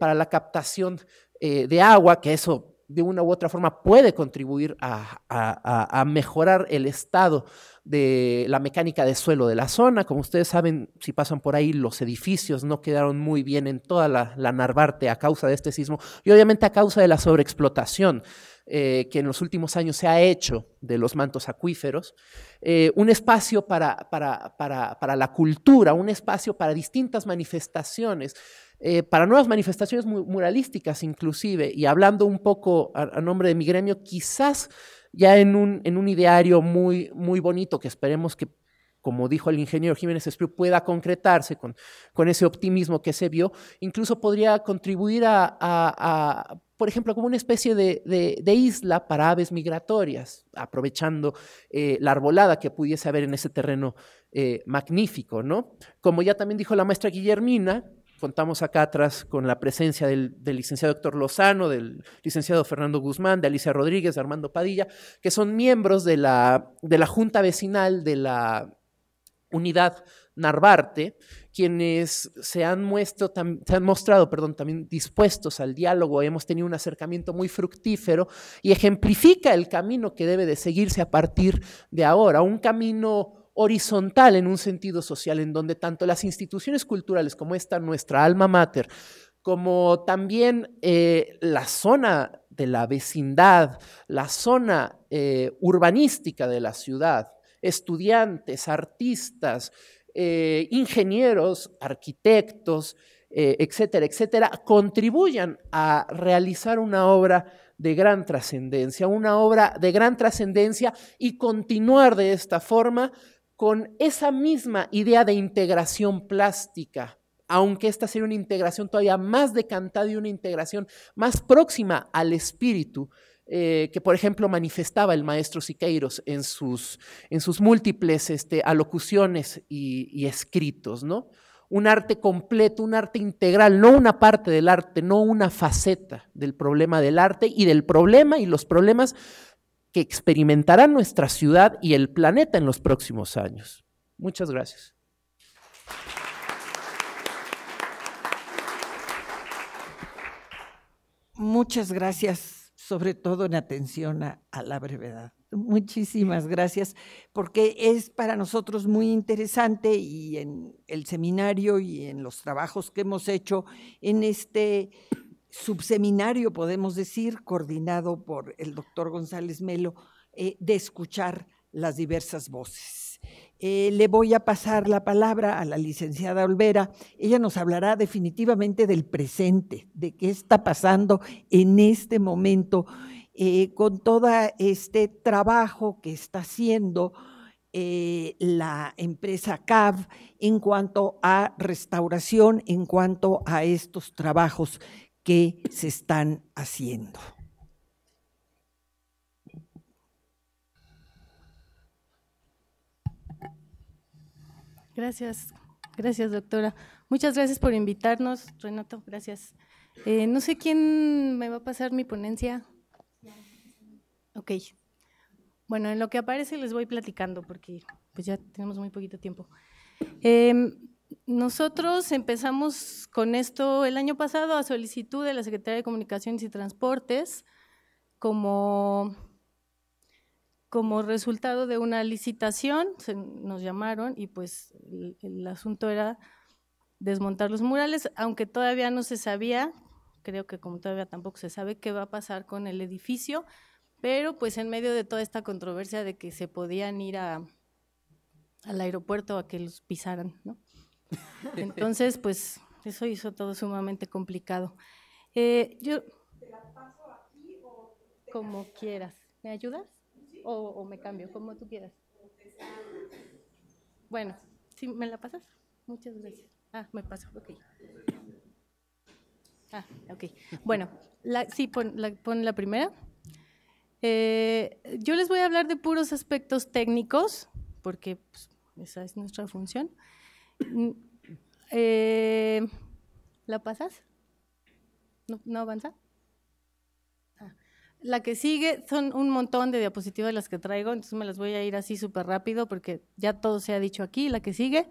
para la captación de agua, que eso de una u otra forma puede contribuir a, mejorar el estado de la mecánica de suelo de la zona. Como ustedes saben, si pasan por ahí, los edificios no quedaron muy bien en toda la, Narvarte a causa de este sismo y obviamente a causa de la sobreexplotación. Eh, que en los últimos años se ha hecho de los mantos acuíferos, eh, un espacio para, para, para la cultura, un espacio para distintas manifestaciones, eh, para nuevas manifestaciones muralísticas inclusive, y hablando un poco a, nombre de mi gremio, quizás ya en un, en un ideario muy, muy bonito que esperemos que como dijo el ingeniero Jiménez Espriu, pueda concretarse con, con ese optimismo que se vio, incluso podría contribuir a, por ejemplo, como una especie de, isla para aves migratorias, aprovechando eh, la arbolada que pudiese haber en ese terreno eh, magnífico, ¿no? Como ya también dijo la maestra Guillermina, contamos acá atrás con la presencia del, licenciado doctor Lozano, del licenciado Fernando Guzmán, de Alicia Rodríguez, de Armando Padilla, que son miembros de la, de la Junta Vecinal de la Unidad Narvarte, quienes se han, han mostrado también dispuestos al diálogo, hemos tenido un acercamiento muy fructífero y ejemplifica el camino que debe de seguirse a partir de ahora, un camino horizontal en un sentido social, en donde tanto las instituciones culturales como esta, nuestra alma mater, como también eh, la zona de la vecindad, la zona eh, urbanística de la ciudad, estudiantes, artistas, eh, ingenieros, arquitectos, etcétera, etcétera, contribuyan a realizar una obra de gran trascendencia, una obra de gran trascendencia y continuar de esta forma con esa misma idea de integración plástica, aunque esta sería una integración todavía más decantada y una integración más próxima al espíritu, eh, que por ejemplo manifestaba el maestro Siqueiros en sus, múltiples este, alocuciones y, y, escritos, ¿no? Un arte completo, un arte integral, no una parte del arte, no una faceta del problema del arte y del problema y los problemas que experimentará nuestra ciudad y el planeta en los próximos años. Muchas gracias. Muchas gracias, sobre todo en atención a, la brevedad. Muchísimas gracias, porque es para nosotros muy interesante y en el seminario y en los trabajos que hemos hecho en este subseminario, podemos decir, coordinado por el doctor González Melo, eh, de escuchar las diversas voces. Eh, le voy a pasar la palabra a la licenciada Olvera. Ella nos hablará definitivamente del presente, de qué está pasando en este momento eh, con todo este trabajo que está haciendo la empresa CAV en cuanto a restauración, en cuanto a estos trabajos qué se están haciendo. Gracias, gracias doctora. Muchas gracias por invitarnos, Renato, gracias. Eh, no sé quién me va a pasar mi ponencia. Ok. Bueno, en lo que aparece les voy platicando porque pues ya tenemos muy poquito tiempo. Eh, nosotros empezamos con esto el año pasado a solicitud de la Secretaría de Comunicaciones y Transportes como, como resultado de una licitación, nos llamaron y pues el, asunto era desmontar los murales, aunque todavía no se sabía, creo que como todavía tampoco se sabe qué va a pasar con el edificio, pero pues en medio de toda esta controversia de que se podían ir al aeropuerto a que los pisaran, ¿no? [laughs] Entonces, pues eso hizo todo sumamente complicado. Eh, yo, ¿Te la paso aquí o como quieras. ¿Me ayudas? O, me cambio, como tú quieras. Bueno, si ¿me la pasas? Muchas gracias. Ah, me paso, ok. Ah, ok. Bueno, sí, pon la, primera. Eh, yo les voy a hablar de puros aspectos técnicos, porque pues, esa es nuestra función. Mm, eh, ¿La pasas? ¿No, avanza? Ah, la que sigue son un montón de diapositivas las que traigo, entonces me las voy a ir así súper rápido porque ya todo se ha dicho aquí. La que sigue,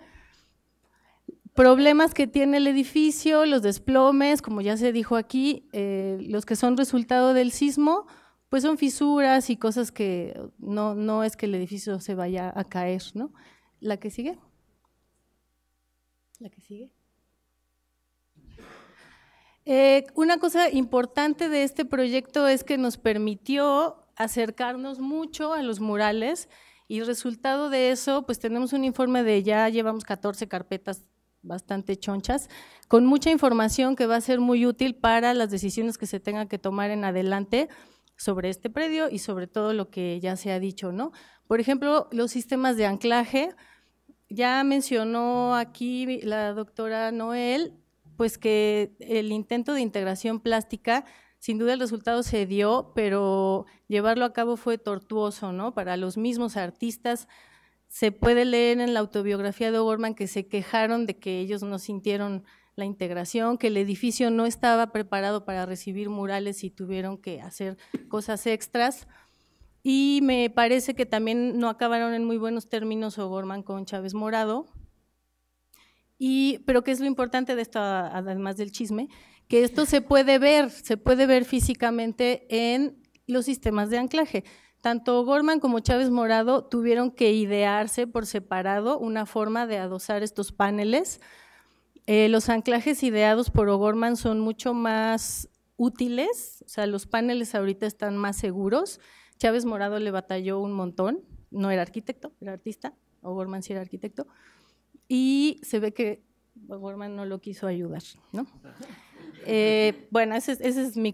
problemas que tiene el edificio, los desplomes, como ya se dijo aquí, eh, los que son resultado del sismo, pues son fisuras y cosas que no, no es que el edificio se vaya a caer, ¿no? La que sigue. La que sigue. Eh, una cosa importante de este proyecto es que nos permitió acercarnos mucho a los murales y resultado de eso, pues tenemos un informe de ya llevamos 14 carpetas bastante chonchas, con mucha información que va a ser muy útil para las decisiones que se tengan que tomar en adelante sobre este predio y sobre todo lo que ya se ha dicho, ¿no? Por ejemplo, los sistemas de anclaje, ya mencionó aquí la doctora Noel, pues que el intento de integración plástica, sin duda el resultado se dio, pero llevarlo a cabo fue tortuoso, ¿no? Para los mismos artistas. Se puede leer en la autobiografía de O'Gorman que se quejaron de que ellos no sintieron la integración, que el edificio no estaba preparado para recibir murales y tuvieron que hacer cosas extras. Y me parece que también no acabaron en muy buenos términos O'Gorman con Chávez Morado. Y, pero qué es lo importante de esto, además del chisme, que esto se puede ver, se puede ver físicamente en los sistemas de anclaje. Tanto Gorman como Chávez Morado tuvieron que idearse por separado una forma de adosar estos paneles. Eh, los anclajes ideados por O'Gorman son mucho más útiles, o sea, los paneles ahorita están más seguros Chávez Morado le batalló un montón, no era arquitecto, era artista, o Gorman sí era arquitecto, y se ve que Gorman no lo quiso ayudar, ¿no? [laughs] Eh, bueno, esa es, mi,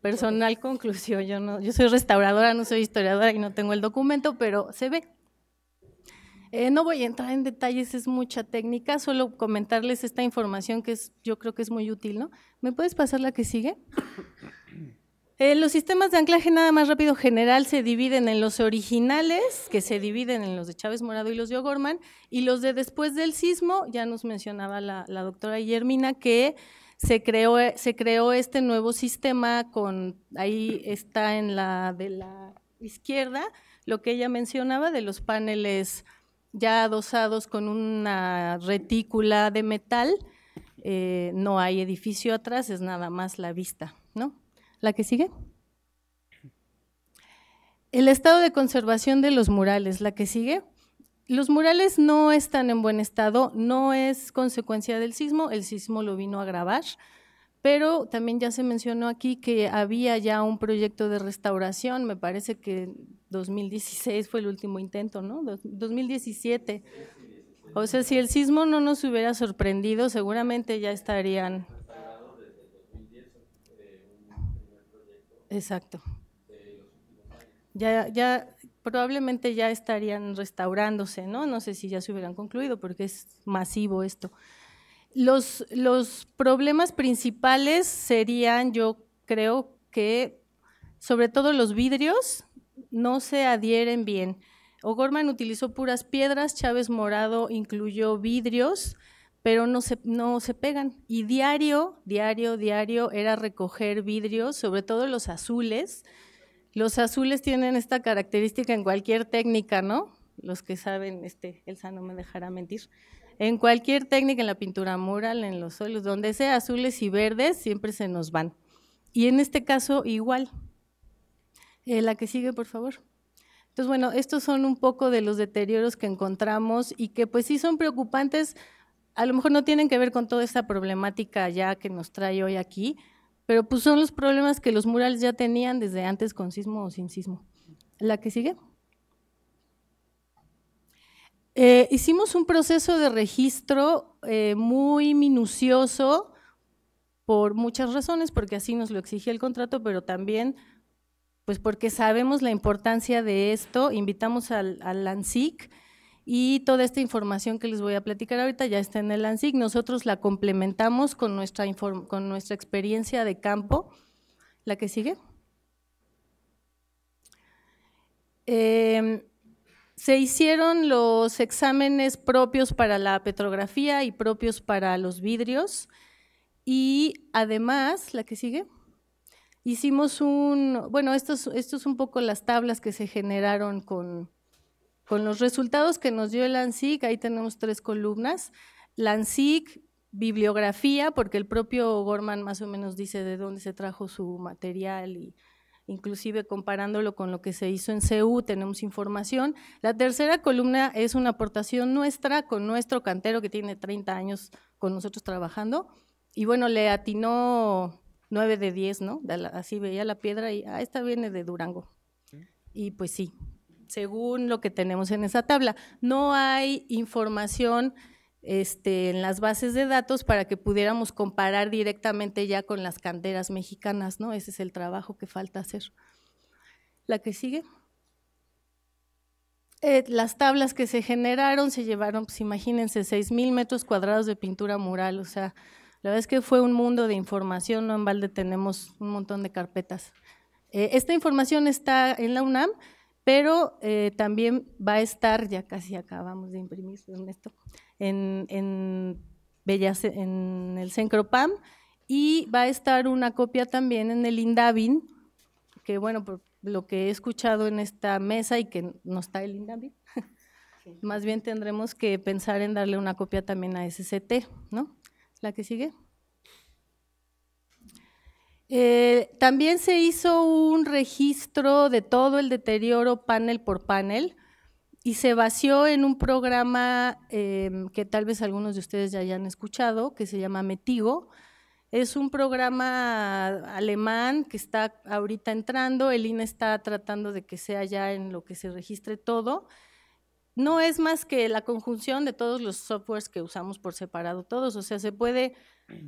personal conclusión. Yo, no, yo soy restauradora, no soy historiadora y no tengo el documento, pero se ve. Eh, no voy a entrar en detalles, es mucha técnica, solo comentarles esta información que es, yo creo que es muy útil, ¿no? ¿Me puedes pasar la que sigue? [coughs] Eh, los sistemas de anclaje nada más rápido general se dividen en los originales, que se dividen en los de Chávez Morado y los de O'Gorman, y los de después del sismo, ya nos mencionaba la, doctora Guillermina, que se creó, se creó este nuevo sistema con, ahí está en la de la izquierda, lo que ella mencionaba de los paneles ya adosados con una retícula de metal, eh, no hay edificio atrás, es nada más la vista, ¿no? La que sigue. El estado de conservación de los murales, la que sigue. Los murales no están en buen estado, no es consecuencia del sismo, el sismo lo vino a agravar, pero también ya se mencionó aquí que había ya un proyecto de restauración, me parece que 2016 fue el último intento, ¿no? 2017. O sea, si el sismo no nos hubiera sorprendido, seguramente ya estarían Exacto. Ya, ya, probablemente ya estarían restaurándose, ¿no? No sé si ya se hubieran concluido porque es masivo esto. Los, los problemas principales serían, yo creo que, sobre todo los vidrios no se adhieren bien. O'Gorman utilizó puras piedras, Chávez Morado incluyó vidrios, pero no se, no se pegan. Y diario, diario, diario era recoger vidrios, sobre todo los azules. Los azules tienen esta característica en cualquier técnica, ¿no? Los que saben, este, Elsa no me dejará mentir. En cualquier técnica, en la pintura mural, en los suelos, donde sea azules y verdes, siempre se nos van. Y en este caso, igual. Eh, la que sigue, por favor. Entonces, bueno, estos son un poco de los deterioros que encontramos y que pues sí son preocupantes a lo mejor no tienen que ver con toda esta problemática ya que nos trae hoy aquí, pero pues son los problemas que los murales ya tenían desde antes con sismo o sin sismo. La que sigue. Eh, hicimos un proceso de registro eh, muy minucioso por muchas razones, porque así nos lo exigía el contrato, pero también pues porque sabemos la importancia de esto, invitamos al, al ANSIC, y toda esta información que les voy a platicar ahorita ya está en el ANSIC. Nosotros la complementamos con nuestra, con nuestra experiencia de campo. ¿La que sigue? Em, se hicieron los exámenes propios para la petrografía y propios para los vidrios. Y además, la que sigue, hicimos un, bueno, esto esto es un poco las tablas que se generaron con, con los resultados que nos dio el ANSIC, ahí tenemos tres columnas. ANSIC, bibliografía, porque el propio Gorman más o menos dice de dónde se trajo su material y inclusive comparándolo con lo que se hizo en CEU, tenemos información. La tercera columna es una aportación nuestra con nuestro cantero que tiene 30 años con nosotros trabajando. Y bueno, le atinó 9 de 10, ¿no? Así veía la piedra y, ah, esta viene de Durango. Y pues sí, según lo que tenemos en esa tabla. No hay información este, en las bases de datos para que pudiéramos comparar directamente ya con las canteras mexicanas, ¿no? Ese es el trabajo que falta hacer. La que sigue. Eh, las tablas que se generaron se llevaron, pues imagínense, 6.000 metros cuadrados de pintura mural, o sea, la verdad es que fue un mundo de información, no en balde tenemos un montón de carpetas. Eh, esta información está en la UNAM, pero eh, también va a estar, ya casi acabamos de imprimir, Ernesto, pues, en, en, Bellas, en el y va a estar una copia también en el Indavin, que bueno, por lo que he escuchado en esta mesa y que no está el Indavin, [laughs] más bien tendremos que pensar en darle una copia también a SCT, ¿no? ¿La que sigue? Eh, también se hizo un registro de todo el deterioro panel por panel y se vació en un programa em, que tal vez algunos de ustedes ya hayan escuchado, que se llama Metigo. Es un programa alemán que está ahorita entrando, el INE está tratando de que sea ya en lo que se registre todo. No es más que la conjunción de todos los softwares que usamos por separado, todos, o sea, se puede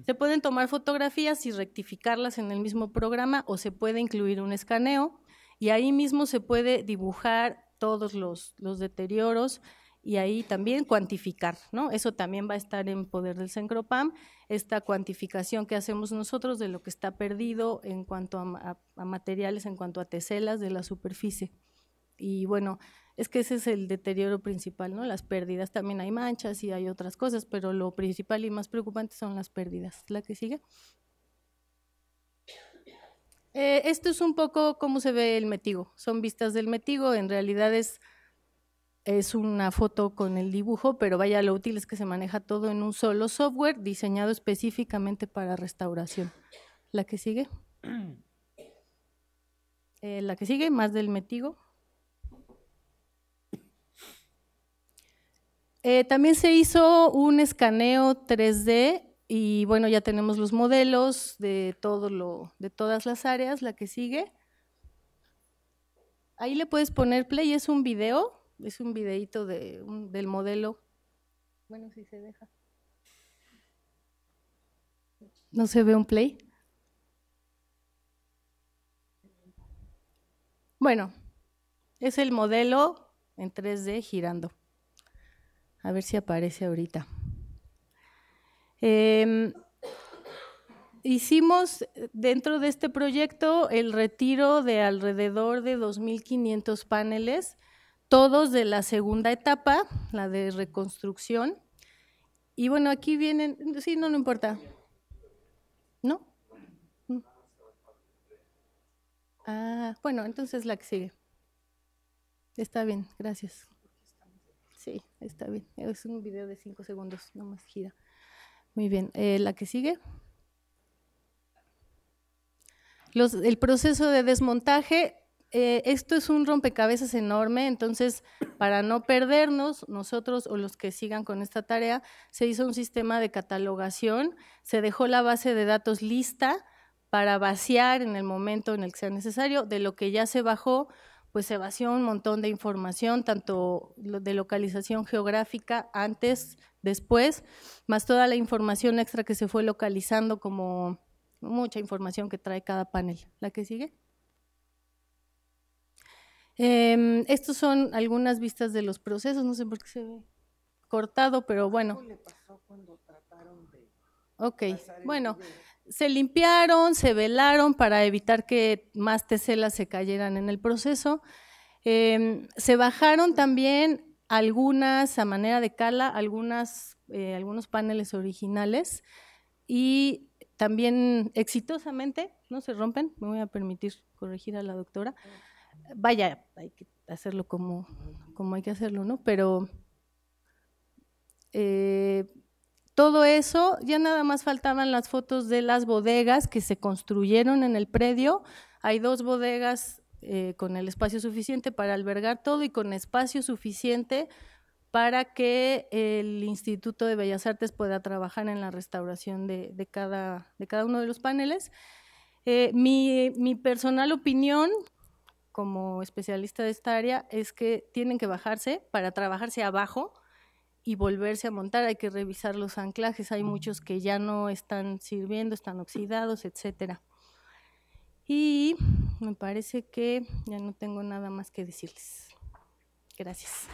se pueden tomar fotografías y rectificarlas en el mismo programa o se puede incluir un escaneo y ahí mismo se puede dibujar todos los, los deterioros y ahí también cuantificar, ¿no? Eso también va a estar en poder del CENCROPAM, esta cuantificación que hacemos nosotros de lo que está perdido en cuanto a, a materiales, en cuanto a teselas de la superficie. Y bueno, es que ese es el deterioro principal, ¿no? Las pérdidas, también hay manchas y hay otras cosas, pero lo principal y más preocupante son las pérdidas. La que sigue. Eh, esto es un poco cómo se ve el metigo, son vistas del metigo, en realidad es, es una foto con el dibujo, pero vaya, lo útil es que se maneja todo en un solo software diseñado específicamente para restauración. La que sigue. [clears throat] Eh, la que sigue, más del metigo. Eh, también se hizo un escaneo 3D y bueno, ya tenemos los modelos de, todas las áreas, la que sigue. Ahí le puedes poner play, es un video, es un videito del modelo. Bueno, si se deja. ¿No se ve un play? Bueno, es el modelo en 3D girando. A ver si aparece ahorita. Em, hicimos dentro de este proyecto el retiro de alrededor de 2.500 paneles, todos de la segunda etapa, la de reconstrucción. Y bueno, aquí vienen, sí, no, no importa. ¿No? Mm. Ah, bueno, entonces la que sigue. Está bien, gracias. Sí, está bien. Es un video de cinco segundos, nomás gira. Muy bien. Eh, ¿La que sigue? el proceso de desmontaje. Eh, esto es un rompecabezas enorme, entonces para no perdernos, nosotros o los que sigan con esta tarea, se hizo un sistema de catalogación, se dejó la base de datos lista para vaciar en el momento en el que sea necesario de lo que ya se bajó, pues se vació un montón de información, tanto de localización geográfica antes, después, más toda la información extra que se fue localizando como mucha información que trae cada panel. ¿La que sigue? Eh, estos son algunas vistas de los procesos, no sé por qué se ve cortado, pero bueno. ¿Qué le pasó cuando trataron de ok, bueno se limpiaron, se velaron para evitar que más teselas se cayeran en el proceso. Em, se bajaron también algunas, a manera de cala, algunas, eh, algunos paneles originales y también exitosamente, no se rompen, me voy a permitir corregir a la doctora. Vaya, hay que hacerlo como, como hay que hacerlo, ¿no? Pero eh, todo eso, ya nada más faltaban las fotos de las bodegas que se construyeron en el predio. Hay dos bodegas eh, con el espacio suficiente para albergar todo y con espacio suficiente para que el Instituto de Bellas Artes pueda trabajar en la restauración de, cada, uno de los paneles. Eh, mi personal opinión como especialista de esta área es que tienen que bajarse para trabajarse abajo y volverse a montar, hay que revisar los anclajes, hay muchos que ya no están sirviendo, están oxidados, etcétera. Y me parece que ya no tengo nada más que decirles. Gracias.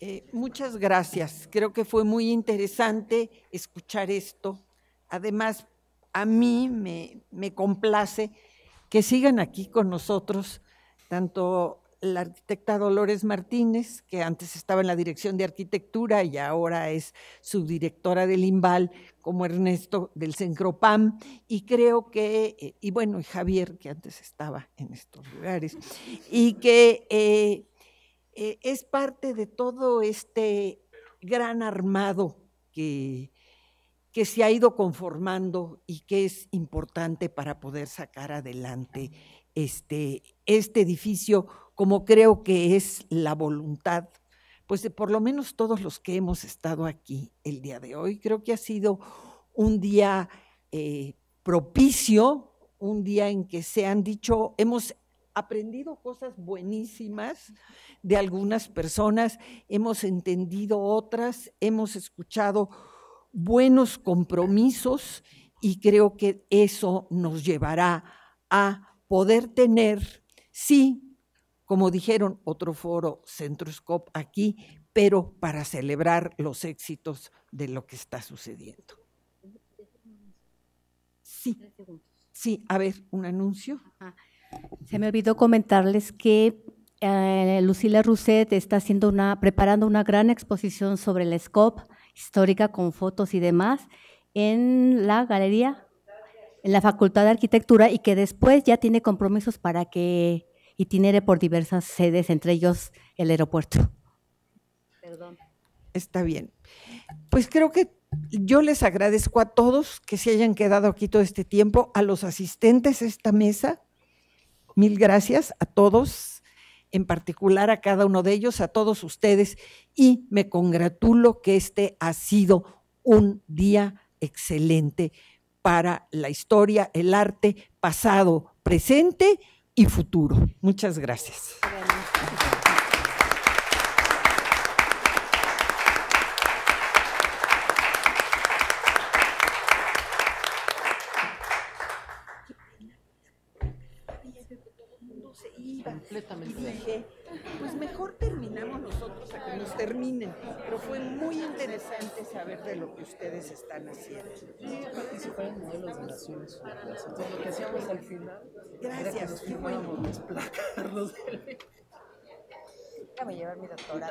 Eh, muchas gracias. Creo que fue muy interesante escuchar esto. Además, a mí me, me complace que sigan aquí con nosotros, tanto la arquitecta Dolores Martínez, que antes estaba en la Dirección de Arquitectura y ahora es subdirectora del IMBAL, como Ernesto del Sencropam, y creo que, eh, y bueno, y Javier, que antes estaba en estos lugares, y que eh, eh, es parte de todo este gran armado que, que se ha ido conformando y que es importante para poder sacar adelante este, este edificio, como creo que es la voluntad, pues de por lo menos todos los que hemos estado aquí el día de hoy. Creo que ha sido un día eh, propicio, un día en que se han dicho, hemos aprendido cosas buenísimas de algunas personas, hemos entendido otras, hemos escuchado buenos compromisos y creo que eso nos llevará a poder tener, sí, como dijeron, otro foro Centroscope aquí, pero para celebrar los éxitos de lo que está sucediendo. Sí, sí, a ver, un anuncio. Se me olvidó comentarles que eh, Lucila Rousset está haciendo una, preparando una gran exposición sobre el SCOP histórica con fotos y demás en la galería, en la Facultad de Arquitectura y que después ya tiene compromisos para que itinere por diversas sedes, entre ellos el aeropuerto. Perdón. Está bien. Pues creo que yo les agradezco a todos que se hayan quedado aquí todo este tiempo, a los asistentes a esta mesa. Mil gracias a todos en particular a cada uno de ellos, a todos ustedes, y me congratulo que este ha sido un día excelente para la historia, el arte, pasado, presente y futuro. Muchas gracias. mejor terminamos nosotros a que nos terminen. Pero fue muy interesante saber de lo que ustedes están haciendo. Participar en modelos de Naciones Unidas. Lo que hacíamos al final. Gracias, qué bueno. Las placas, los... Déjame llevar mi doctorado.